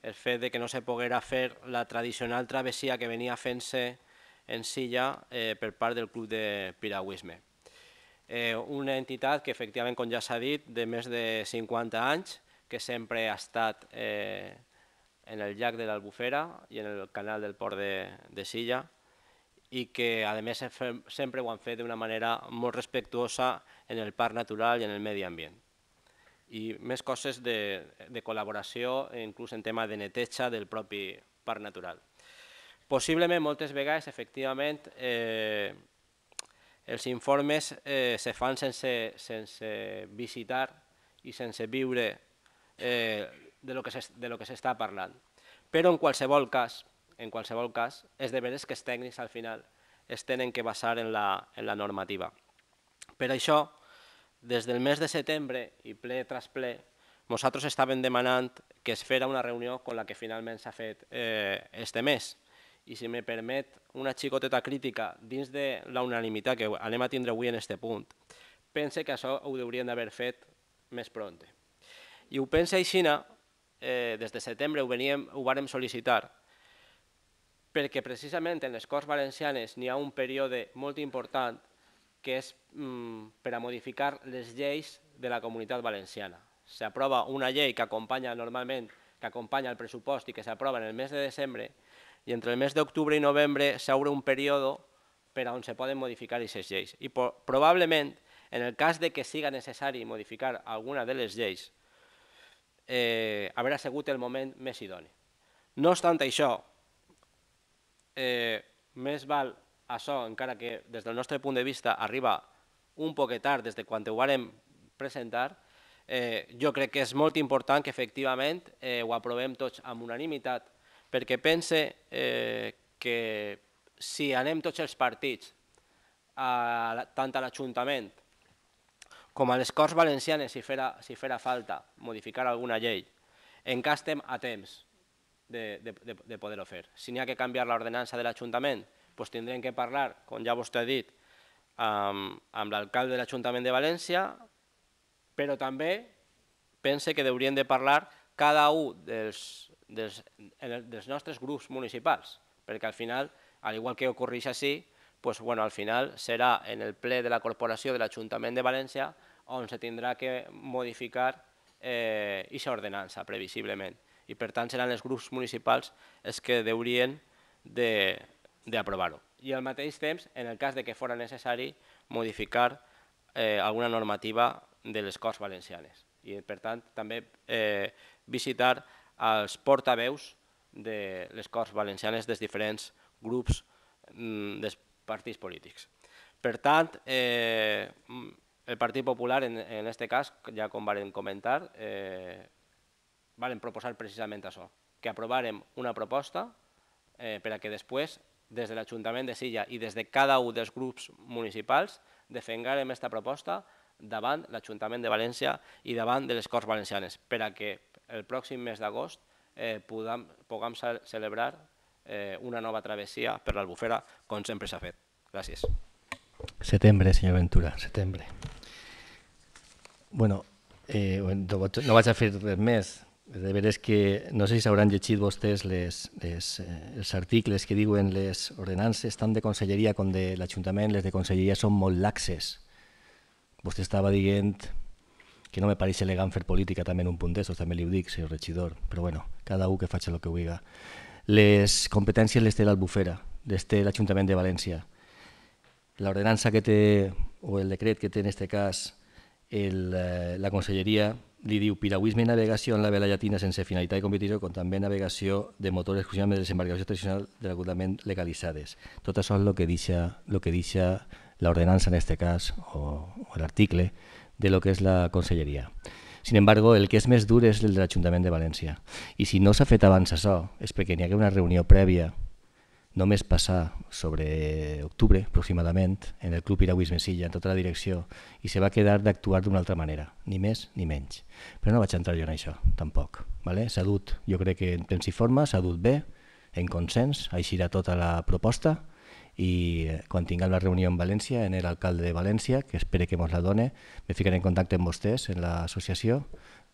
S6: el fet de que no se poguera fer la tradicional travessia que venia fent-se en silla eh, per part del Club de Piragüisme. Eh, una entitat que, efectivament, com ja s'ha dit, de més de 50 anys, que sempre ha estat eh, en el llac de l'Albufera i en el canal del port de, de Silla i que, a més, sempre ho han fet d'una manera molt respectuosa en el parc natural i en el medi ambient i més coses de, de col·laboració, inclús en tema de neteja del propi parc natural. Possiblement, moltes vegades, efectivament, eh, els informes eh, se fan sense, sense visitar i sense viure eh, de lo que s'està parlant. Però en qualsevol cas, en qualsevol cas, és de veres que els tècnics al final es tenen que basar en la, en la normativa. Per això, des del mes de setembre i ple tras ple, nosaltres estàvem demanant que es fera una reunió amb la que finalment s'ha fet eh, este mes. I si me permet una xicoteta crítica dins de la unanimitat que anem a tindre avui en este punt, pense que això ho haurien d'haver fet més pront. I ho pense així, eh, des de setembre ho, veníem, ho vàrem sol·licitar, perquè precisament en les Corts Valencianes n'hi ha un període molt important que és mm, per a modificar les lleis de la comunitat valenciana. S'aprova una llei que acompanya normalment que acompanya el pressupost i que s'aprova en el mes de desembre, i entre el mes d'octubre i novembre s'obre un període per a on se poden modificar aquestes lleis. I probablement, en el cas de que siga necessari modificar alguna de les lleis, eh, haurà sigut el moment més idoni. No obstant això, eh, més val això, encara que des del nostre punt de vista arriba un poquet tard des de quan ho vam presentar, eh, jo crec que és molt important que efectivament eh, ho aprovem tots amb unanimitat, perquè pense eh, que si anem tots els partits, a, tant a l'Ajuntament com a les Corts Valencianes, si fera, si fera falta modificar alguna llei, encara estem a temps de, de, de poder-ho fer. Si n'hi ha que canviar l'ordenança de l'Ajuntament, doncs tindrem que parlar, com ja vostè ha dit, amb, amb l'alcalde de l'Ajuntament de València, però també pense que hauríem de parlar cada un dels, dels, dels nostres grups municipals, perquè al final, al igual que ocorreix així, pues, bueno, al final serà en el ple de la corporació de l'Ajuntament de València on se tindrà que modificar eh, eixa ordenança, previsiblement. I per tant seran els grups municipals els que haurien de, d'aprovar-ho. I al mateix temps, en el cas de que fos necessari, modificar eh, alguna normativa de les Corts Valencianes. I, per tant, també eh, visitar els portaveus de les Corts Valencianes dels diferents grups mm, dels partits polítics. Per tant, eh, el Partit Popular, en, en este cas, ja com vam comentar, eh, proposar precisament això, que aprovàrem una proposta eh, per que després des de l'Ajuntament de Silla i des de cada un dels grups municipals defengarem aquesta proposta davant l'Ajuntament de València i davant de les Corts Valencianes per a que el pròxim mes d'agost eh, puguem celebrar eh, una nova travessia per l'Albufera com sempre s'ha fet. Gràcies.
S1: Setembre, senyor Ventura, setembre. Bueno, eh, no vaig a fer res més de veres que no sé si s'hauran llegit vostès les, les, eh, els articles que diuen les ordenances tant de Conselleria com de l'Ajuntament, les de Conselleria són molt laxes. Vostè estava dient que no me pareix elegant fer política també en un punt d'estos, també li ho dic, senyor regidor, però bueno, cada un que faci el que vulgui. Les competències les té l'Albufera, les té l'Ajuntament de València. L'ordenança que té, o el decret que té en aquest cas el, eh, la Conselleria, li diu piragüisme i navegació en la vela llatina sense finalitat de competició, com també navegació de motors exclusivament de desembarcació tradicional de l'acudament legalitzades. Tot això és el que deixa, lo que deixa l'ordenança, en aquest cas, o, o l'article, de lo que és la conselleria. Sin embargo, el que és més dur és el de l'Ajuntament de València. I si no s'ha fet abans això, és perquè n'hi ha una reunió prèvia només passar sobre octubre aproximadament en el Club Irauís Mesilla, en tota la direcció, i se va quedar d'actuar d'una altra manera, ni més ni menys. Però no vaig entrar jo en això, tampoc. Vale? S'ha dut, jo crec que en temps i forma, s'ha dut bé, en consens, així era tota la proposta, i eh, quan tinguem la reunió en València, en l'alcalde de València, que espere que ens la done, me ficaré en contacte amb vostès, en l'associació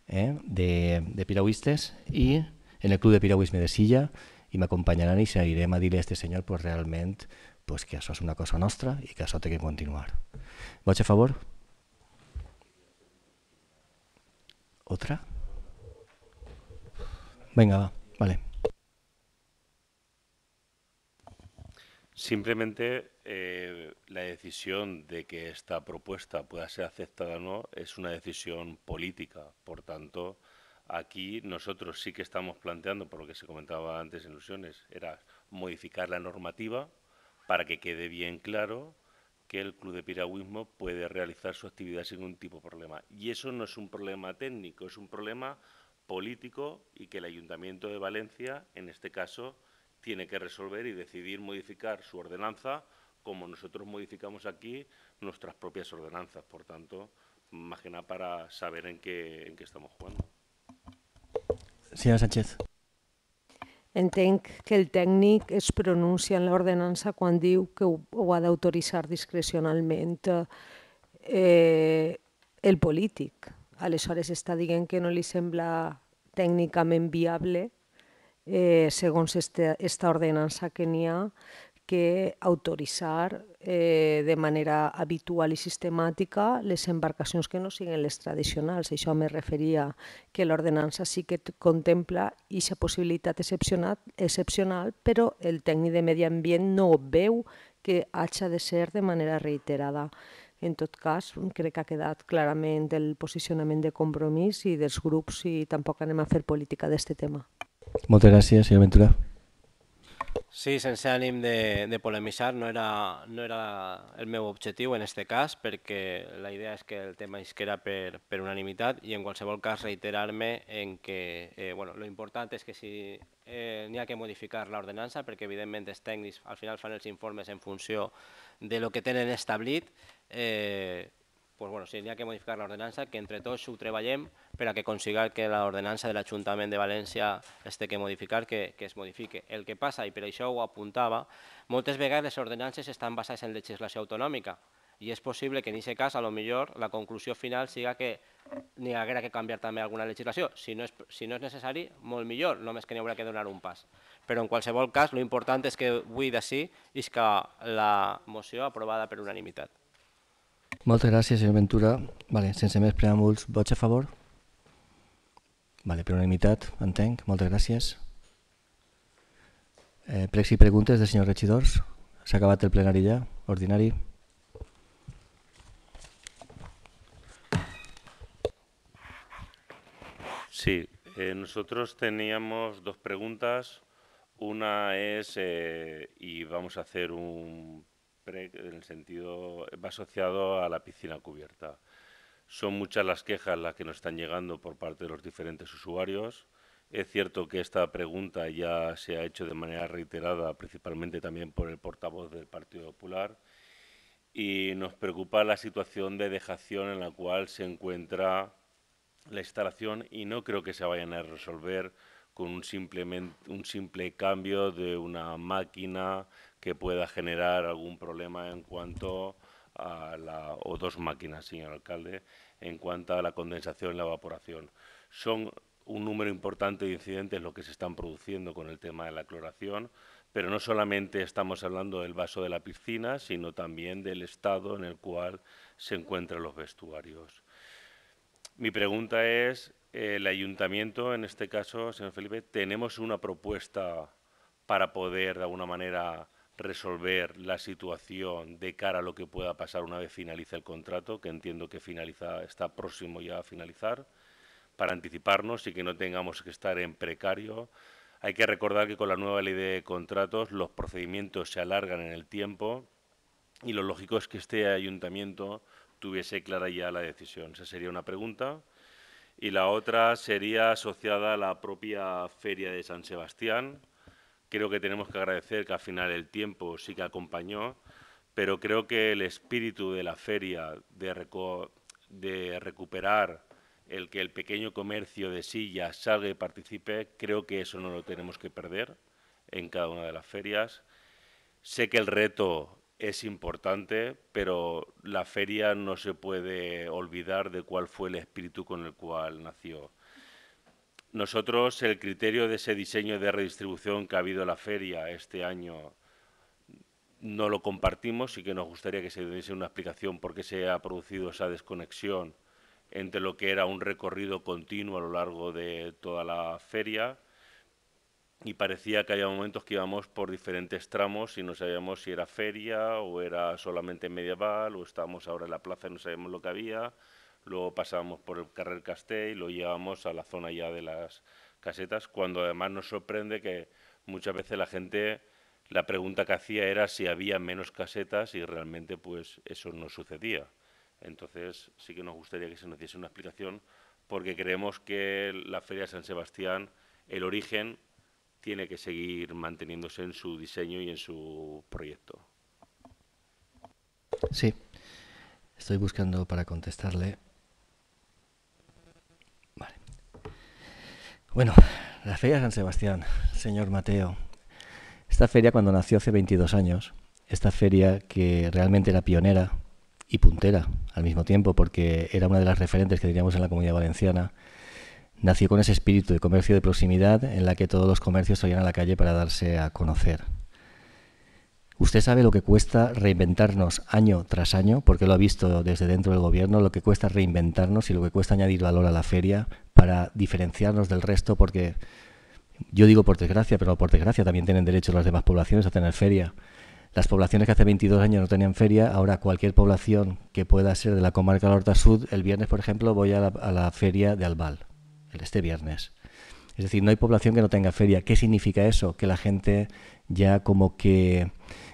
S1: eh, de, de piragüistes i en el Club de Piragüisme de Silla, acompañarán y se iré a dir a este señor, pues, realmente, pues, que eso es una cosa nuestra y que eso tiene que continuar. Vots a favor? ¿Otra? Venga, va, vale.
S2: Simplemente eh, la decisión de que esta propuesta pueda ser aceptada o no es una decisión política. Por tanto, Aquí nosotros sí que estamos planteando, por lo que se comentaba antes en Ilusiones, era modificar la normativa para que quede bien claro que el club de piragüismo puede realizar su actividad sin ningún tipo de problema. Y eso no es un problema técnico, es un problema político y que el Ayuntamiento de Valencia, en este caso, tiene que resolver y decidir modificar su ordenanza como nosotros modificamos aquí nuestras propias ordenanzas. Por tanto, más que nada para saber en qué, en qué estamos jugando.
S1: Senyora Sánchez.
S3: Entenc que el tècnic es pronuncia en l'ordenança quan diu que ho, ha d'autoritzar discrecionalment eh, el polític. Aleshores està dient que no li sembla tècnicament viable, eh, segons esta, ordenança que n'hi ha, que autoritzar eh, de manera habitual i sistemàtica les embarcacions que no siguin les tradicionals. Això me referia que l'ordenança sí que contempla aquesta possibilitat excepcional, excepcional, però el tècnic de medi ambient no veu que hagi de ser de manera reiterada. En tot cas, crec que ha quedat clarament el posicionament de compromís i dels grups i tampoc anem a fer política d'aquest tema.
S1: Moltes gràcies, senyora Ventura.
S6: Sí, sense ànim de, de polemitzar, no era, no era el meu objectiu en aquest cas, perquè la idea és que el tema queda per, per unanimitat i en qualsevol cas reiterar-me en que eh, bueno, lo important és que si eh, n'hi ha que modificar l'ordenança, perquè evidentment els tècnics al final fan els informes en funció de lo que tenen establit, eh, pues bueno, si s'hauria que modificar l'ordenança, que entre tots ho treballem per a que consiga que l'ordenança de l'Ajuntament de València es té que modificar, que, que es modifique. El que passa, i per això ho apuntava, moltes vegades les ordenances estan basades en legislació autonòmica, i és possible que en aquest cas, a lo millor, la conclusió final siga que n'hi haguera que canviar també alguna legislació. Si no, és, si no és necessari, molt millor, només que n'hi haurà que donar un pas. Però en qualsevol cas, l'important és que avui d'ací que la moció aprovada per unanimitat.
S1: Moltes gràcies, senyor Ventura. Vale, sense més preàmbuls, vots a favor? Vale, per unanimitat, entenc. Moltes gràcies. Eh, Prex i preguntes de senyors regidors. S'ha acabat el plenari ja, ordinari.
S2: Sí, eh, nosotros teníamos dos preguntas. Una es, eh, y vamos a hacer un en el sentido, va asociado a la piscina cubierta. Son muchas las quejas las que nos están llegando por parte de los diferentes usuarios. Es cierto que esta pregunta ya se ha hecho de manera reiterada, principalmente también por el portavoz del Partido Popular, y nos preocupa la situación de dejación en la cual se encuentra la instalación y no creo que se vayan a resolver con un, simplemente, un simple cambio de una máquina que pueda generar algún problema en cuanto a la, o dos máquinas, señor alcalde, en cuanto a la condensación y la evaporación. Son un número importante de incidentes los que se están produciendo con el tema de la cloración, pero no solamente estamos hablando del vaso de la piscina, sino también del estado en el cual se encuentran los vestuarios. Mi pregunta es, el ayuntamiento, en este caso, señor Felipe, ¿tenemos una propuesta para poder, de alguna manera, resolver la situación de cara a lo que pueda pasar una vez finalice el contrato, que entiendo que finaliza, está próximo ya a finalizar, para anticiparnos y que no tengamos que estar en precario. Hay que recordar que con la nueva ley de contratos los procedimientos se alargan en el tiempo y lo lógico es que este ayuntamiento tuviese clara ya la decisión. Esa sería una pregunta. Y la otra sería asociada a la propia feria de San Sebastián, creo que tenemos que agradecer que al final el tiempo sí que acompañó, pero creo que el espíritu de la feria, de, recuperar el que el pequeño comercio de sillas salga y participe, creo que eso no lo tenemos que perder en cada una de las ferias. Sé que el reto es importante, pero la feria no se puede olvidar de cuál fue el espíritu con el cual nació. Nosotros el criterio de ese diseño de redistribución que ha habido en la feria este año no lo compartimos y que nos gustaría que se diese una explicación por qué se ha producido esa desconexión entre lo que era un recorrido continuo a lo largo de toda la feria y parecía que había momentos que íbamos por diferentes tramos y no sabíamos si era feria o era solamente medieval o estábamos ahora en la plaza y no sabíamos lo que había luego pasábamos por el Carrer Castell, lo llevábamos a la zona ya de las casetas, cuando además nos sorprende que muchas veces la gente, la pregunta que hacía era si había menos casetas y realmente pues eso no sucedía. Entonces sí que nos gustaría que se nos diese una explicación porque creemos que la Feria de San Sebastián, el origen, tiene que seguir manteniéndose en su diseño y en su proyecto.
S1: Sí, estoy buscando para contestarle. Bueno, la Feria de San Sebastián, señor Mateo. Esta feria cuando nació hace 22 años, esta feria que realmente era pionera y puntera al mismo tiempo, porque era una de las referentes que teníamos en la comunidad valenciana, nació con ese espíritu de comercio de proximidad en la que todos los comercios salían a la calle para darse a conocer. Usted sabe lo que cuesta reinventarnos año tras año, porque lo ha visto desde dentro del gobierno, lo que cuesta reinventarnos y lo que cuesta añadir valor a la feria para diferenciarnos del resto, porque yo digo por desgracia, pero por desgracia también tienen derecho las demás poblaciones a tener feria. Las poblaciones que hace 22 años no tenían feria, ahora cualquier población que pueda ser de la comarca la Horta Sud, el viernes, por ejemplo, voy a la, a la feria de Albal, este viernes. Es decir, no hay población que no tenga feria. ¿Qué significa eso? Que la gente ya como que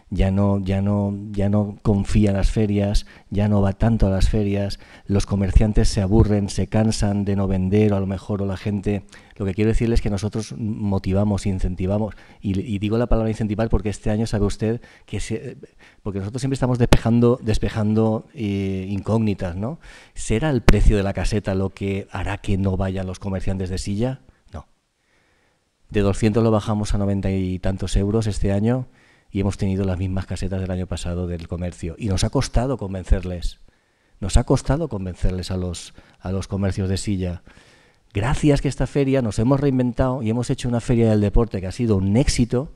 S1: ya no, ya no, ya no confía en las ferias, ya no va tanto a las ferias, los comerciantes se aburren, se cansan de no vender, o a lo mejor, o la gente. Lo que quiero decirles es que nosotros motivamos, incentivamos, y, digo la palabra incentivar porque este año sabe usted que porque nosotros siempre estamos despejando, despejando eh, incógnitas, ¿no? ¿Será el precio de la caseta lo que hará que no vayan los comerciantes de silla? No. de 200 lo bajamos a 90 y tantos euros este año y hemos tenido las mismas casetas del año pasado del comercio. Y nos ha costado convencerles. Nos ha costado convencerles a los, a los comercios de silla. Gracias que esta feria nos hemos reinventado y hemos hecho una feria del deporte que ha sido un éxito.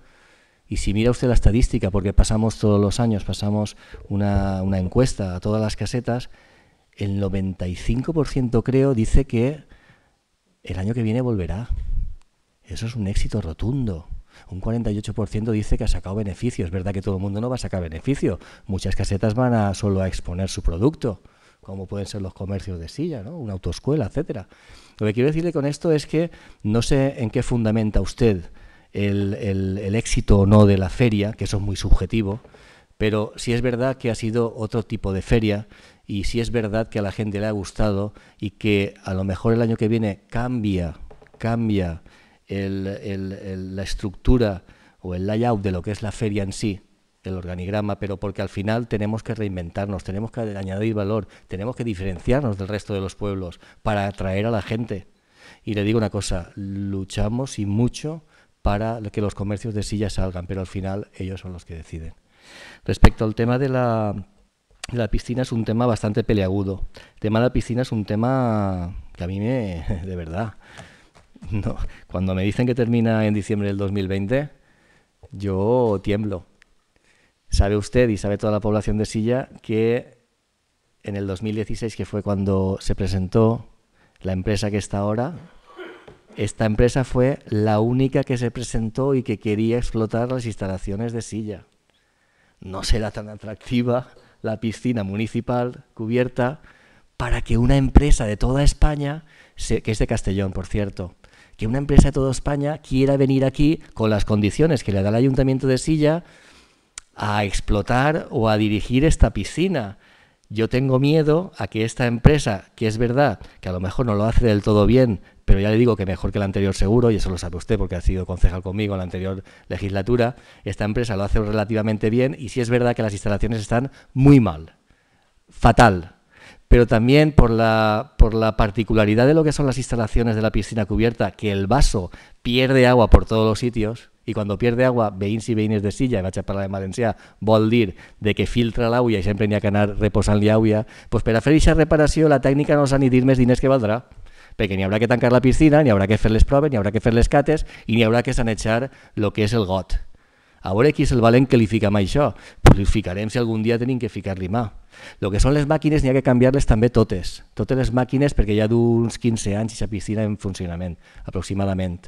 S1: Y si mira usted la estadística, porque pasamos todos los años, pasamos una, una encuesta a todas las casetas, el 95% creo dice que el año que viene volverá. Eso es un éxito rotundo un 48% dice que ha sacado beneficio. Es verdad que todo el mundo no va a sacar beneficio. Muchas casetas van a solo a exponer su producto, como pueden ser los comercios de silla, ¿no? una autoescuela, etcétera. Lo que quiero decirle con esto es que no sé en qué fundamenta usted el, el éxito o no de la feria, que eso es muy subjetivo, pero sí es verdad que ha sido otro tipo de feria y sí es verdad que a la gente le ha gustado y que a lo mejor el año que viene cambia, cambia la estructura o el layout de lo que es la feria en sí, el organigrama, pero porque al final tenemos que reinventarnos, tenemos que añadir valor, tenemos que diferenciarnos del resto de los pueblos para atraer a la gente. Y le digo una cosa, luchamos y mucho para que los comercios de silla salgan, pero al final ellos son los que deciden. Respecto al tema de la, de la piscina, es un tema bastante peleagudo. El tema de la piscina es un tema que a mí me, *laughs* de verdad, *laughs* No, cuando me dicen que termina en diciembre del 2020, yo tiemblo. Sabe usted y sabe toda la población de Silla que en el 2016, que fue cuando se presentó la empresa que está ahora, esta empresa fue la única que se presentó y que quería explotar las instalaciones de Silla. No será tan atractiva la piscina municipal cubierta para que una empresa de toda España, que es de Castellón, por cierto, que una empresa de toda España quiera venir aquí con las condiciones que le da el ayuntamiento de Silla a explotar o a dirigir esta piscina. Yo tengo miedo a que esta empresa, que es verdad, que a lo mejor no lo hace del todo bien, pero ya le digo que mejor que el anterior seguro, y eso lo sabe usted porque ha sido concejal conmigo en la anterior legislatura, esta empresa lo hace relativamente bien y sí es verdad que las instalaciones están muy mal, fatal, pero también por la, por la particularidad de lo que son las instalaciones de la piscina cubierta, que el vaso pierde agua por todos los sitios, y cuando pierde agua, veins i veines de Silla, vaig a parlar de valencià, vol dir de que filtra l'aigua agua sempre siempre ha que anar reposant-li agua, pues per a esa reparación reparació la tècnica no ha ni dir més diners que valdrà perquè ni haurà que tancar la piscina, ni haurà que fer les proves, ni haurà que fer les cates i ni haurà que sanejar lo que és el got. A veure qui és el valent que li fica amb això, li ficarem si algun dia tenim que ficar-li mà. El que són les màquines n'hi ha que canviar-les també totes, totes les màquines perquè ja d'uns 15 anys i la piscina en funcionament, aproximadament.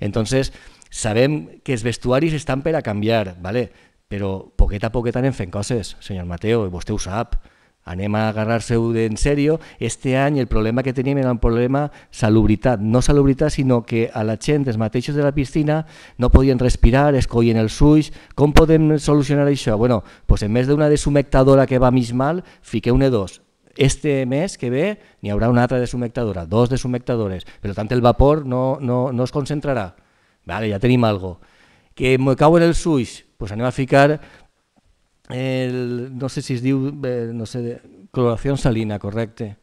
S1: Entonces, sabem que els vestuaris estan per a canviar, vale? però poquet a poquet anem fent coses, senyor Mateo, i vostè ho sap anem a agarrar-se-ho en serio. Este any el problema que teníem era un problema salubritat, no salubritat, sinó que a la gent, els mateixos de la piscina, no podien respirar, es coïen els ulls. Com podem solucionar això? Bueno, pues en més d'una deshumectadora que va més mal, fiqueu-ne dos. Este mes que ve n'hi haurà una altra deshumectadora, dos deshumectadores. Per tant, el vapor no, no, no es concentrarà. Vale, ja tenim algo. Que me cauen els ulls, pues anem a ficar el, no sé si es diu, eh, no sé, coloració salina, correcte.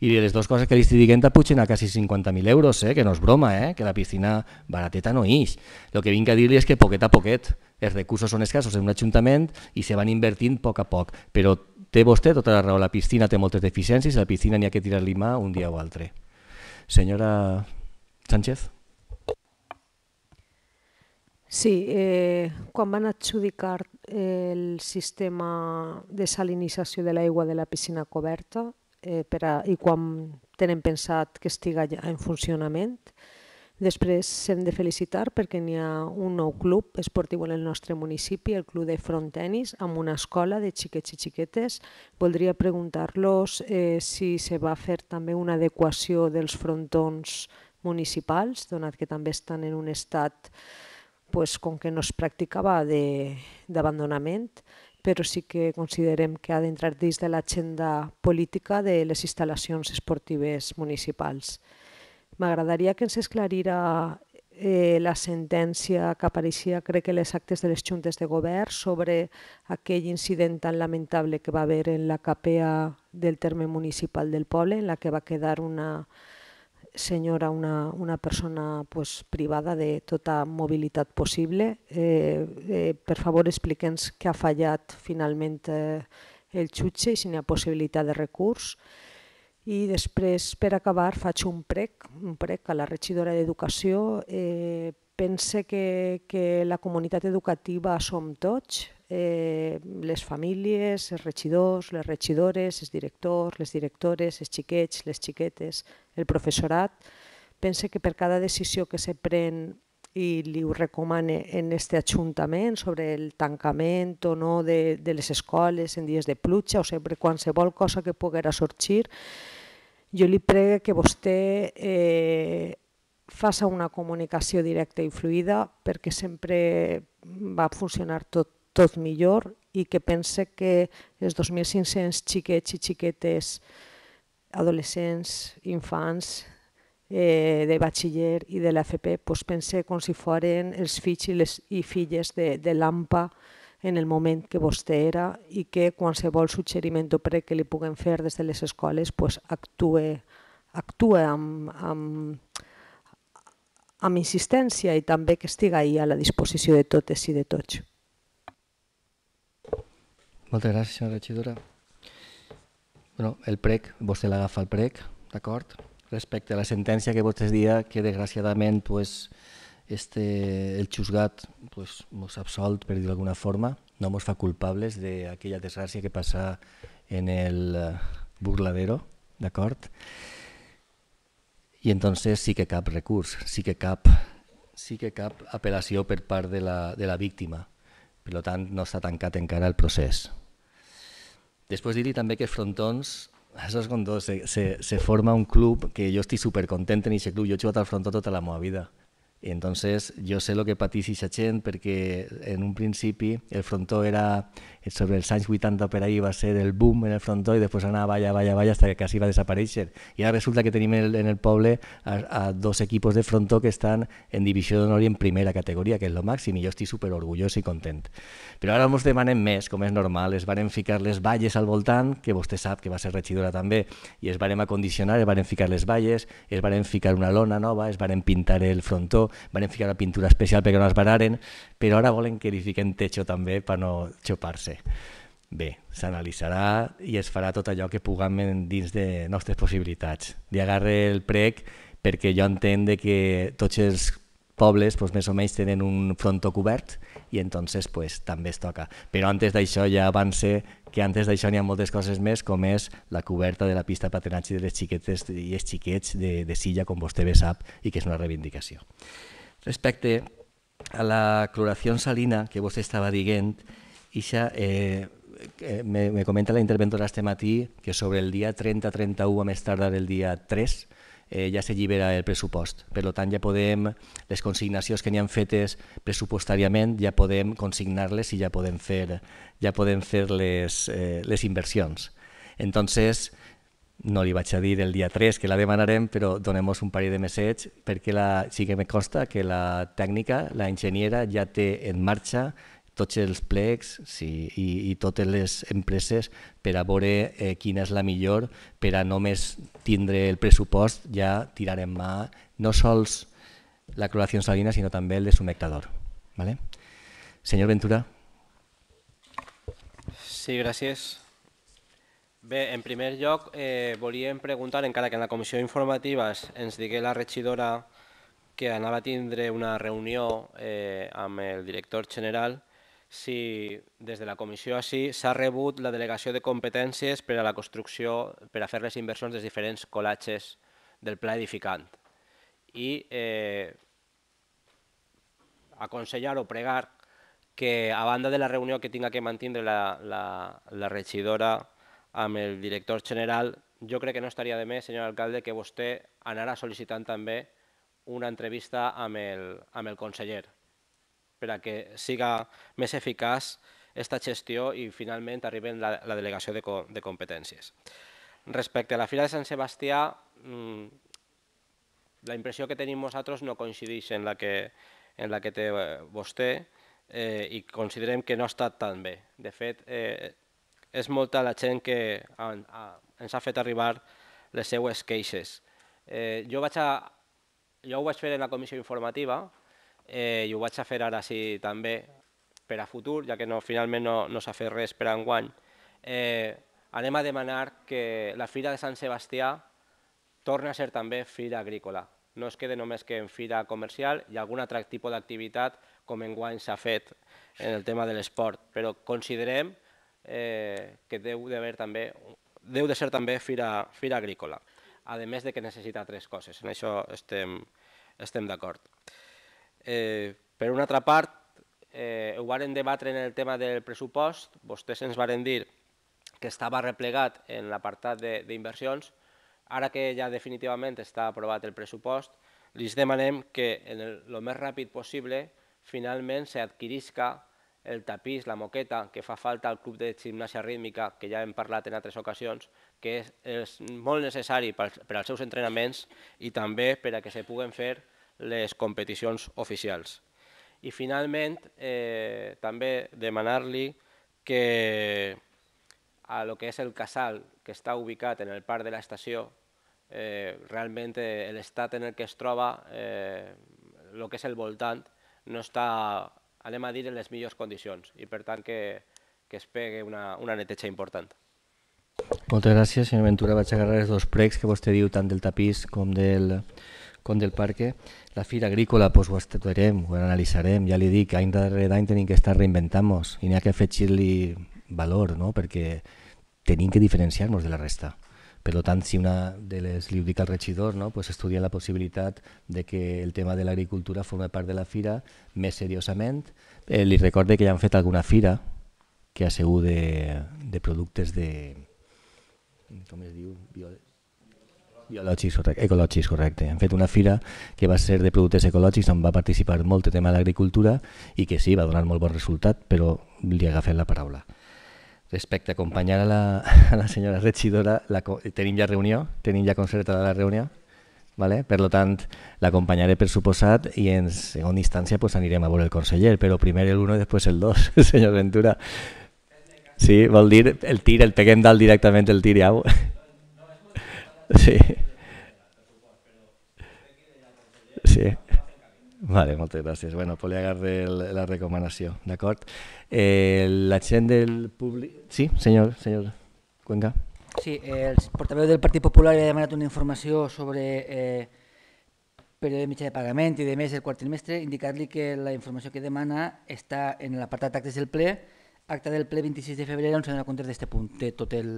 S1: I de les dues coses que li estic dient pugen a quasi 50.000 euros, eh? que no és broma, eh? que la piscina barateta no ix. El que vinc a dir-li és que poquet a poquet els recursos són escassos en un ajuntament i se van invertint a poc a poc. Però té vostè tota la raó, la piscina té moltes deficiències, la piscina n'hi ha que tirar-li mà un dia o altre. Senyora Sánchez.
S3: Sí, eh, quan van adjudicar eh, el sistema de salinització de l'aigua de la piscina coberta eh, per a, i quan tenen pensat que estiga ja en funcionament, després s'hem de felicitar perquè n'hi ha un nou club esportiu en el nostre municipi, el Club de Frontenis, amb una escola de xiquets i xiquetes. Voldria preguntar-los eh, si se va fer també una adequació dels frontons municipals, donat que també estan en un estat pues, com que no es practicava d'abandonament, però sí que considerem que ha d'entrar dins de l'agenda política de les instal·lacions esportives municipals. M'agradaria que ens esclarira eh, la sentència que apareixia, crec que les actes de les juntes de govern sobre aquell incident tan lamentable que va haver en la capea del terme municipal del poble, en la que va quedar una, senyora una, una persona pues, privada de tota mobilitat possible. Eh, eh, per favor, explique'ns què ha fallat finalment eh, el xutxe i si n'hi ha possibilitat de recurs. I després, per acabar, faig un prec, un prec a la regidora d'Educació. Eh, pense que, que la comunitat educativa som tots, eh, les famílies, els regidors, les regidores, els directors, les directores, els xiquets, les xiquetes, el professorat, pense que per cada decisió que se pren i li ho recomane en este ajuntament sobre el tancament o no de, de les escoles en dies de pluja o sempre qualsevol cosa que poguera sorgir, jo li pregue que vostè eh, faça una comunicació directa i fluida perquè sempre va funcionar tot tot millor i que pense que els 2.500 xiquets i xiquetes, adolescents, infants eh, de batxiller i de l'AFP, doncs pense com si foren els fills i, les, i filles de, de l'AMPA en el moment que vostè era i que qualsevol suggeriment o prec que li puguem fer des de les escoles pues, actue, actue amb, amb, amb insistència i també que estigui ahí a la disposició de totes i de tots.
S1: Moltes gràcies, senyora regidora. Bueno, el prec, vostè l'agafa el prec, d'acord? Respecte a la sentència que vostè dia, que desgraciadament pues, este, el xusgat pues, mos absolt, per dir-ho d'alguna forma, no mos fa culpables d'aquella desgràcia que passa en el eh, burladero, d'acord? I entonces sí que cap recurs, sí que cap, sí que cap apel·lació per part de la, de la víctima. Per tant, no s'ha tancat encara el procés. Després dir-li també que frontons això és quan se, se, se forma un club que jo estic supercontent en aquest club, jo he jugat al frontó tota la meva vida. I entonces jo sé el que patís aquesta gent perquè en un principi el frontó era, sobre els anys 80 per ahir va ser el boom en el frontó i després anava balla, balla, balla, hasta que quasi va desaparèixer. I ara resulta que tenim en el poble a, a dos equipos de frontó que estan en divisió d'honor i en primera categoria, que és lo màxim, i jo estic super orgullós i content. Però ara ens demanem més, com és normal, es varen ficar les valles al voltant, que vostè sap que va ser regidora també, i es varen acondicionar, es varen ficar les valles, es varen ficar una lona nova, es varen pintar el frontó, van ficar la pintura especial perquè no es vararen, però ara volen que li fiquen techo també per no xopar-se. Bé, s'analitzarà i es farà tot allò que puguem dins de nostres possibilitats. Li agarre el prec perquè jo entenc que tots els pobles doncs, més o menys tenen un frontó cobert i entonces pues, també es toca. Però antes d'això ja avance que antes d'això n'hi ha moltes coses més, com és la coberta de la pista de patinatge de les xiquetes i els xiquets de, de Silla, com vostè bé sap, i que és una reivindicació. Respecte a la cloració salina que vostè estava dient, ixa, eh, eh, me, me comenta la interventora este matí que sobre el dia 30-31, a més tardar el dia 3, eh, ja s'allibera el pressupost. Per tant, ja podem, les consignacions que n'hi han fetes pressupostàriament, ja podem consignar-les i ja podem fer, ja podem fer les, eh, les inversions. Entonces, no li vaig a dir el dia 3 que la demanarem, però donem un parell de messets perquè la, sí que me consta que la tècnica, la enginyera, ja té en marxa tots els plecs sí, i, i totes les empreses per a veure eh, quina és la millor per a només tindre el pressupost ja tirarem mà no sols la cloració salina sinó també el sumectador. ¿vale? Senyor Ventura.
S6: Sí, gràcies. Bé, en primer lloc, eh, volíem preguntar, encara que en la comissió informativa ens digué la regidora que anava a tindre una reunió eh, amb el director general, si des de la comissió així s'ha rebut la delegació de competències per a la construcció, per a fer les inversions dels diferents col·latges del pla edificant. I eh, aconsellar o pregar que a banda de la reunió que tinga que mantindre la, la, la regidora amb el director general, jo crec que no estaria de més, senyor alcalde, que vostè anara sol·licitant també una entrevista amb el, amb el conseller per a que siga més eficaç aquesta gestió i finalment arriben la, la delegació de, de competències. Respecte a la Fira de Sant Sebastià, mm, la impressió que tenim nosaltres no coincideix en la que, en la que té eh, vostè eh, i considerem que no ha estat tan bé. De fet, eh, és molta la gent que ens ha fet arribar les seues queixes. Eh, jo, jo ho vaig fer en la comissió informativa, eh, i ho vaig a fer ara sí també per a futur, ja que no, finalment no, no s'ha fet res per a enguany, eh, anem a demanar que la Fira de Sant Sebastià torni a ser també Fira Agrícola. No es quede només que en Fira Comercial i algun altre tipus d'activitat com enguany s'ha fet en el tema de l'esport, però considerem eh, que deu d'haver també deu de ser també fira, fira agrícola, a més de que necessita tres coses, en això estem, estem d'acord. Eh, per una altra part, eh, ho varen debatre en el tema del pressupost, vostès ens varen dir que estava replegat en l'apartat d'inversions, ara que ja definitivament està aprovat el pressupost, li demanem que en el, el més ràpid possible finalment s'adquirisca el tapís, la moqueta, que fa falta al club de gimnàsia rítmica, que ja hem parlat en altres ocasions, que és, és molt necessari per, per als seus entrenaments i també per a que se puguen fer les competicions oficials. I finalment, eh, també demanar-li que a lo que és el casal que està ubicat en el parc de l'estació, eh, realment eh, l'estat en el que es troba, eh, que és el voltant, no està, anem a dir, en les millors condicions i per tant que, que es pegue una, una neteja important.
S1: Moltes gràcies, senyor Ventura. Vaig agarrar els dos pregs que vostè diu, tant del tapís com del, com del Parque, la fira agrícola pues, ho estudiarem, ho analitzarem, ja li dic, any darrere d'any tenim que estar reinventant-nos i n'hi ha que afegir-li valor, no? perquè tenim que diferenciar-nos de la resta. Per tant, si una de les, li ho dic al regidor, no? pues estudia la possibilitat de que el tema de l'agricultura forma part de la fira més seriosament. Eh, li recorde que ja han fet alguna fira que ha sigut de, de productes de... com es diu? Bio, Biològics, correcte, ecològics, correcte. Hem fet una fira que va ser de productes ecològics on va participar molt el tema de l'agricultura i que sí, va donar molt bon resultat, però li ha agafat la paraula. Respecte a acompanyar a la, a la senyora regidora, la, tenim ja reunió, tenim ja concertada la reunió, vale? per tant l'acompanyaré per suposat i en segona instància pues, anirem a veure el conseller, però primer el 1 i després el 2, *laughs* senyor Ventura. Sí, vol dir el tir, el peguem dalt directament el tir i au. Sí. Sí. Vale, moltes gràcies. Bueno, volia agarrar la recomanació, d'acord? Eh, la gent del públic... Sí, senyor, senyor Cuenca.
S5: Sí, eh, el portaveu del Partit Popular ha demanat una informació sobre eh, període mitjà de pagament i de més del quart trimestre, indicar-li que la informació que demana està en l'apartat actes del ple, acta del ple 26 de febrer on d'anar dona compte d'aquest punt, de tot el,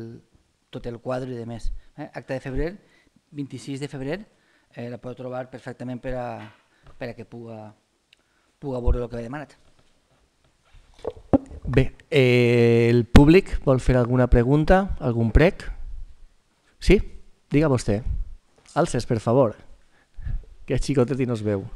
S5: tot el quadre i de més. Eh? Acte de febrer, 26 de febrer, eh, la podeu trobar perfectament per a, per a que puga, puga veure el que ve demanat.
S1: Bé, eh, el públic vol fer alguna pregunta, algun prec? Sí? Diga vostè. Alces, per favor, que el xicotet i no es veu.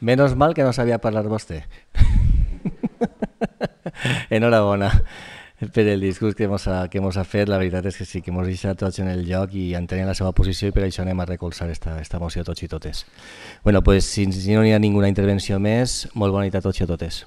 S1: Menos mal que no sabia parlar vostè. *laughs* Enhorabona per el discurs que mos, ha, que mos ha fet. La veritat és que sí, que mos deixa tots en el lloc i entenem la seva posició i per això anem a recolzar esta, esta moció tots i totes. bueno, pues, si, si no hi ha ninguna intervenció més, molt bona nit a tots i a totes.